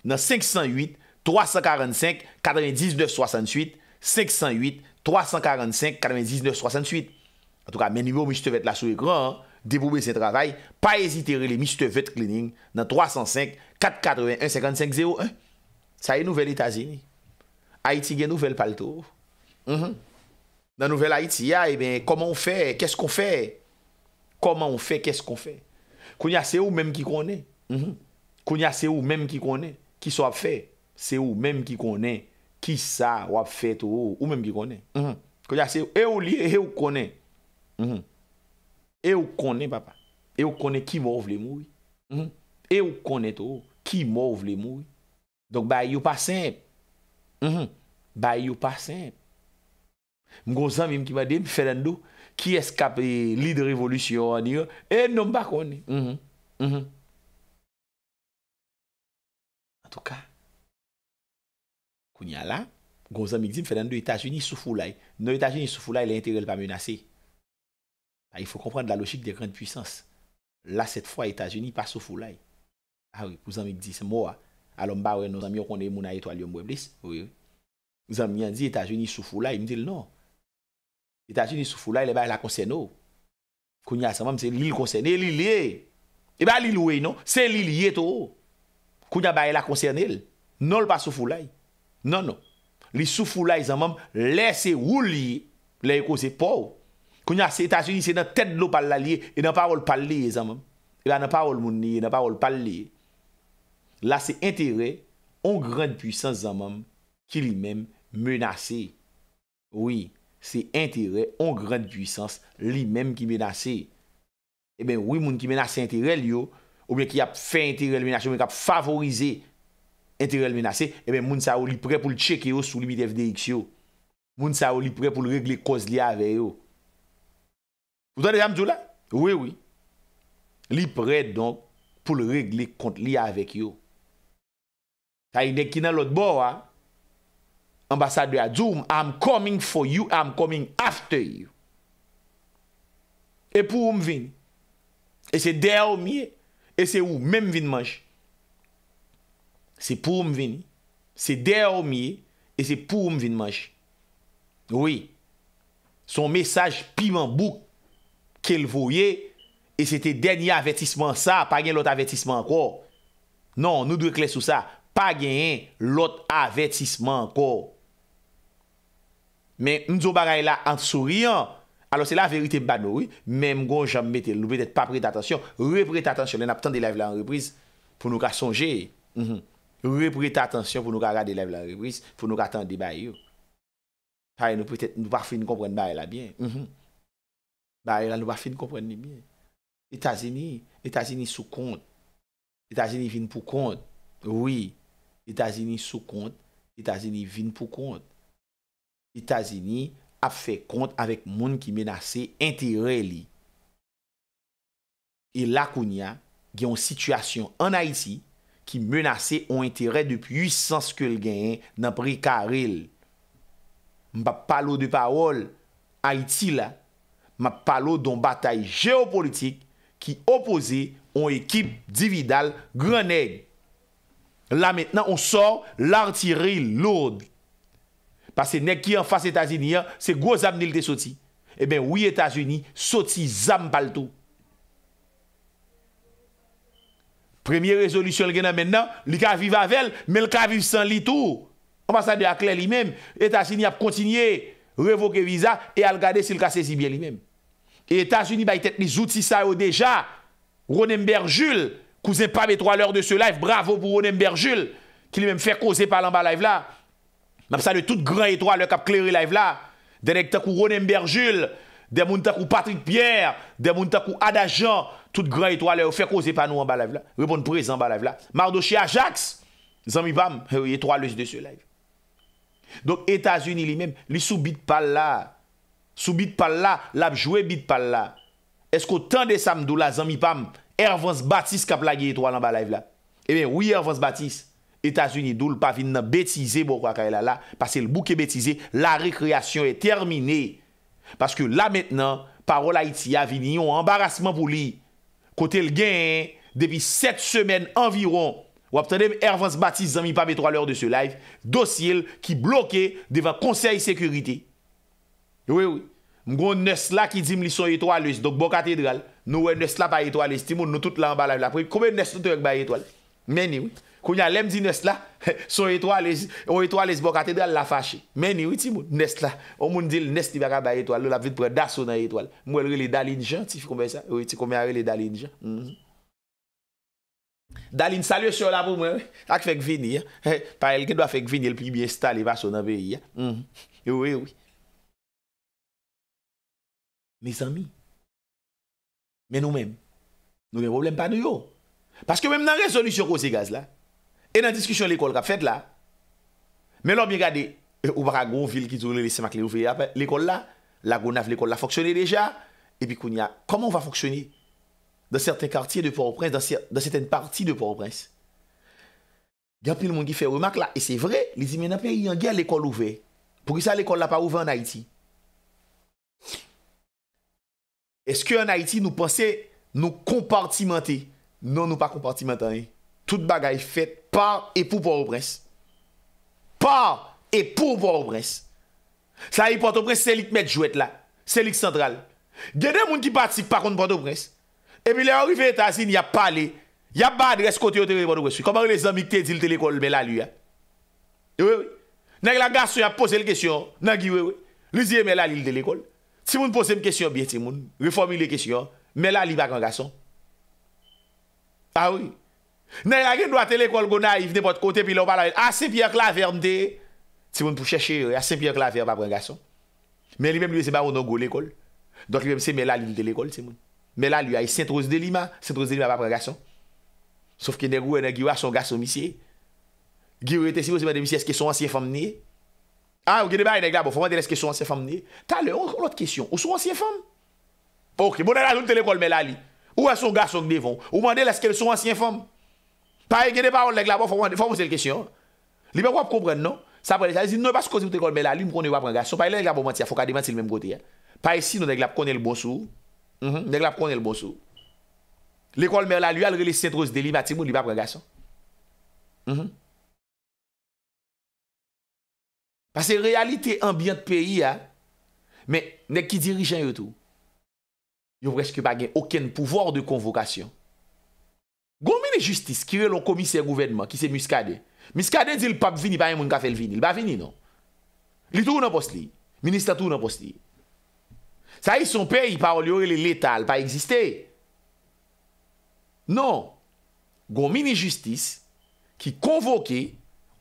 nan 508-481-5501 345-99-68, 508-345-99-68. En tout cas, menume ou Mr. Vet la sou ekran, deboube se travay, pa ezitere li Mr. Vet Cleaning, nan 305-481-5501. Sa yon nouvel etazini. Haiti gen nouvel paltou. Nan nouvel Haiti, ya, e ben, koman ou fe, kes kon fe? Koman ou fe, kes kon fe? Koun ya se ou menm ki konen? Koun ya se ou menm ki konen? Ki so ap fe? Se ou menm ki konen, ki sa wap fet ou ou menm ki konen. Mhm. Koja se ou e ou li, e ou konen. Mhm. E ou konen, papa. E ou konen ki mou vle mou. Mhm. E ou konen to ou, ki mou vle mou. Dok bayi ou pa semp. Bayi ou pa semp. Mgozan mim ki ba de, mi fèl an do, ki eskap li de revolusyon an di yo, e nou mba konen. An tou ka, Kounya la, kon zanmik di m fè nan do Etageni soufoulay. Non Etageni soufoulay lè intègrèl pa menasè. A, y fò komprende la logik de grand puissance. La set fwa Etageni pa soufoulay. A, wè, kon zanmik di, se mò a, alon ba wè, non zanmik yon konè moun a eto al yon mwèblis. Wè, wè. Kon zanmik di Etageni soufoulay, m di lè nan. Etageni soufoulay lè ba lè la konsèn nou. Kounya sa mwèm, se lè lè konsèn lè, lè lè. E ba lè lè ouè, nan, se lè lè l Non, non, li soufou la y zanman, lè se wou li, lè y ko se pou. Koun y a se Etats-Unis, se nan tèd lopal la li, e nan parol pal li y zanman. E la nan parol mouni, e nan parol pal li. La se intere, on grand puissance zanman, ki li men menase. Oui, se intere, on grand puissance, li menase. E ben, wou moun ki menase intere li yo, ou mwen ki ap fe intere li menase, ou mwen ki ap favorize menase. Entirel menase, ebe eh moun sa ou li pre pou l cheke yo sou li bidef deyiksyo. Moun sa ou li pre pou l regle koz li ave yo. Wou dan deyam djou la? Oui, oui. Li pre donk pou l regle kont li ave yo. Sa yi dekina lot bo wa, ambasadwe a djoum, I'm coming for you, I'm coming after you. E pou ou m vin? E se deyaw miye, e se ou men vin manj. Se pou m vin, se der ou miye, e se pou m vin manj. Oui. Son mesaj piman bouk ke l voye, e se te denye avetisman sa, pa gen l ot avetisman anko. Non, nou dwe kles sou sa, pa gen l ot avetisman anko. Men, un zo baray la, an sou riyan, alo se la verite badou, mem gon jan metel, nou bete pa pre t'atensyon, re pre t'atensyon, en ap tan de live la an repriz, pou nou ka sonje, mhm. Oui, prit atensyon pou nou ka gade lev la reprise, pou nou ka tende debay yo. Chay, nou pa fin kompren bare la bien. Mhm. Bare la nou pa fin kompren ni bien. Etazini, etazini sou kont. Etazini vin pou kont. Oui, etazini sou kont. Etazini vin pou kont. Etazini ap fe kont avèk moun ki menase ente re li. E lakounia gen yon situasyon an Haiti ki menase on intere depi 800 skul genyen nan pri Karil. Mpa palo de pa wol, Haiti la, mpa palo don batay geopolitik, ki opose on ekip dividal Grenègue. La menenon, on sor l'artiril lourde. Pase nek ki an fase Etasini, se gwo zam nil te soti? E ben wye Etasini soti zambal tou. Premye rezolusyon el genan men nan, li ka vive avel, men li ka vive san li tou. Koman sa de akler li men, etasini ap kontinye revoke wiza, e al gade sil ka sezi bien li men. Etasini bay tet ni zouti sa yo deja, Ronen Berjul, kouzen pa metro alor de se live, bravo pou Ronen Berjul, ki li men fè kose palan ba live la. Mamsa de tout gran etro alor kap kleri live la, denek ta kou Ronen Berjul, Demoun ta kou Patrick Pierre, demoun ta kou Ada Jean, tout gran etroale ou fek ose panou an ba laiv la. Repon prez an ba laiv la. Mardoshi Ajax, zan mi bam, hewe etroaleuse de se laiv. Donk Etasuni li men, li sou bit pal la. Sou bit pal la, labjwe bit pal la. Esko tan de sam dou la zan mi bam, Ervans Batis ka plage etroale an ba laiv la. Emen, wye Ervans Batis, Etasuni dou l pa vin nan betize bo kwa ka elala, pase l bouke betize, la rekreasyon e terminey. Paske la mennen, parol Haïti ya vini, yon embarrasman pou li, kote l gen, depi 7 semen environ, wap tene Ervans Batis zan mi pa metro alor de se live, dosil ki bloke devan konsey sekurite. Oui, oui, mgon nes la ki di mli son eto alos, dok bo katedral, nou wè nes la pa eto alos, ti moun nou tout la mba la, kome nes la te wèk ba eto alos, meni, oui. Kounya lem di nes la, son etwal e zbo katedral la fache. Meni witi moun, nes la. O moun di l nes li baka ba etwal, lola vide pre da sonan etwal. Mwen rile dalin jan, ti f koumen sa. Witi koumen rile dalin jan. Mhm. Dalin salye sou la pou mwen, ak fek vini. Par elke do a fek vini, l pibi estal eva sonan veyi. Yo, mhm. e yo, yo. Nis an mi. Men nou men. Nou ne problem pa nou yo. Paske men nan rezonisyon kose gaz la. E nan diskusyon l'ekol rap fèd la, men lò mi gade, e, ou bara goun vil ki toune lese mak lè ouve l'ekol la, la goun av l'ekol la foksyonè deja, e pi koun ya, koman wap foksyonè dan sèten kartye de Port-au-Prince, dan sèten parti de Port-au-Prince? Gyanpil moun ki fè ouve mak la, e se vre, li di men apè yon gyan l'ekol ouve, pou ki sa l'ekol la pa ouve an Haiti. Eske an Haiti nou pense, nou kompartimentè, non, nou nou pa kompartimentè ane? tout bagay fèt pa e pou pou ou pres. Pa e pou pou ou pres. Sa yi pote ou pres selik met jwet la. Selik sentral. Gede moun ki pati pa kon pote ou pres. E pi le orife etazin ya pale. Ya bad reskote ou tewe pote ou pres. Koman yi le zanmik te di ltelekol be la li ya. Yo we we. Nèk la gason ya pose l kesyon. Nèk ki we we. Li ziye be la li ltelekol. Ti moun pose m kesyon bie ti moun. Reformi l kesyon. Be la li bagan gason. A ah we we. Ne a gen nou a telekol gona, i vne pot kote pi loupa la, ase pi ak la ver mde, se moun pou cheshe, ase pi ak la ver papre gason. Men li mem li we seman ou nan go l'ekol, donk li mem se men la li lide l'ekol se moun. Men la li a, i sentros de li man, sentros de li man papre gason. Sof ke ne gwe ne giwa son gason misye, giwe te simo seman de misye, eske son ansyen fom mne? Ha, ou gen e baye ne glabou, fwa mande eske son ansyen fom mne? Ta le, ou l'otre kesyon, ou son ansyen fom? Ok, moun a gen nou telekol men la li, ou a son gason gnevon, ou mande Pa e genè pa ou lè glabou, fò mwen se l kèsyon. Li bè wap kompren non? Sa prele, sa lè zi nou pas kòzi pou te kolmè lalou, mwen konè wap rengasyon. Pa e lè glabou mwen tia, fò kade mwen se l mèm gote ya. Pa e si nou lè glabou konè l bòsou. Mwen glabou konè l bòsou. Lè kolmè lalou alre lè sèntrosi deli mati mwen li wap rengasyon. Mwen. Pase realite ambiant peyi ya, men nek ki dirijan yo tou. Yo preske pa gen okèn pouvor de konvokasyon. Gon mini justis ki re lon komise gouvenman ki se muskade Muskade di l pap vini pa yon moun ka fel vini, l ba vini non Li tou nan posli, minister tou nan posli Sa yi son pey, pa ol yore li letal, pa egziste Non, gon mini justis ki konvoke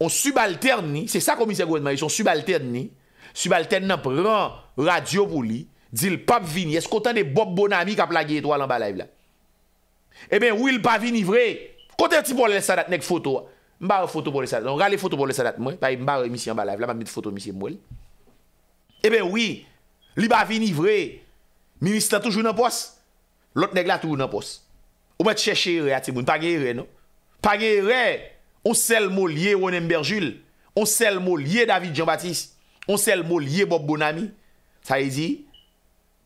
On subalterne ni, se sa komise gouvenman, yon subalterne ni Subalterne nan pran radio pou li Di l pap vini, eskotan de bok bonami ka plage etwa lan balay vla Eben, eh ou il bavi ni vre, konten ti bole lesa dat nek foto, mba re foto bole lesa dat, mba re foto bole lesa dat mwen, mba re emisyon ba live, la mwen mit eh foto emisyon mwen. Eben, ou il bavi ni vre, mimi si ta toujou nan pos, lot nek la toujou nan pos. Ou mwen cheche re ati mwen, pa ge re no, pa ge re, on sel mol ye Ronen Berjul, on sel mol ye David Jean-Baptiste, on sel mol ye Bob Bonami. Sa e di,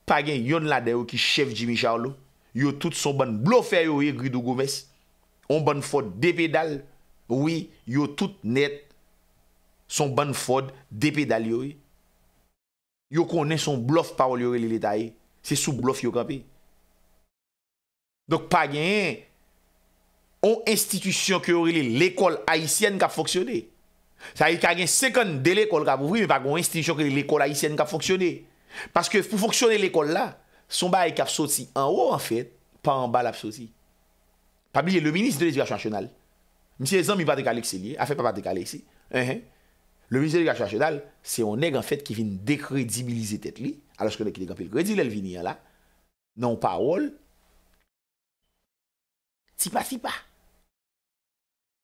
pa gen yon la deyo ki chef Jimmy Charlo. Yo tout son ban blofe a yoye gridou goumès. On ban fote depedal. Ou yoye tout net son ban fote depedal yoye. Yoye konen son blofe pa woye yoye l'Etat yoye. Se sou blofe yoye kapi. Dok pa gen yon institisyon ki yoye l'ekol haisyen kap foksyone. Sa yon kagen sekon de l'ekol kap woye, men pa gen yon institisyon ki yoye l'ekol haisyen kap foksyone. Paske pou foksyone l'ekol la, son bail qui a en haut, en fait, pas en bas, l'a sorti. Pas oublier, le ministre de l'Éducation nationale, monsieur va décaler ici a fait pas décaler ici hein, hein. le ministre de l'Éducation nationale, c'est un nègre, en fait, qui vient décrédibiliser tête li, alors que le qui le crédit, elle vient là, non parole, si pas, si pas.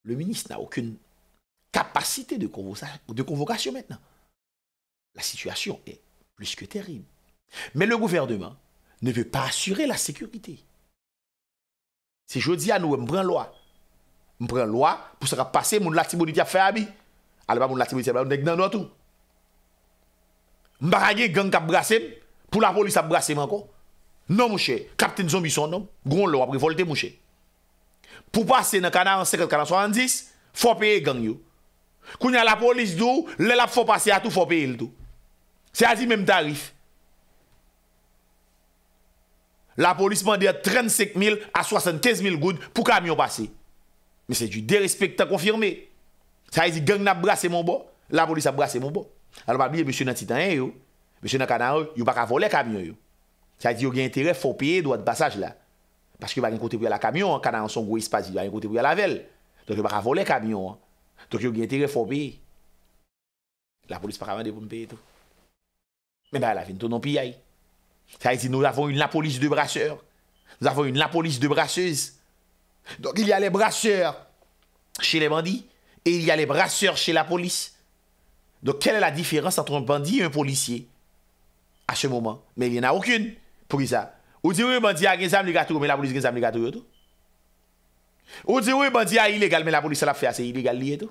Le ministre n'a aucune capacité de convocation maintenant. La situation est plus que terrible. Mais le gouvernement, Ne ve pa asyre la sekurite. Se jodi anou, m pren lwa. M pren lwa pou se rap pase moun lakse bonite ap fe abi. Ale pa moun lakse bonite ap fe abi, m neg nan wotou. M barage gen kap brase m pou la polis ap brase m anko. Non mouche, kapten zombi son nom, goun lwa pre volte mouche. Pou pase nan kanan 50, kanan 70, fopeye gen yo. Kounya la polis dou, lel ap fopeye atou fopeye ldo. Se a di men tarif. La polis mande ya 35.000 a 75.000 goun pou kamyon basi. Men se di derespektan konfirme. Sa e di geng na brase moun bon. La polis a brase moun bon. Ano pa biye monsi nan titan yon. Monsi nan kanan yon, yon baka vole kamyon yon. Sa e di yon gen tere fo peye do at basaj la. Paske yon baka yon kote pou yon la kamyon. Kanan yon son gwe ispazi, yon baka yon kote pou yon la vel. Donk yon baka vole kamyon. Donk yon gen tere fo peye. La polis pa kaman de pou mpeye tou. Men ba la fin tonon piyayi. Ça veut nous avons une la police de brasseurs. Nous avons une la police de brasseuses. Donc il y a les brasseurs chez les bandits et il y a les brasseurs chez la police. Donc quelle est la différence entre un bandit et un policier à ce moment Mais il n'y en a aucune pour ça. Ou dit oui, bandit a des armes mais la police a des armes Ou dit oui, bandit a illégal, mais la police a fait, assez illégal lié tout.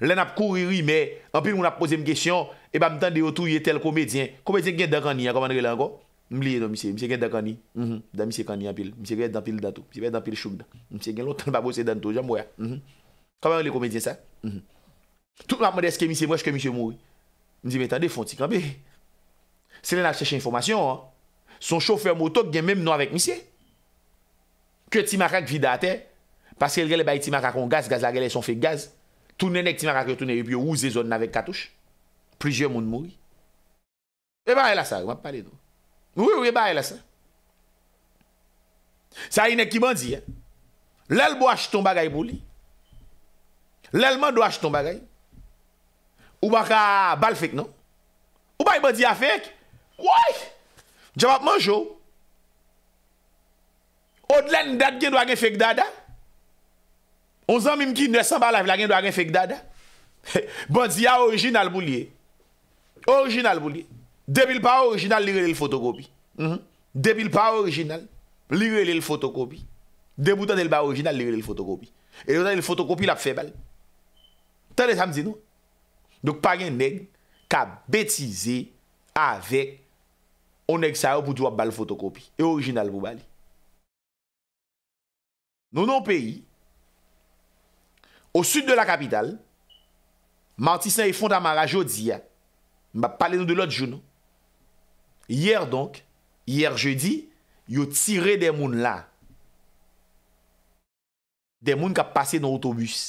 Len ap kouri rime, anpil moun ap pose m kesyon, e ba mtande otou ye tel komedyen. Komedyen gen dakan ni, ankoman re lango? Mliye nan misye, misye gen dakan ni, mwen dan misye kan ni anpil. Misye gen dapil dato, misye gen dapil choum dan. Misye gen lontan babose danto, jan mwoya. Koman re mhm, mhm. komedyen sa? Mhm. Tout mwen ap mwede eske misye mwen eske misye mwoy. Mdi mwen tande fonti kanbe. Se len ap seche informasyon an, son chofer motok gen menm nou avèk misye. Ke ti makak vida ate, paske lgele bayi ti makak on gaz, gaz la gele son fe gaz. Tounen ek ti man akre, tounen epi yo ouze zon nan vek katouche. Preje moun mouri. E ba elasa, wap pale nou. Ou, ou, e ba elasa. Sa inek ki bandi, he. Eh. Lel bo achiton bagay bou li. Lel man do achiton bagay. Ou baka bal fek nou. Ou bay bandi ya fek. Woy! Dja wap manjou. Odlen dat gen wage fek dada. On san mim ki nwè san ba la vlagèm do a gen fèk dada. Bon, si a orijinal bou liè. Orijinal bou liè. Debi l pa orijinal, li re li l fotokopi. Debi l pa orijinal, li re li l fotokopi. Debi l pa orijinal, li re li l fotokopi. E li re li fotokopi la pfè bal. Tè le samzi nou. Dok pa gen neg, ka betize, avek, o neg sa yo pou djwa bal fotokopi. E orijinal bou bal. Nou nou peyi, O sud de la kapital, mantis nan yon fondan maraj yo di ya, mba pale nou de lot jou nou. Yer donk, yer je di, yo tire den moun la. Den moun ka pase nan otobus.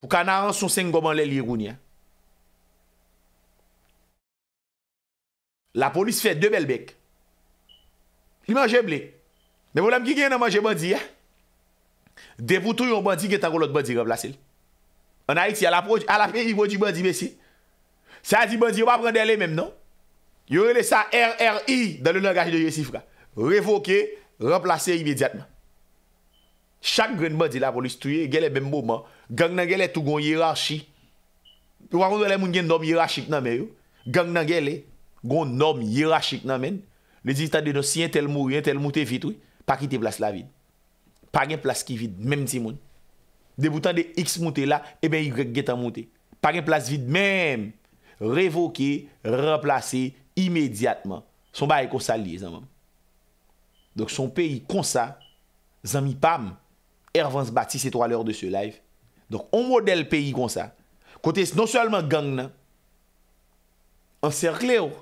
Pou ka nan an son sen goman lè liroun ya. La polis fe de belbek. Li manje blek. Ne moun lam ki gen nan manje bandi ya. De pou tou yon bandi ke tan kou lot bandi replase. An a yi ti al apouj, al apouj yi bandi besi. Sa yi bandi wap aprende ale menm nan. Yon rele sa RRI dan le langaj de Yosifra. Revoke, replase imediatman. Chak gren bandi la pou li stuyen, gele bembo man. Gang nan gele tou gon yirashi. Pou wakonde le moun gen nom yirashik nan men yo. Gang nan gele, gon nom yirashik nan men. Le zi ta de do non, si yon tel mou, yon tel mou te vitou. Pa ki te plase la vidou. Pa gen plas ki vide menm ti moun. De boutan de x moun te la, e ben y getan moun te. Pa gen plas vide menm. Revoke, replace, imediatman. Son ba e konsa liye zan moun. Donk son peyi konsa, zan mi pam. Erwans Batis etwa lor de se live. Donk on model peyi konsa. Kote se non solman gang nan. An serkle ou.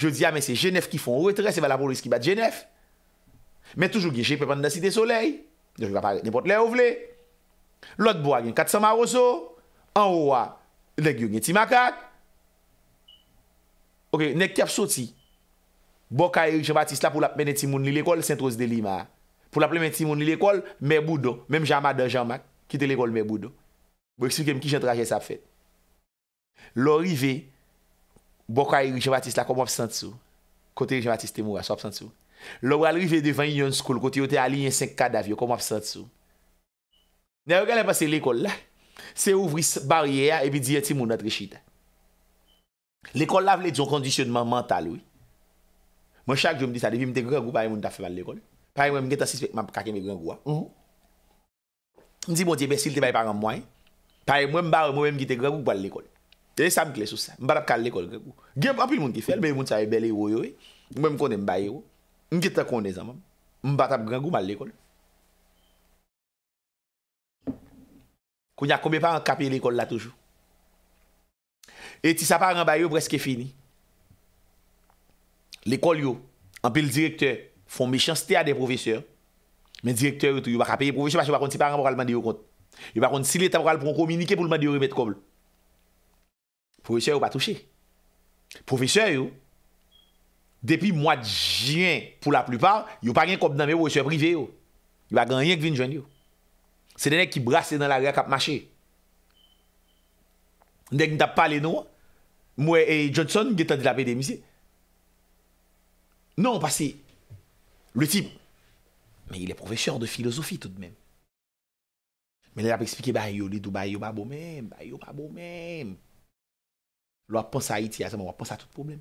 Je di ya ah, men se jenef ki fon ou etre, se va la boulis ki bat jenef. Men toujou ge, je pepan nan site solei. Je pepan nan pote le ou vle. Lot bo a gen katsan maroso. An rou a, le gen gen timakak. Ok, nek kiaf soti. Boka e Rijan Batis la pou la pmenen timoun li lekol, sentrosi de li ma. Pou la pmenen timoun li lekol, me budo, menm janma de janmak, kite lekol me budo. Bo eksikem ki jen traje sa fèt. Lo rive, boka e Rijan Batis la komop santsou. Kote Rijan Batis te mou a, sop santsou. Lou alrive devan yon skoul kote yo te aline senk kada vi yo Kom ap sa tsou Ne ya yon gale pa se lekol la Se ouvri barye ya e bi diye ti moun atre chita Lekol la vle djon kondisyonman mantal oui Mwen chak diyon mdi sa devye mte gregu pa yon moun ta fe pal lekol bon Pa yon mwen geta 6 mep kake mwen gregu wa Mdi mwen diye besil te bay param mway Pa yon mwen barye mwen mwen gite gregu pal lekol Tede sa e, mkle sou sa Mbad ap kal lekol gregu Gen apil moun te fel Mwen moun te ave bel ewayo Mwen kone mbayero Ngite ta konen zanman, mbat ap gran gouman l'ekol. Kou nye akome pa an kapi l'ekol la toujou. Eti sa paran ba yo brezke fini. L'ekol yo, anpe l'direkteur, fon mechansete a de profeseur. Men direkteur yo tou yo baka peye profeseur, pache yo bakon si paran pou kalman diyo kont. Yo bakon si l'etan pou kalman pou kon kominike pou l'man diyo remet kobl. Profeseur yo pa touche. Profeseur yo, Depi mwa jyen pou la plupar, yon pa gen komp nan mè wè yon privè yon. Yon pa gen yon kvin jwen yon. Se denek ki brase nan l'area kap mache. Ndek n tap pale nou, mwen e Johnson getan di la bè de misi. Non, pasi, le tip, men yon lè profesyor de filosofi tout mèm. Men lè tap ekspike, bè yon lèdou, bè yon bè mèm, bè yon bè mèm. Lò wapons a iti, yon wapons a tout probleme.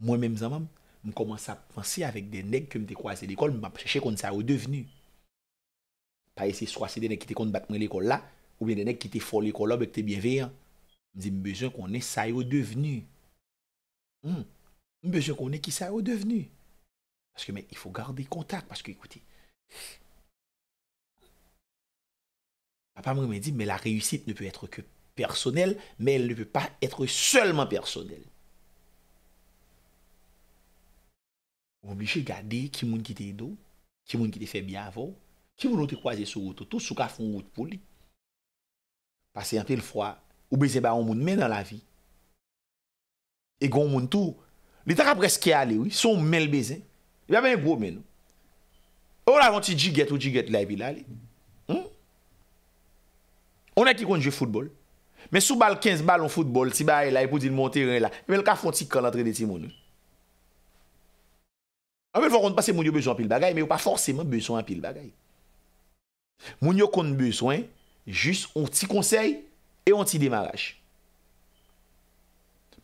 moi-même, je commence à penser avec des nègres que je croisé à l'école, je s'est comme ça, au devenu. Pas essayer soit c'est des nègres qui étaient contre à l'école là, ou bien des nègres qui étaient fort l'école là, mais ben, qui étaient bienveillants. Je dis, besoin qu'on ait ça au devenu. Hmm. Besoin qu'on ait qui ça au devenu. Parce que, mais il faut garder contact, parce que, écoutez, Papa me dit, mais la réussite ne peut être que personnelle, mais elle ne peut pas être seulement personnelle. Oblije gade ki moun ki te idou, ki moun ki te febyavou, ki moun nou te kwaze sou wotou, tout sou ka foun wot pou li. Pase yon tel fwa, ou bezen ba ou moun men nan la vi. E goun moun tou, li ta ka preske ale, son men l bezen, e ba men bro men nou. Ou la vant ti jiget ou jiget la bi la li. Hmm? On e ki konjou foutbol, men sou bal 15 balon foutbol, si ba e la, e pou di moun teren la, men l ka foun ti kan atre de ti moun nou. Anpèl fò konde pasè moun yo bezon apil bagay, mè yo pa fòrsèmen bezon apil bagay. Moun yo konde bezon, jist on ti konsey, e on ti demaraj.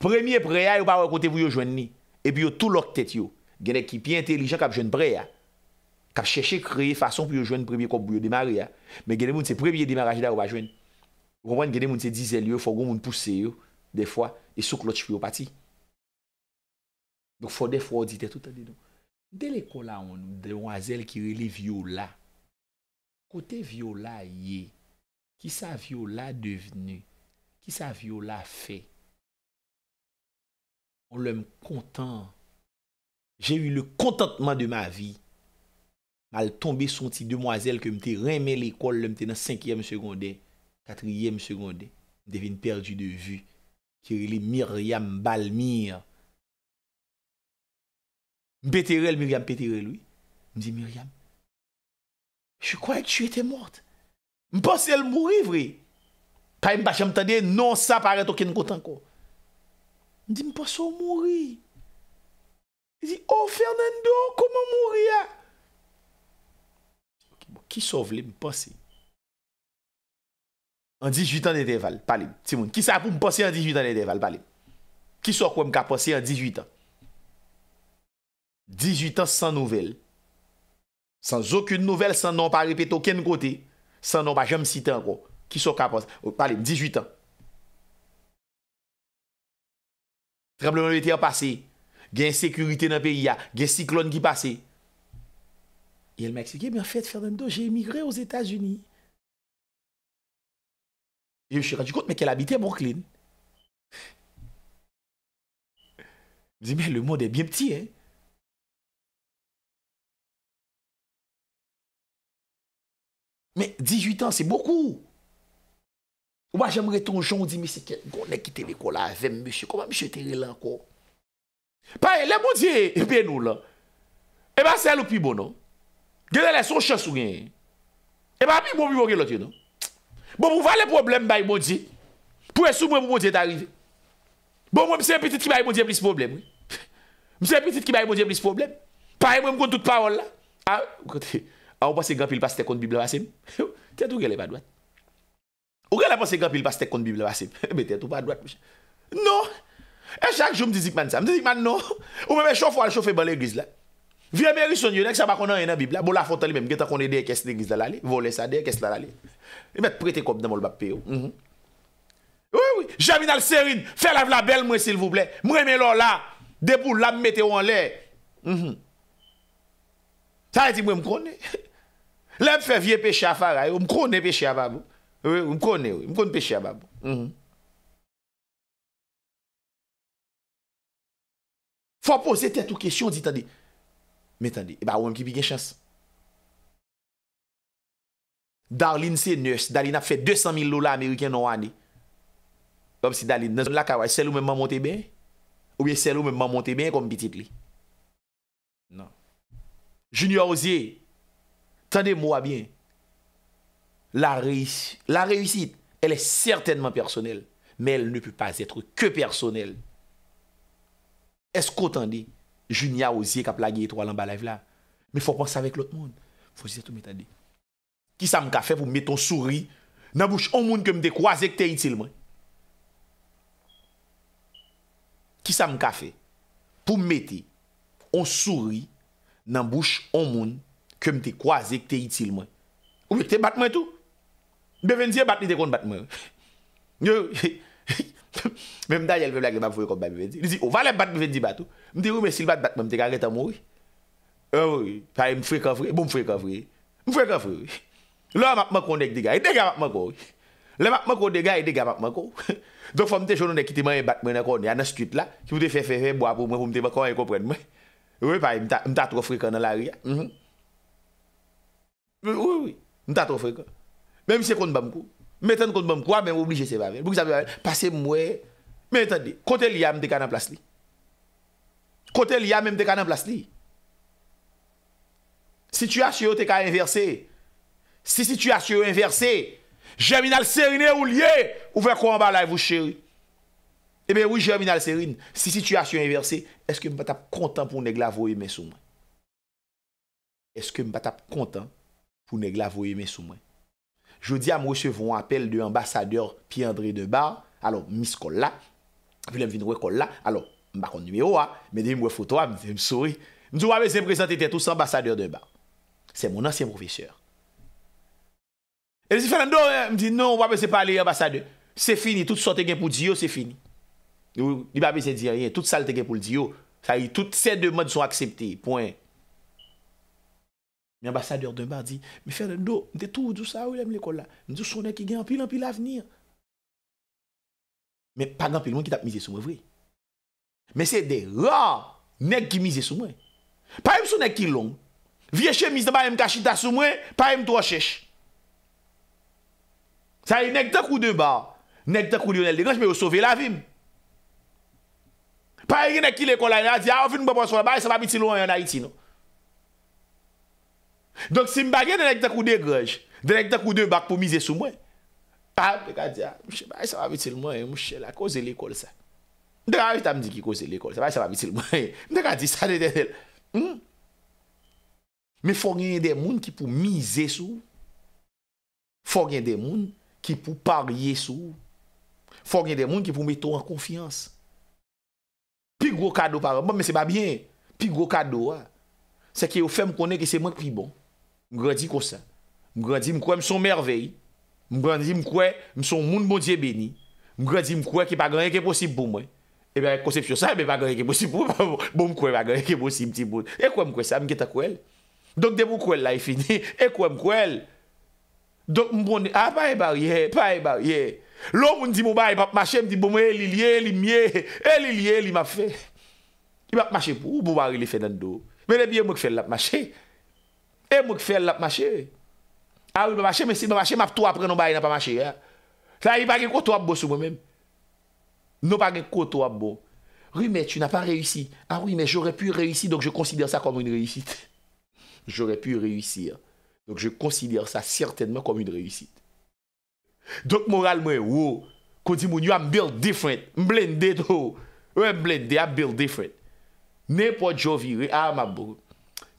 Premye preya yo pa wakote moun yo jwen ni, epi yo tout lòk tèt yo. Genè kipi entelijan kap jwen preya, kap chèche kreye fason pou yo jwen premye kop pou yo demaraya, mè genè moun se premye demaraj da yo pa jwen. Konpwen genè moun se dizel yo, fò goun moun pousse yo, de fwa, e souk lòt chpiyo pati. Fò de fwa odite tout adi nou. De l'ekola an, demoiselle Kirili Viola, kote Viola ye, ki sa Viola devenu, ki sa Viola fe, an lèm kontan, jè yu le kontantman de ma vi, mal tombe son ti demoiselle ke mte reme l'ekol, lèm te nan 5e seconde, 4e seconde, mte ven perdi de vu, Kirili Miriam Balmir, Mpete re el Miriam, pete re lui. Mdi Miriam, jy kwa ek jy ete mort. Mpase el mouri vri. Kwa yon bachan mtande, non sa pare to ken koutan ko. Mdi mpase ou mouri. Y di, oh Fernando, koman mouri ya? Ki sou vle mpase? An 18 an e deval, palim. Ti moun, ki sa pou mpase an 18 an e deval, palim. Ki sou kwen mka pose an 18 an? 18 ans sans nouvelles. Sans aucune nouvelle, sans non pas répéter aucun côté, sans non pas jamais citer encore. Qui sont capables oh, Parlez, 18 ans. Tremblement de terre passé, gain sécurité dans le pays, il y a gain cyclone qui passé. Et elle m'a expliqué, mais en fait, Fernando, j'ai émigré aux États-Unis. Et je me suis rendu compte, mais qu'elle habitait à Brooklyn. Je me dis, mais le monde est bien petit, hein. Men, 18 ans, se boku. Ouwa, jemre ton jondi, misi, konen ki teleko la, zem, misi, koma misi te rela anko. Pare, le mwodi e penou la, e ba sel ou pi bono. Gedele son chos ou gen. E ba pi boni mwori lote, non. Bon, mwou fa le problem bay mwodi, pou e sou mwen mwodi et arive. Bon, mwen mse mpetit ki bay mwodi e blis problem, oui. Mse mpetit ki bay mwodi e blis problem. Pare, mwen mkon tout parol la. Ah, ha, kote, kote. A ah, ou pa se gapil pa se tek kont Biblia vasem? Tè tou gèle pa dwat. Ou gèle pa se gapil pa se tek kont Biblia vasem? Mè tè tou pa dwat. Non! E chak jou mdizikman sa. Mdizikman non! Ou mè mè chofo al chofo e ban lè giz la. Vè mè rison yonèk sa bakon nan yon an Biblia. Bola fontali mèm. Gèta konè dey kes lè giz la lè. Vole sa dey kes la lè. Mè mè prete kop nan mol bap peyo. Ou wè! Jamina l serin! Fè lav la bel mwen silvou blè! Mwen mè lò Lèm fè vie peche a faray, ou mkone peche a babou. Ou mkone, ou mkone peche a babou. Mhm. Fò posè tèt ou kesyon, zi tè di, mè tè di, e ba ou mkipi gen chans. Darlin se nè, Darlin a fè 200.000 lola Ameriken ou anè. Kom si Darlin, nè zon lakawè, sel ou mè mè mwantè ben, ou wè sel ou mè mwantè ben kom piti pli. Nan. Junior ozi, Tande mwa bin, la reyisit, la reyisit, el e certainman personel, men el ne pu pas etre ke personel. Esko tande, jounia oziye kap la gye etro alan balay vla, men fwo pwansa vek lot moun, fwo zi zetou men tande. Ki sa mka fe pou met ton souri nan bouch an moun kem dekwa zekte itil mwen? Ki sa mka fe pou meti on souri nan bouch an moun kem te kwa zek te yit silman. Ouwe, te batman tou. Bevenzi e bat ni te kon batman. Nyo, me mta jel feblak le bag fwe kon ba bevenzi. Li zi, ouwa le bat bevenzi batou. Mte wou me sil bat batman te ka reta mwoy. E woy, faye mfwe ka fwe. Bou mfwe ka fwe. Mfwe ka fwe. Lwa map makon dek di gaye, dek ya map makon. Le map makon dek gaye, dek ya map makon. Dok fwa mte chonon dek kiti man e batman na kon, ya nan stuit la, ki wote fefe febo apou mwen pou mte bakon e kopren mwen. Woy Mwen ta trofè kon. Mwen mwen se kont bamb kou. Mwen ten kont bamb kou, wèmen ah, mwen oblije se bave. Pase mwen. Mwen ten de, kontel li yam mwen te ka nan plas li. Kontel li yam mwen te ka nan plas li. Situasyon te ka inversè. Situasyon inversè. Jerminal Serine ou liye. Ou wè kon bav la yon chéri. Emen eh wè Jerminal Serine. Situasyon inversè. Eske mwen patap kontan pou neg la vòy mè sou mè. Eske mwen patap kontan. ou ne glavoye men soumen. Jodi a mwese voun apel de ambasadeur pi André de Barre, alo mis kolla, vilem vinwe kolla, alo mbakon numero a, mwen dey mwe fotwa, mwen dey msori, mdou wabese prezante te tous ambasadeur de Barre. Se moun ansyen profeseur. El si falando, eh, mdi non wabese pale ambasadeur. Se fini, tout sa te gen pou diyo, se fini. Li wabese di rien, tout sa te gen pou diyo. Sa yi, tout se de mod son aksepte, point. Mi ambasadeur d'un bar di, mi fèr de do, mi te tou djous sa ou lèm l'ekolla, mi djous sou nèk ki gen anpil anpil l'avenir. Me pa anpil lwen ki tap mize sou mwen vre. Me se de rò, nèk ki mize sou mwen. Pa yon sou nèk ki long, vieche mize ba yon kashita sou mwen, pa yon tou wa chèche. Sa yon nèk te kou d'un bar, nèk te kou Lionel de Grange, me yo sove l'avim. Pa yon nèk ki l'ekolla, yon a di, a ofi nou bobo sou mwen, ba yon sa va biti lwen yon a iti nou. Donk si m bagen dene ki ta kou de grej Dene ki ta kou de bak pou mize sou mwen Pape kwa di ya ah, Mche baye sa va bitil mwen Mche la koze l'ekol sa Mde kwa di sa me di ki koze l'ekol sa Baye sa va bitil mwen Mde kwa di sa ne denel Me fò genye de hmm? moun ki pou mize sou Fò genye de moun Ki pou parye sou Fò genye de moun ki pou meto an konfians Pi gwo kado parye Mwen se ba bien Pi gwo kado Se ki yo fèm konen ki se mwen ki pi bon Mwen kwa di kosan. Mwen kwa di mwen kwa mwen son mervey. Mwen kwa di mwen kwa mwen son moun moun diye beni. Mwen kwa di mwen kwa ki pa ganye ke posib pou mwen. E bè konsepsyon sa, mwen pa ganye ke posib pou mwen. Pou mwen kwa ba ganye ke posib ti mwen. E kwa mwen kwa sa, mwen geta kwel. Dok debou kwel la, e fini. E kwa mwen kwel. Dok mwen kwa di, a pa e barye, pa e barye. Lò mwen di mwen ba e pap mache, mwen di pou mwen e li liye, li miye, e li liye, li map fe. I map mache pou, mwen barye li fe nan do. E mou k fèl la p machè. A ou mè mâche, mè si mè mâche, mè ap to apre non bè a yon ap mâche. Sa yi pa gen koto ap bo sou mè mèm. Non pa gen koto ap bo. Ou mè, tu n'a pa reyousi. A ah ou mè, jore pu reyousi, donk je konsidèr sa komoun reyousi. Jore pu reyousi. Donk je konsidèr sa sèrtenman komoun reyousi. Dok moral mè, ou. Kodi moun, you a build different. Mble nde to. Ou mble nde, a build different. Mè po jovi, rey a ah, mabou.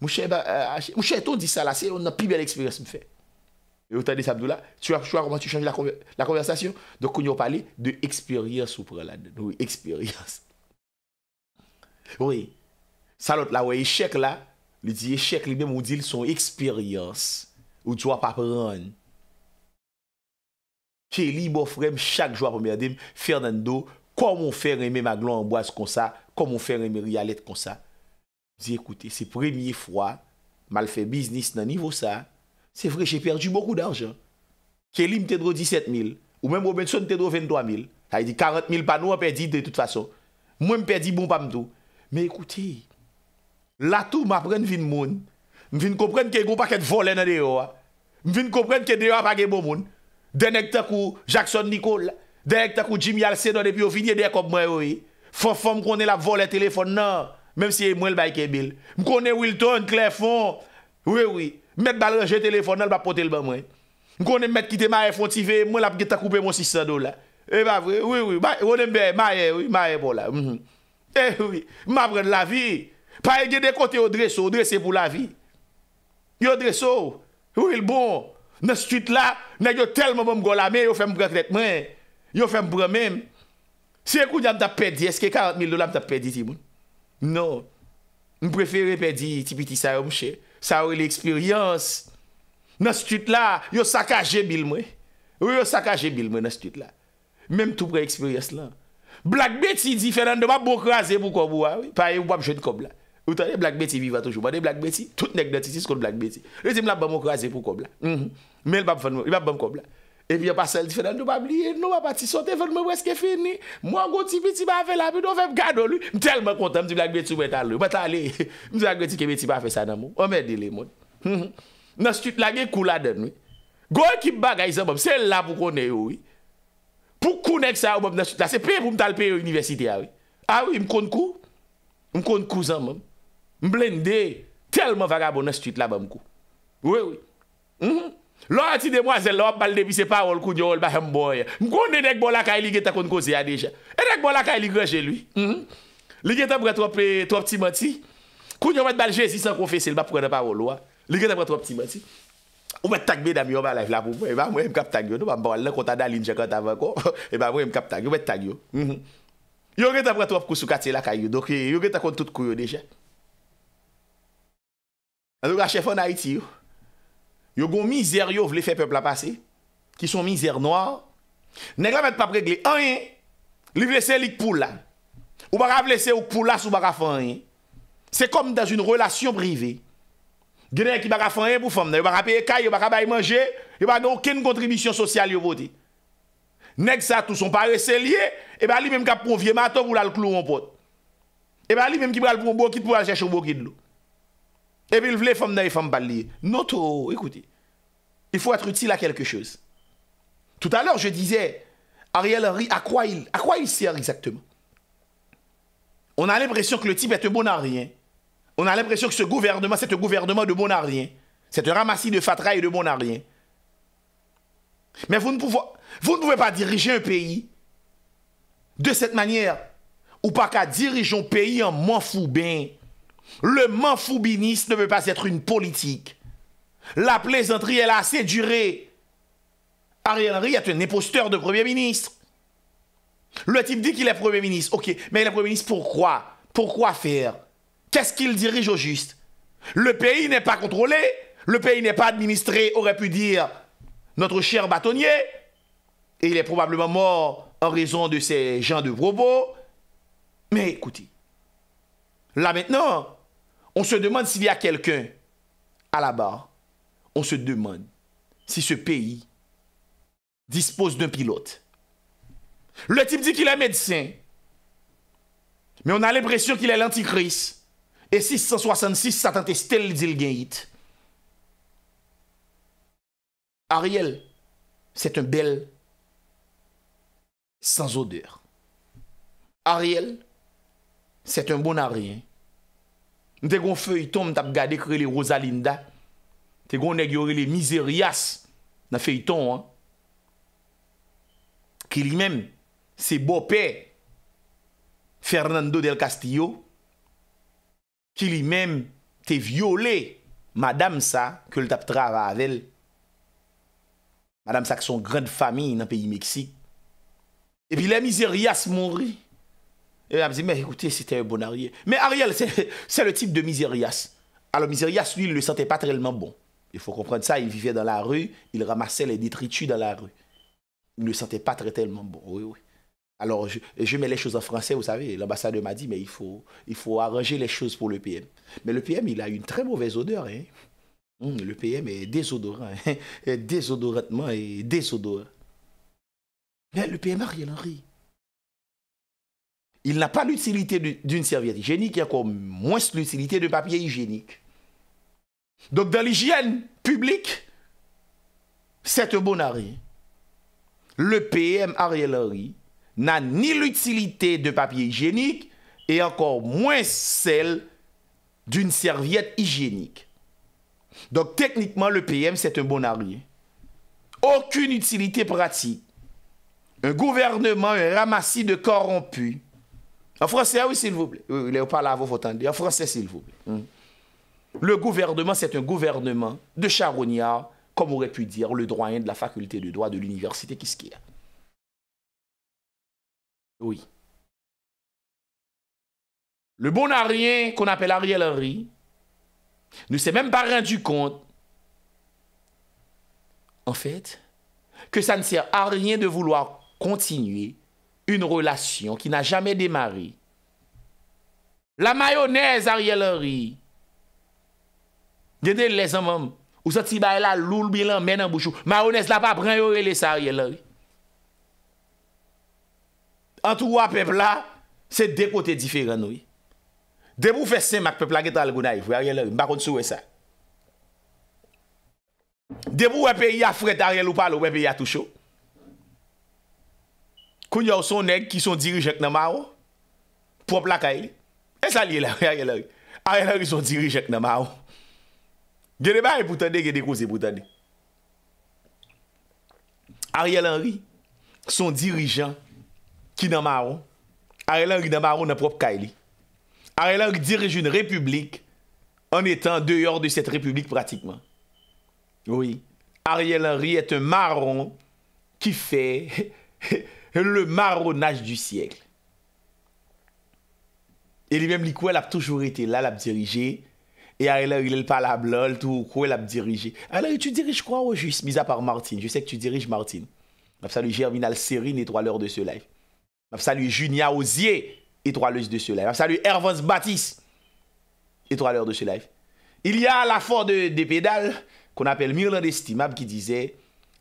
Mwen chè, mwen chè ton di sa la, se yon nan pi bel eksperyans mwen fè. E ou tè de sabdou la, chou a koman chou chanj la konversasyon? Dok koun yo pale de eksperyans ou prè la den. Ou eksperyans. Ou e, sa lot la ou e chèk la, li di e chèk li men moun dil son eksperyans. Ou chou a pa prè an. Che li bo frèm chak jwa pou mè adem, fèr nan do, kou moun fèr reme maglon anboaz kon sa, kou moun fèr reme rialet kon sa. Zi ekouti, se premiye fwa, mal fe biznis nan nivou sa, se vre, jè perdi mou kou d'arjan. Kelim te dro 17 mil, ou mèm ou mèm son te dro 22 mil. Hay di 40 mil pa nou a perdi de tout fason. Mwen me perdi bon pa mdou. Mè ekouti, la tou m apren vin moun, m vin kopren ke goupa ket vole nan deyo a. M vin kopren ke deyo a pake bon moun. Dènek ta kou Jackson Nicole, dènek ta kou Jimmy Alceno, dènek ta kou Jimmy Alceno, Mem si yo e mwen bay kebil Mwen konne Wilton, Klefond Mwen met bal reje telefonal Mwen konne met kite ma refontive Mwen ap geta koupe mon 600 dola E ba vre, woui woui Ma ye, woui, ma ye bwola E woui, mwen apre la vi Pa ye gen de konte yo dreso, drese pou la vi Yo dreso Wouilbon, nan sitwit la Nan yo tel moun mwen mwen gola Men yo fèm bre kret men Yo fèm bre men Se yon kou jan tap pedi, eske 40 mil dolam tap pedi ti moun Non, m preferi pe di tipi ti sa yon mche, sa yon li eksperyans, nan stit la yon sakaje bil mwen, yon sakaje bil mwen nan stit la, menm tou pre eksperyans lan. Black Betty di fè nan de m ap okraze pou kobwa, pa yon wap jen kobla, ou tan yon Black Betty viva toujou, m ane Black Betty, tout nèk notitis kon Black Betty, yon di m ap ap okraze pou kobla, menm mhm. ap ap okraze pou kobla. Epi yon pa sel di fè nan nou pa bliye, nou pa pa ti sote, ven mè wè skè fè ni. Mwen gò ti biti ba fè la bi, nou fè m gado li. M tel mè kontèm di m lak beti wè tal lè. M batalè, m lak beti ki biti ba fè sa nan moun. O mè di lè moun. Nansitit la gen kou la den wè. Gò e ki m bagay zan bom, sel la pou konè yon wè. Pou kou nek sa yon bom nansitit la, se pe pou m talpe yon universite ya wè. A wè, m kon kou. M kon kou zan bom. M blendè, tel mè vagabon nansitit la bom kou. Lo ati de mwazel la wap balde bi se parol koun e hmm? yo wap mbaya. Mkoun nenek bol akay li geta koun kose ya deja. Enek bol akay li greje lui. Li geta mwet wap troupe troupe timoti. Koun yo wap baljezi san koufese li wap prene parol wap. Li geta mwet troupe timoti. Ouwet tagbe dami wap laif la pou mwen. Eman mwen mkap tagyo. Nou mba wale la konta dalinja konta vanko. Eman mwen mkap tagyo. Ouwet tagyo. Yo hmm? geta mwet wap kousou kate la kanyo. Dok yo geta koun tout kuyo deja. Anou gwa chef an Yo goun mizer yo vle fe pepl apase, ki son mizer noa. Nèk la mèd pa pregle, an yè, li vle se lik poula. Ou baka vle se ou poula sou baka fè an yè. Se kom dan zun relasyon prive. Gènen ki baka fè an yè pou fèm nan, yo baka pe ekay, yo baka bay manje, yo baka nou ken kontribisyon sosyal yo bote. Nèk sa tou son pare se liye, e eh ba li mèm ka pou vye matok ou la l klou an pot. E eh ba li mèm ki bre al pou mou bokit pou la jèchou mou bokit lò. Et puis il voulait femme d'ailleurs. femme Noto, écoutez, il faut être utile à quelque chose. Tout à l'heure, je disais, Ariel Henry, à quoi il, à quoi il sert exactement On a l'impression que le type est un bon à rien. On a l'impression que ce gouvernement, c'est un gouvernement de bon à rien. C'est un ramassis de fatrailles de bon à rien. Mais vous ne, pouvez, vous ne pouvez pas diriger un pays de cette manière. Ou pas qu'à diriger un pays en moins fou bien. Le manfoubiniste ne veut pas être une politique. La plaisanterie, elle a assez duré. Ariel Henry est un imposteur de Premier ministre. Le type dit qu'il est Premier ministre. Ok, mais il est Premier ministre pourquoi Pourquoi faire Qu'est-ce qu'il dirige au juste Le pays n'est pas contrôlé. Le pays n'est pas administré, aurait pu dire notre cher bâtonnier. Et il est probablement mort en raison de ces gens de propos. Mais écoutez, là maintenant, on se demande s'il y a quelqu'un à la barre. On se demande si ce pays dispose d'un pilote. Le type dit qu'il est médecin. Mais on a l'impression qu'il est l'antichrist. Et 666, Satan Stel dit le Ariel, c'est un bel sans odeur. Ariel, c'est un bon Ariel. Mwen te kon feyton mwen tap gade kre li Rosalinda. Te kon neg yore li Miserias na feyton. Ki li men se bopè Fernando del Castillo. Ki li men te viole madame sa ke l tap tra ava avèl. Madame sa ke son gred fami nan peyi Meksik. E pi la Miserias mori. Et elle me dit, mais écoutez, c'était un bon Ariel. Mais Ariel, c'est le type de Misérias. Alors Misérias, lui, il ne le sentait pas tellement bon. Il faut comprendre ça, il vivait dans la rue, il ramassait les détritus dans la rue. Il ne le sentait pas très tellement bon. Oui, oui. Alors, je, mets les choses en français, vous savez. L'ambassadeur m'a dit, mais il faut, il faut arranger les choses pour le PM. Mais le PM, il a une très mauvaise odeur. Hein. Hum, le PM est désodorant. Hein. Désodorantement et désodorant. Mais le PM Ariel Henry, il n'a pas l'utilité d'une serviette hygiénique, il encore moins l'utilité de papier hygiénique. Donc dans l'hygiène publique, un bon arrêt, le PM Ariel Henry n'a ni l'utilité de papier hygiénique et encore moins celle d'une serviette hygiénique. Donc techniquement, le PM, c'est un bon arrêt. Aucune utilité pratique. Un gouvernement, un ramassis de corrompus en français, ah oui, s'il vous plaît. pas là, vous entendez. En français, s'il vous plaît. Mm. Le gouvernement, c'est un gouvernement de charognard, comme aurait pu dire le doyen de la faculté de droit de l'université Kiskia. Oui. Le bon arien qu'on appelle Ariel Henry ne s'est même pas rendu compte, en fait, que ça ne sert à rien de vouloir continuer Un relasyon ki nan jame demare. La mayonez a rye lori. Gye de le zanman ou sa tiba e la loul bilan menan bouchou. Mayonez la pa pran yore le sa rye lori. Antouwa pepla se de kote diferan lori. Debou fese mak pepla geta al gunay fwe rye lori. Mbakon souwe sa. Debou wepe yi a fred a rye loupalo wepe yi a touchou. Koun yaw son neg ki son dirijek nan Maron, prop lakay, e salye lakay, Ariel Henry son dirijek nan Maron. Gye de ba yon e poutane, gye de kou se poutane. Ariel Henry, son dirijen, ki nan Maron, Ariel Henry nan Maron nan prop kay li. Ariel Henry dirij un republik, an etan deyor de set republik pratikman. Oui, Ariel Henry et un Maron, ki fe, he, he, le marronnage du siècle. Et lui-même, il a toujours été là, l'a dirigé. Et à il est pas la tout, quoi, a dirigé. Alors, tu diriges quoi au juste, mis à part Martine Je sais que tu diriges Martine. Je salue Germinal Sérine, étoileur de ce live. Je salue Junia Osier, étoileuse de ce live. Je salue Hervance Baptiste, étoileur de ce live. Il y a la force des pédales qu'on appelle Mirland Estimable qui disait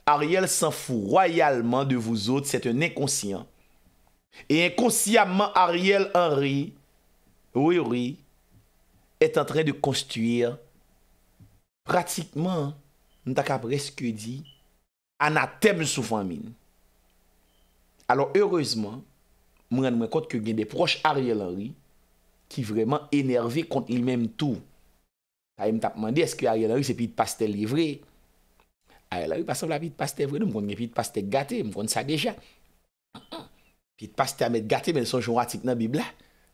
Ariel s'en fou royalman de vouzout, s'et un ekonsyant. E ekonsyaman Ariel Henry, wè wè wè, et an train de konstuye, pratikman, nou tak ap reske di, an a tem soufou an min. Alors heureusement, mwen an mwen kont ke gen de proche Ariel Henry, ki vreman enerve kont il menm tou. Ta yon tap mande, eske Ariel Henry se pi de pastel livre? Aè la, yu pasav la vit pastè vre nou, moun gen vit pastè gatè, moun sa dejan. Vit pastè a met gatè, men son joun ratik nan bibla.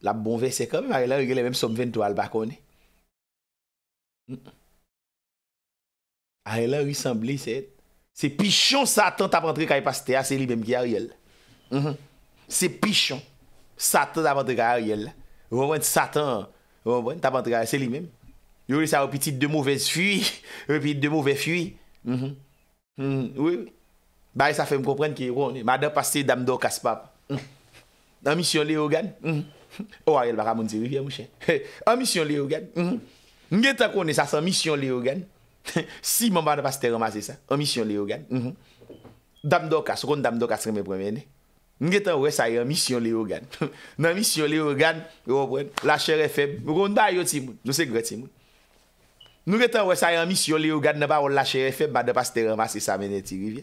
La bon ve se kom, aè la, yu gen le menm som ven to al bako ni. Aè la, yu sanble se, se pichon satan tapantre ka yu pastè a, se li menm ki a riyel. Se pichon, satan tapantre ka a riyel. Wouwen satan, wouwen, tapantre ka a riyel, se li menm. Yu wouwen sa wapitit de mouvez fwi, wapitit de mouvez fwi. Wouwen satan, wouwen satan, wouwen satan, wouwen satan, wouwen satan, Hmm, ouye, ba e sa fe mkopren ki ronde, mada pase damdokas pa. Hmm. Amisyon le ogan, hmm. oh, ou a yel baka moun diri viye mwche. Amisyon le ogan, ngetan konen sa san amisyon le ogan. Si mwanda pase teroma se sa, amisyon le ogan. Damdokas, ronde damdokas reme premen. Ngetan ouye sa yon amisyon le ogan. Nan amisyon le ogan, yo wopren, la chere feb. Ronde ba yo ti moun, yo se gre ti moun. Nou re tan wè sa yon mis yon li ou gade nan ba ou lache efèm, ba de pa se te ramase sa menè ti rivye.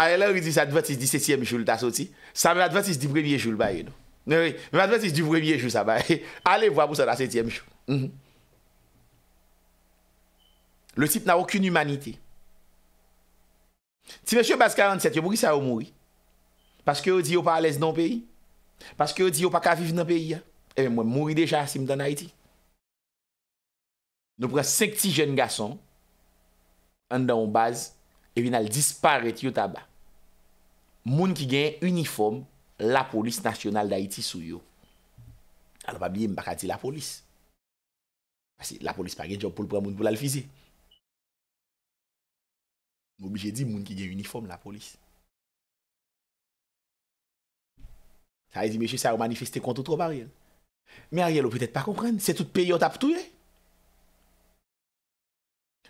A e lè wè di sa advertise di setièm joul ta soti, sa mè advertise di brevye joul ba yon. Mè advertise di brevye joul sa ba. Ale wè wè pou sa da setièm joul. Le tip nan wè kyun humanite. Ti mè chè bas 47, yo mouri sa yo mouri. Paske yo di yo pa alèz nan peyi. Paske yo di yo pa ka viv nan peyi. E mwen mouri deja si m dan ha iti. Nou pre sekti jen gason, an dan ou baz, evi nan disparet yo taba. Moun ki gen uniform, la polis nasyonal da iti sou yo. Alwa biye mbakati la polis. La polis pa gen job pou lpre moun pou lal fizi. Moun biye di moun ki gen uniform la polis. Sa e di meche sa ou manifeste kontotro pa riyen. Me a riyen lopetet pa kompren, se tout peyot ap touye.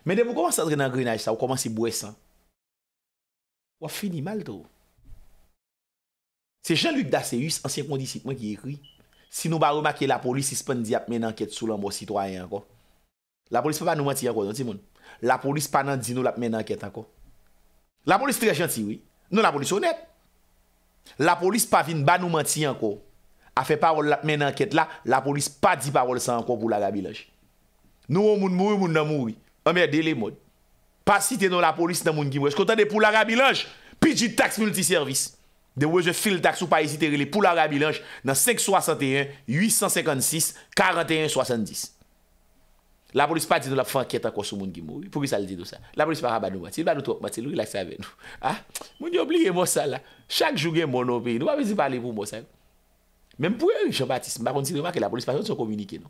Men de pou koman se adre nan grenaj sa ou koman se bwesan, wap fini mal to. Se Jean-Luc Dacius, ansye kondisit mwen ki ekri, si nou ba remakye la polis ispon di ap men anket sou non, lombo sitwanyen anko, la polis pa ba nou mati anko, don ti moun? La polis pa nan di nou ap men anket anko. La polis triyajanti wii, nou la polis onet. La polis pa vin ba nou mati anko, a fe parol ap men anket la, la polis pa di parol sa anko pou la gabi lòj. Nou moun moun moun nan moun wii, Amè, non de lè mòd. Pas si te nou la polis nan moun gimou. Eskoutan de pou lara bilanj. Pijit taks multiservis. De wè zè fil taks ou paiziterele pou lara bilanj nan 561-856-4170. La polis pa di nou la fanket akosou moun gimou. Pou bi sal di nou sa. La polis pa raban nou mati. Il ban nou tok mati. Il ou relaxe ave nou. Ha? Moun yobliye mò sal la. Chak jougen moun opè. Nou wapè si pale pou mò sal. Mè mpouè, Jean-Baptiste. Mba konti de mwa ke la polis pas yon sou kominike nou.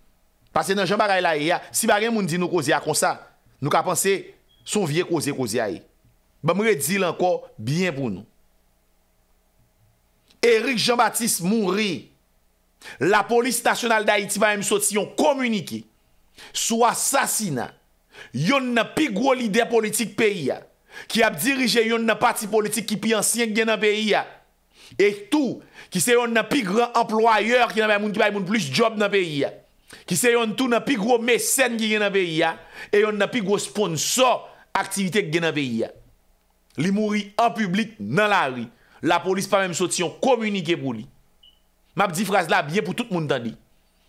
Pase nan bon, Jean-Baptiste Moury, si ba gen moun di nou kozi a kon sa, nou ka pense son vie kozi kozi a e. Ba mou re di lanko, biyen pou nou. Eric Jean-Baptiste Moury, la polis tasyonal da Haiti va yon moun sot si yon komuniki, sou asasina, yon nan pi gwo lide politik peyi a, ki ap dirije yon nan pati politik ki pi ansyen gen nan peyi a, etou ki se yon nan pi gran employeur ki nan men moun ki bay moun plis job nan peyi a. Ki se yon tou na pi gwo mesen ki gena beya E yon na pi gwo sponsor aktivite ki gena beya Li mouri an publik nan la ri La polis pa mèm sot si yon komunike pou li Map di fraz la biye pou tout moun ta di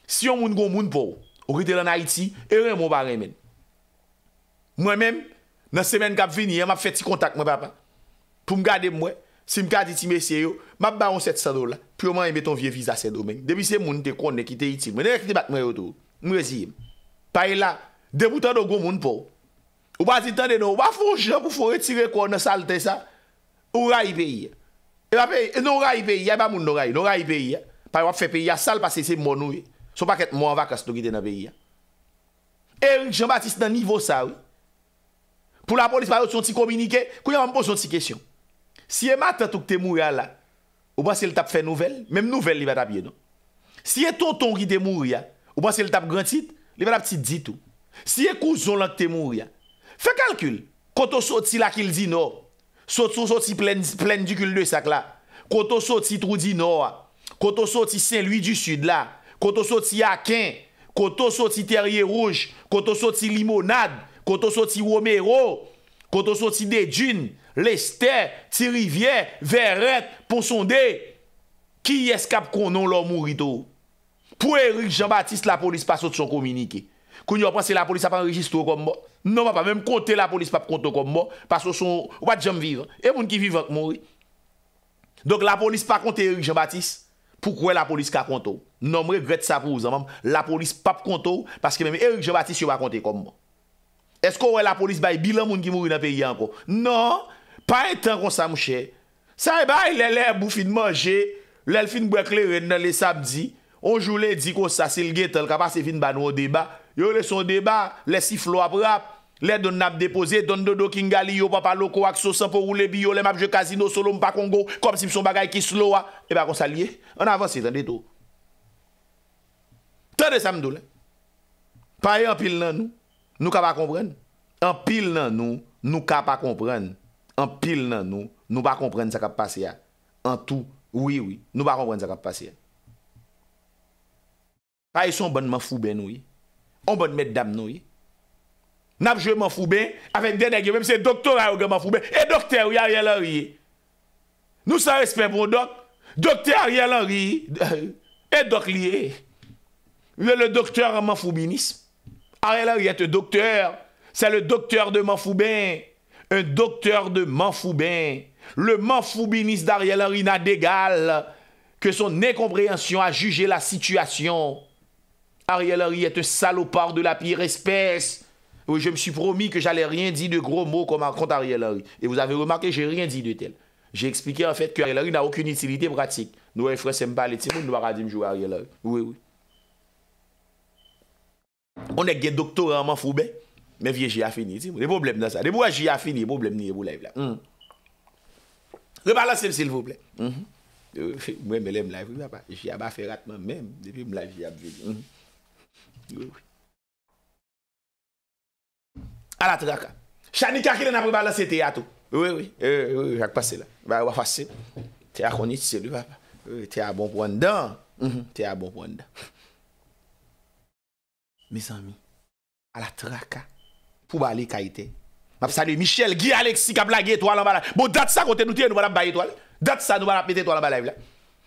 Si yon moun gwo moun pou Ou gite lan Haiti, e remon ba remen Mwen mèm, nan semen kap vini E map feti kontak mwen papa Pou m gade mwen Sim ka diti mesye yo, map ba on set sado la, pyo man eme ton vie viza se domen. Depi se moun de kon ne kite iti, mwen ne kite bat mwen yotou. Mwen rezi yon. Paye la, deboutan do goun moun pou. Ou pa zi tande nou, wafon jok ou fo retire kou an sa lte sa, ou ray peyi. E wap peyi, nou ray peyi, yay pa moun nou ray, nou ray peyi. Paye wap fe peyi a sal pa se se moun nouye. Sou pa ket moun wak as nou gide nan peyi. E yon jambatis nan nivou sa wou. Pou la polis pa yon sou ti kominike, kou yon moun pou sou ti kesyon. Si e matatouk te mouya la, ou basi el tap fe nouvel, mem nouvel li va tap ye nou. Si e ton ton ki te mouya, ou basi el tap gran tit, li va tap tit ditou. Si e kouzon lan te mouya, fe kalkul, koto soti la kil di nou, soti plen di kul le sak la, koto soti trou di nou, koto soti sen lui du sud la, koto soti aken, koto soti terye rouge, koto soti limonade, koto soti romero, koto soti de djoun, Lester, Thierry Vier, Verret, Ponsondé. Ki y eskap konon lor mouri tou? Po Eric Jean-Baptiste, la polis pa sot son kominike. Kon yon pranse la polis apan registro kom mo. Non wap apan mèm konte la polis pa pkonto kom mo. Paso son wap jom vive. E moun ki vive ak mouri. Dok la polis pa konte Eric Jean-Baptiste. Pouk wè la polis ka konto? Non mèm regrette sa pouz. La polis pa pkonto. Paske mèm Eric Jean-Baptiste yon wap konte kom mo. Esko wè la polis bay bilan moun ki mouri nan peyi anko? Non. Pa e tan kon sa mou chè. Sa e bay lè lè bou fin manje, lè l'fin brekle ren nan lè sabdi, on joulè di kon sa silge tel kapase fin ban nou o deba. Yo lè son deba, lè siflo aprap, lè don nap depose, don do do kingali yo papaloko akso san po roule biyo, lè mapje kazino solo mpa kongo, kom si mson bagay ki slo wa. E ba kon sa liye, an avansi tan deto. Tan de sa mdou lè, pa e an pil nan nou, nou ka pa komprenne. An pil nan nou, nou ka pa komprenne. An pil nan nou, nou ba kompren sa kap pase ya. An tou, oui oui, nou ba kompren sa kap pase ya. Ay son bon manfouben nou, oui. On bon met dam nou, oui. Nap jwe manfouben, aven dene gen, mwen se doktor a yo gen manfouben, e doktor ou a riyalariye. Nou sa respe bon doktor, doktor a riyalariye, e doktor liye. Le doktor a manfoubinisme. A riyalariye te doktor, se le doktor de manfouben. un docteur de Manfoubin, le Manfoubiniste d'Ariel Henry n'a d'égal que son incompréhension à juger la situation. Ariel Henry est un salopard de la pire espèce. Oui, je me suis promis que j'allais rien dire de gros mots comme contre Ariel Henry. Et vous avez remarqué, j'ai rien dit de tel. J'ai expliqué en fait que Henry n'a aucune utilité pratique. Nous, les frères, c'est pas les nous nous jouer Ariel Henry. Oui, oui. On est des docteur en Manfoubin. Me vie jia fini, ti moun. De pou blem nan sa. De pou waj jia fini, pou blem ni e pou live la. Mm. Rebalansem, s'il vous plaît. Mwen me lem live, mwen mm-hmm. la pa. Jia ba fè ratman mèm. Depi mwen live jia bweni. Ouè ouè. A la traka. Chani kakile na prebalanse te yato. Ouè ouè. Ouè ouè. Jak pase la. Ba wafase. Te ya koni ti se li wapa. Ouè ouè. Te ya bon pwanda. Ouè ouè. Te ya bon pwanda. Mes ami. A la traka. Fou bale kaiten. Map sanye Michel, Gye Alexi, Kabla, Gye etoalan ba la. Bo dat sa konten nou teye nou vada mba etoalan. Dat sa nou vada mbete etoalan ba la.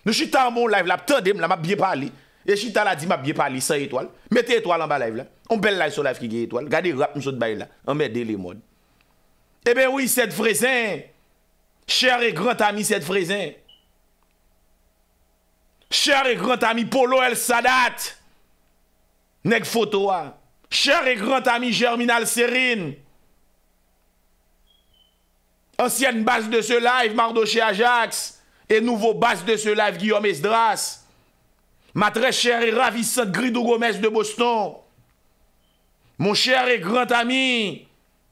Nou chita mbon la vla, Tande mla mba bie pali. E chita la di mba bie pali, San etoalan. Mbete etoalan ba la vla. On bel la sou la vki gye etoalan. Gade rap msot baye la. On mbede le moun. Ebe oui, Sèd Frézin, Chère et grand ami Sèd Frézin, Chère et grand ami Polo El Sadat, Nèk Fotoa, Chère et grand ami Germinal Serine, ancienne base de ce live Mardoshe Ajax, et nouveau base de ce live Guillaume Esdras, ma tres chère et ravissante Grido Gomez de Boston, mon chère et grand ami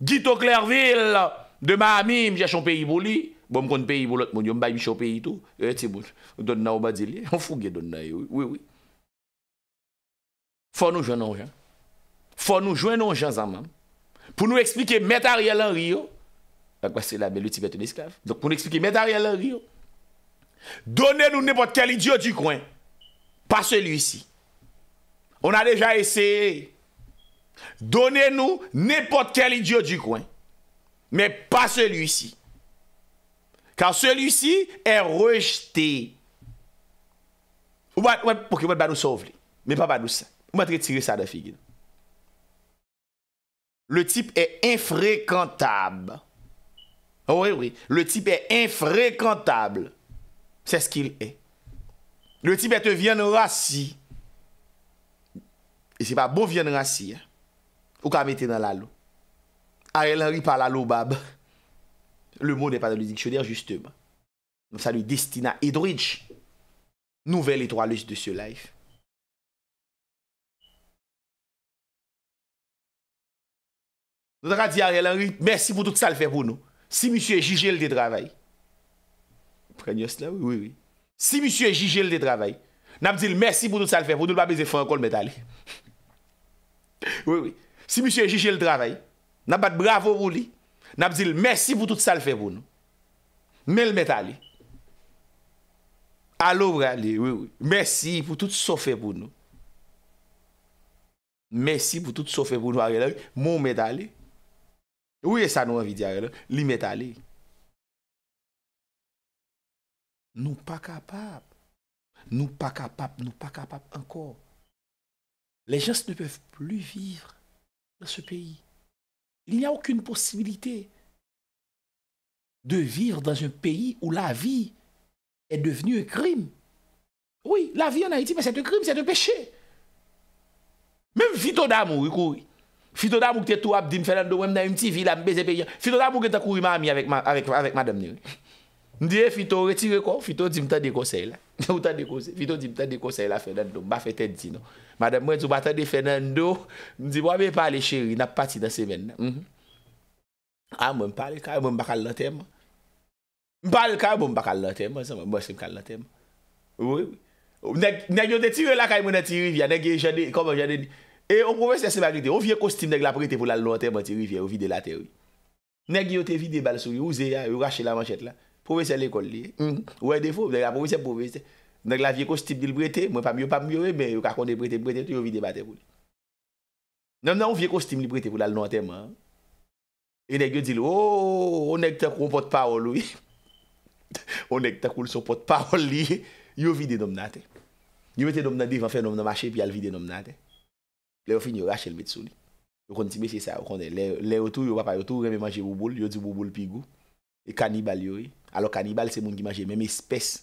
Gito Clairville, de ma ami Mjèchon Péibouli, bon mkoun Péiboulot moun yon bay Mjèchon Péibouli tou, et se bon, donna ou badilè, an fougè donna yon, e, oui, oui. Fò nou jè nan wè, Fò nou jwen nou janzanman. Pou nou eksplike met a riel an riyo. Pou nou eksplike met a riel an riyo. Donen nou nepot ke li diyo di kwen. Pa selu isi. On a deja ese. Donen nou nepot ke li diyo di kwen. Me pa selu isi. Ka selu isi e rejte. Ou mwen pouke mwen banousa ou vle. Me pa banousa. Ou mwen tre tiris sa da figi nou. Le type est infréquentable. Oh oui, oui. Le type est infréquentable. C'est ce qu'il est. Le type est un vieux Et c'est pas bon vieux rassi hein. Ou qu'à mettre dans la loup. Ariel Henry par la loup, bab. Le mot n'est pas dans le dictionnaire, justement. Donc ça lui destina Edridge. Nouvelle étoileuse de ce live. Nahan di a relan ri, merci pou tout sa l'fe é polyp. Si, misye, jije l de travay. Prenyòs la, oui, oui. Si, misye, jije l de travay. N happense, merci pou tout sa l'fe é polyp. Nou l pap 문제 fèyon col metyon li. Oui, oui. Si, misye, jije l travay. Napp Latbravo wuli. N automate, merci pou tout sa l fe é polyp. Mel metyon li. Alo wali, oui, oui. Merci pou tout sa fè pou nou. Merci pou tout sa fè pou nou a relal. Mon metyon li. Oui, ça nous envie de dire, met aller. Nous pas capables. Nous pas capables, nous pas capables encore. Les gens ne peuvent plus vivre dans ce pays. Il n'y a aucune possibilité de vivre dans un pays où la vie est devenue un crime. Oui, la vie en Haïti, mais c'est un crime, c'est un péché. Même Vito d'amour, Fito da mouk te tou abdim fè nando, wèm nan yon ti vi la mbeze pe yon. Fito da mouk e ta kuri mami avèk madèm nire. Ndiye fito retire kon, fito di mta dekose la. Fito di mta dekose la fè nando, mba fè tè di nou. Madèm mwen sou batè de fè nando, mdiye mwa mè pale chéri na pati da semen la. Mhm. A mwen pale, kare mwen bakal la tem. Bal kare mwen bakal la tem, a zè mwen mwese mkal la tem. Nèk yon de ti wè la kare mwen de ti wè vya, nèk yon de ti wè vya. E ou profese seman gite, ou vie kostim deg la prete pou la lantem an ti rivye ou vide la tewi. Neg yo te vide bal sou, ou ze ya, ou rache la manchet hmm. la, profese l'ekolli, ou e defo, deg la profese profese. Neg la vie kostim dil brete, mwen pa myo pa myo we, men yo kakonde brete brete, yo vide batem ou. Nem non, nan ou vie kostim dil brete pou la lantem an, e neg yo di lo, ou neg te kou potpawol ou, ou neg te kou lsop potpawol li, yo vide nom naten. Yo vide nom nan divan fe nom nan mache pi al vide nom naten. Le ou fin yo rache l met sou li. Yo konti me se sa, yo konti le ou tou, yo wapay ou tou, reme manje bobol, yo di bobol pi gou. E kanibal yo e. Alo kanibal se moun ki manje menme espès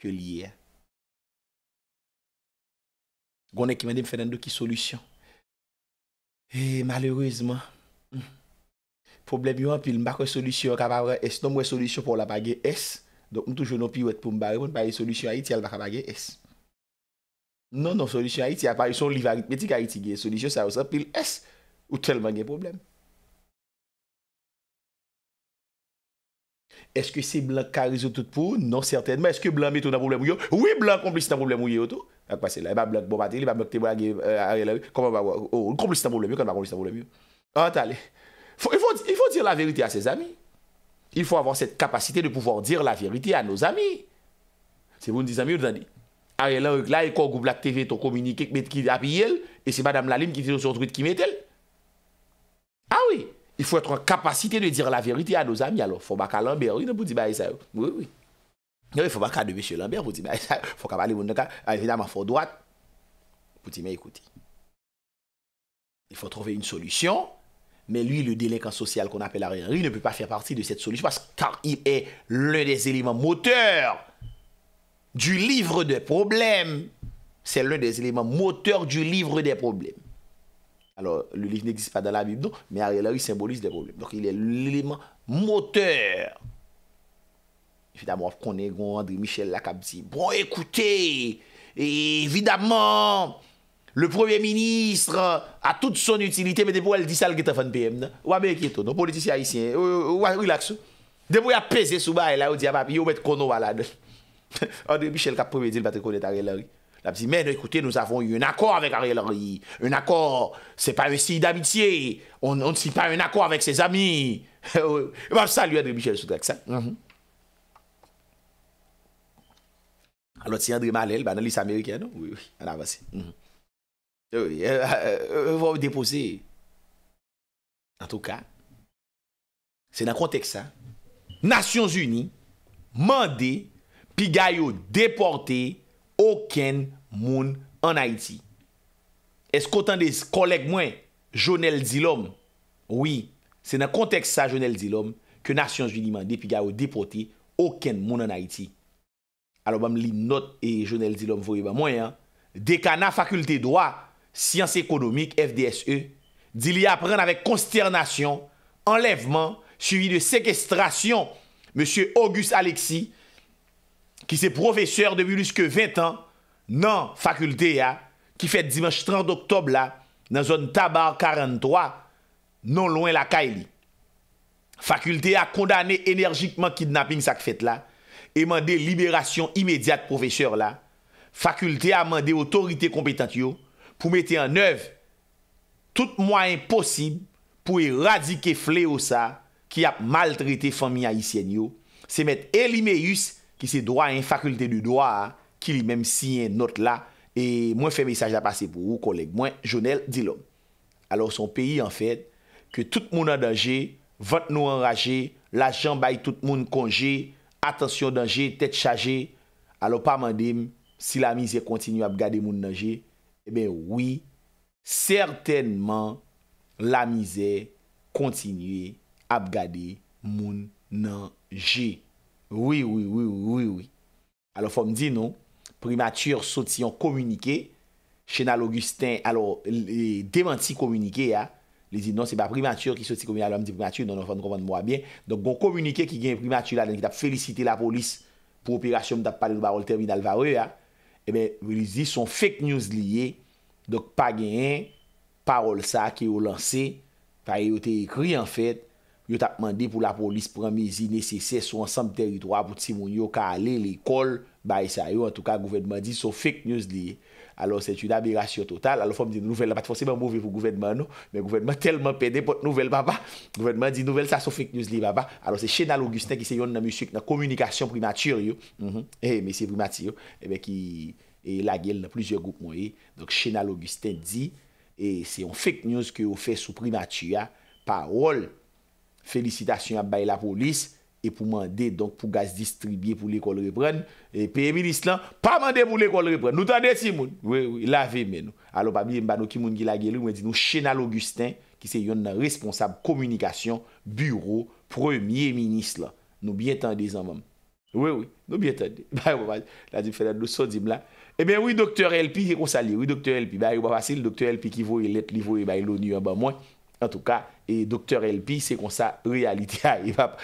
ke liye a. Gwone ki mende m fè nan do ki solusyon. E malerözman. Hmm, problem yo an pil m bakwe solusyon ka bavre es. Nomwe solusyon pou la bagye es. Donk m toujou nou pi wet pou m bavre. M pa ye solusyon a iti al bakwa bagye es. Non, non, solisyon ha iti apay son liva aritmetik ha iti ge. Solisyon sa yo san pil es ou telman gen problem. Eske se blan ka rezo tout pou? Non, certaine man. Eske blan metou nan problem ou yo? Ou e blan komplicitan problem ou yo tout? Akpase la, e ba blan bomate, e ba mokte blan gen ari la ou. Komplikitan problem ou yo, kan bakomplikitan problem ou yo. Anta le. Il faut dire la verite a ses amis. Il faut avoir cette capacité de pouvoir dire la verite a nos amis. Se vous nous disons mieux, vous nous en dites. Ariel Henry là, et quand groupe Black TV communiquer communique, qui a et c'est Madame Laline qui dit sur Twitter qui met elle. Ah oui, il faut être en capacité de dire la vérité à nos amis alors. Faut pas qu'à Lambert, oui, pour dire ça. Oui, oui. Il faut pas qu'à de M. Lambert pour dire ça. Faut qu'à parler, évidemment, faut droite. Pour dire, mais écoutez, il faut trouver une solution. Mais lui, le délinquant social qu'on appelle Ariel Henry ne peut pas faire partie de cette solution parce qu'il est l'un des éléments moteurs du livre des problèmes. C'est l'un des éléments moteurs du livre des problèmes. Alors, le livre n'existe pas dans la Bible, non, mais Ariel symbolise des problèmes. Donc, il est l'élément moteur. Évidemment, on connaît André Michel Lacabzi. Bon, écoutez, évidemment, le Premier ministre a toute son utilité, mais debout, elle dit ça, le de PM. Ou américain, non, politicien haïtien, ou relax. Ah, bah, il a apaiser sous là, on dit à papi, on kono là. André Michel kap pou mè di l patre konet Arie Lari. La bi si men, nou ekoute, nou zavon yon akor avèk Arie Lari. Un akor, se pa yon si d'amitye. On si pa yon akor avèk se zami. E ba sali André Michel sou drak sa. Mhm. Alot si André malèl, ban nan lis Amerikè, nou? Oui, oui, an avansi. Mhm. Euh, euh, euh, Vou depose. An tou ka, se nan kontek sa, Nasyons Unis mandè Pigayo deporte oken moun an Haiti. Eskotan de kolek mwen, Jonelle Dillom, oui, se nan konteks sa Jonelle Dillom, ke nasyon jiliman de Pigayo deporte oken moun an Haiti. Alo bam li not e Jonelle Dillom vwe ba mwen, dekana fakulte dwa, Siyans Ekonomik FDSE, di li apren avèk konsternasyon, enlèveman, suivi de sekestrasyon, M. Auguste Alexis, ki se profeseur debi luske 20 an, nan fakulte ya, ki fèd dimanche 30 oktob la, nan zon tabar 43, nan loin la ka e li. Fakulte ya kondane enerjikman kidnapping sak fèt la, e mande liberasyon imediat profeseur la, fakulte ya mande otorite kompetant yo, pou mette an ev, tout mwa imposib, pou eradike fle o sa, ki ap maltrete fami a isen yo, se mette elime yus, Ki se doa en fakulte de doa, ki li menm si en not la. E mwen fe mesaj la pase pou ou koleg. Mwen, jounel, di lom. Alo son peyi en fet, ke tout moun nan denje, vat nou enraje, la jan bay tout moun konje, atensyon denje, tet chaje. Alo pa mandem, si la mize kontinu ap gade moun denje, e eh ben wii, sertenman la mize kontinu ap gade moun denje. Oui, oui, oui, oui, oui, oui. Alors, fòm di nou, primatür sot si yon komunike, chenal Augustin, alors, démenti komunike, li di nou, se pa primatür ki sot si komunike, alòm di primatür, non, fòm konpande mwa bien. Donk, gon komunike ki gen primatür la, den ki tap felicite la polis pou operasyon mdap pale nou barol terminal vare, e eh ben, li di, son fake news liye, donk, pa gen parol sa ki yo lansé, ta yo te ekri, an fèt, Yo ta pman de pou la polis pran mezi nese se sou ansam teritora pou ti moun yo ka ale l'ekol ba y e sa yo. En tout ka, gouvenman di sou fake news li. Alo, se tu dabirasyon total. Alo, fòm di nouvel la pati fòm se mè mouvè pou gouvenman nou. Mè gouvenman telman pède pot nouvel baba. Gouvenman di nouvel sa sou fake news li baba. Alo, se chenal Augustin ki se yon nan musik nan komunikasyon primaturyo. E, mesi primaturyo. E, la gel nan plizye goup mwenye. Donk, chenal Augustin di. E, eh, se yon fake news ki yo fè sou primaturya. Parol. felisitasyon ap bay la polis, epou mande, donk pou gaz distribye pou l'ekol repren, epi eminist lan, pa mande pou l'ekol repren, nou tende si moun, wè wè, lave men, alo pa bi mbano ki moun gila gelou, mwen di nou chena l'Augustin, ki se yon nan responsab komunikasyon, bureau, premier minist lan, nou biye tende zan moun, wè wè, nou biye tende, la di fè la nou eh so di mla, e mwen wè doktor LP, e kon sali, wè doktor LP, ba yon ba fasil, doktor LP ki vou, e let li E doktèr Elpi, se kon sa realiti a evap.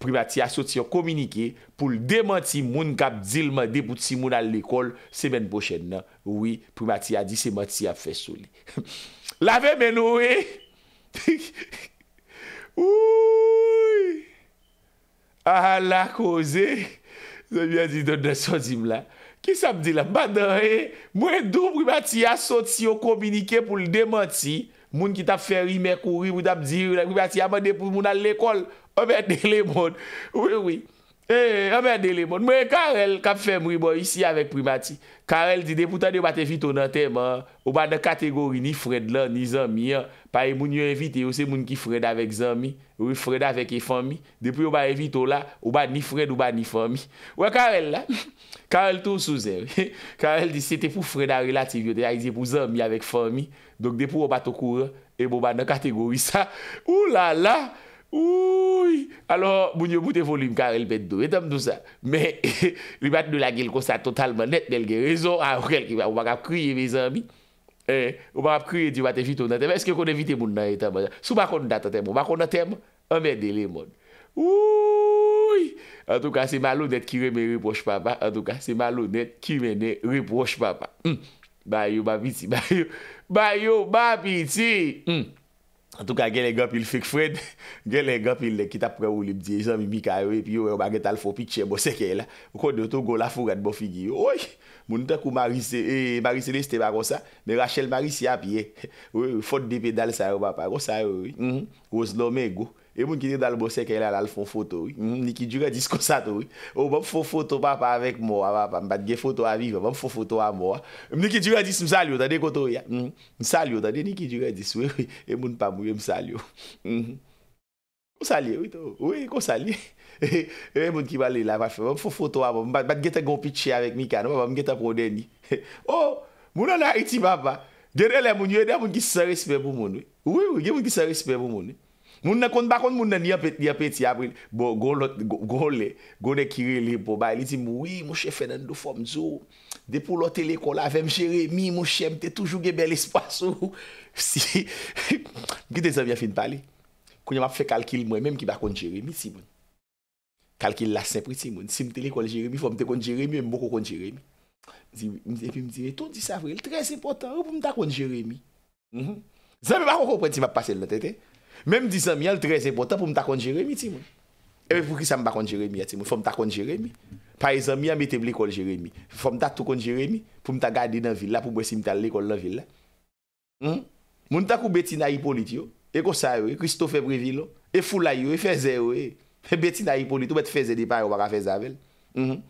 Prima ti a soti yo kominike pou l'dementi moun kap zilman depouti moun al l'ekol semen pochen nan. Ouwi, prima ti a di, sema ti a fè souli. La ve men ouwe! Ouwi! A la koze! Se mi a di don de sotim la. Ki sa mdi la? Eh? Mwen dou prima ti a soti yo kominike pou l'dementi. Moun ki tap fèri mèk ouri mou dap ziri. Prima ti yaman de pou moun al l'ekol. Omen de lè moun. Oui, oui. Eh, omen de lè moun. Mwen Karel kap fè mou yibo yisi yavek Prima ti. Karel di depoutan de bat evito nan teman. Oman de kategori ni Fred la, ni Zami ya. Pa yi moun yo evite yo se moun ki Fred avèk Zami. Ou Fred avèk e Fami. Depou yoban evito la, ouban ni Fred, ouban ni Fami. Ouwe Karel la. Karel tou souze. Karel di se te pou Fred a relati vyo. Te a yize pou Zami avèk Fami. Donk depo ou ba to koure, e mou ba nan kategori sa. Ou la la, oui, alo moun yo boute volim kar elbet do, etanm do sa. Me, li bat nou la gel kosa totalman net, belge rezon, a oukel ki ba, ou bak ap kriye me zanbi. Eh, ou bak ap kriye di wate fitou nan teme, eske kon evite moun nan etanm. Sou bak kon datan teme, ou bak kon nan teme, amède le moun. Ouiii, an tou ka se malou net kire men repouche papa, an tou ka se malou net kire men repouche papa. Bayou, hmm. babi si bayou. Bayo, bapit si. An hmm. tou ka gen lè gèpil fik fred. Gen lè gèpil lè kitap pre ou li mdiye. Zan mi mika yoy. Pi yoy ou baget al fò pi tche. Bo seke yoy la. Ou kon do to go la fò rad bo figi yoy. Mounite kou Marise. Marise lè ste bago sa. Be Rachel Marise ya pi ye. Ou fò di pedal sa yoy bago sa yoy. Ou slò me go. E moun ki ne dal bosek e lal al fon foto. M niki djuradis konsa tou. Ou m fon foto papa avek mwa. M bat ge foto avive. M fon foto avive. M niki djuradis m salyo ta de koto ya. M salyo ta de niki djuradis. Ou e moun pa mwe m salyo. Konsa liye ou itou. Ou e konsa liye. Ou e moun ki bali la pa fwe. M fon foto avive. M bat ge te gopit she avek mi kan. Ou e m ge te pwode ni. Ou moun an e a iti papa. Gen ele moun yon e moun ki se respe pou moun. Ou e moun ki se respe pou moun. Moun ne kon bakon moun ne ni apet, ni apet yabril. Bo, go le, go le kire li, bo ba, li zi moui, mouche fè nan do fòm zò. Depo lo telekola, vèm jeremi, mouche mte toujou gebel espasou. Gite zan mwen fin pali. Koun yon ap fè kalkil mwen, mèm ki bakon jeremi, si moun. Kalkil la sepriti, si moun. Sim telekola jeremi, fòm te kon jeremi, mwen mwoko kon jeremi. Zi mwen zi, mwen zi, mwen zi, mwen zi, mwen zi, mwen zi, mwen zi, mwen zi, mwen zi, mwen zi, Mem dizan mi al treze potan pou mta konjeremi ti mwen. Ewe pou ki sa mba konjeremi ya ti mwen? Fom mta konjeremi. Pa ezan mi ame teble konjeremi. Fom mta tou konjeremi pou mta gadi nan villa pou mwen simta l lekol nan villa. Hmm? Moun ta kou beti na ipolit yo. Eko sa yo. E kristof ebrevi yo. E fula yo. E feze yo. E, e beti na ipolit yo. Mwen te feze di pa yo baga feze avel. Hmm?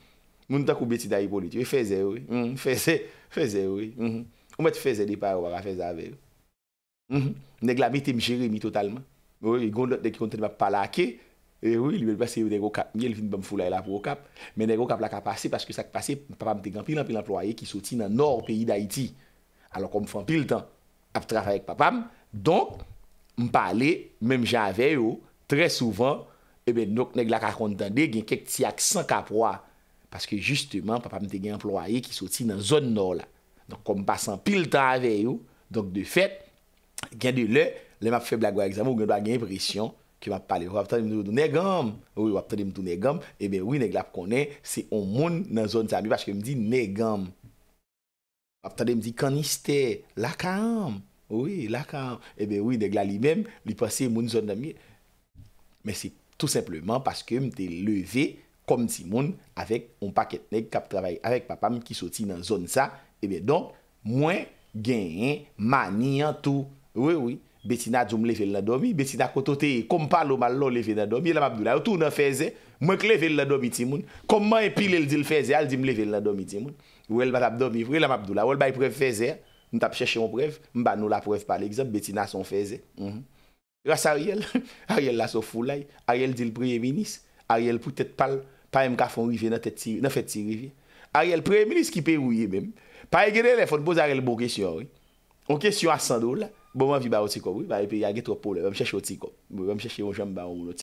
Moun ta kou beti na ipolit yo. E feze yo. E, hmm? Feze yo. E, hmm? Mwen te feze di pa yo baga feze Neg la metem jere mi totalman. Ou, yon lot dek konten map pala ake, e ou, li wèl bas se yo dek o kap, nyel fin bam fulay la pou o kap, men dek o kap la ka pase, paske sak pase, papam te gen pilan pilan ploye ki soti nan nor peyi d'Haïti. Alok, konp fwant pil tan, ap trafayek papam, donk, mpale, menm jave yo, tre souvan, e ben nok, neg la ka konten de, gen kek ti ak sank apwa, paske justeman, papam te gen ploye ki soti nan zon nor la. Donk, konp pasan pil tan ave yo, donk, de gen de le, le map fe blagwa egzame ou gen do a gen impresyon ki map pale, wap tade mdou do negam wap tade mdou do negam, ebe wii neglap konen se on moun nan zon sa mi wap tade mdou do negam wap tade mdou do kaniste laka am, wii laka am ebe wii neglap li mem, li pase moun zon nan mi, men se tout simplement paske mde leve kom ti moun avek on paket neg kap travay avek papam ki soti nan zon sa, ebe don mwen gen mani an tou wè wè, betina jom leve l nadomi, betina kotote, kompalo mal lò leve l nadomi, yè la mabdoula, wè tou nan feze, mwenk leve l nadomi ti moun, komman epil el di l feze, al di m leve l nadomi ti moun, wè l mabdoula, wè l mabdoula, wè l bay preve feze, nou tap cheche moun preve, mba nou la preve pal exemple, betina son feze, mhm. rasa riel, riel la so fulay, riel di l preye minis, riel pou tèt pal, pa mka fon rive nan fèt ti rive, riel preye minis ki perouye mèm, pa e genè lè, fòt boz Bo mwa vi ba otiko vwi, ba epi yage tro pole, wèm chè chè otiko, wèm chè chè yon jambaroun otiko.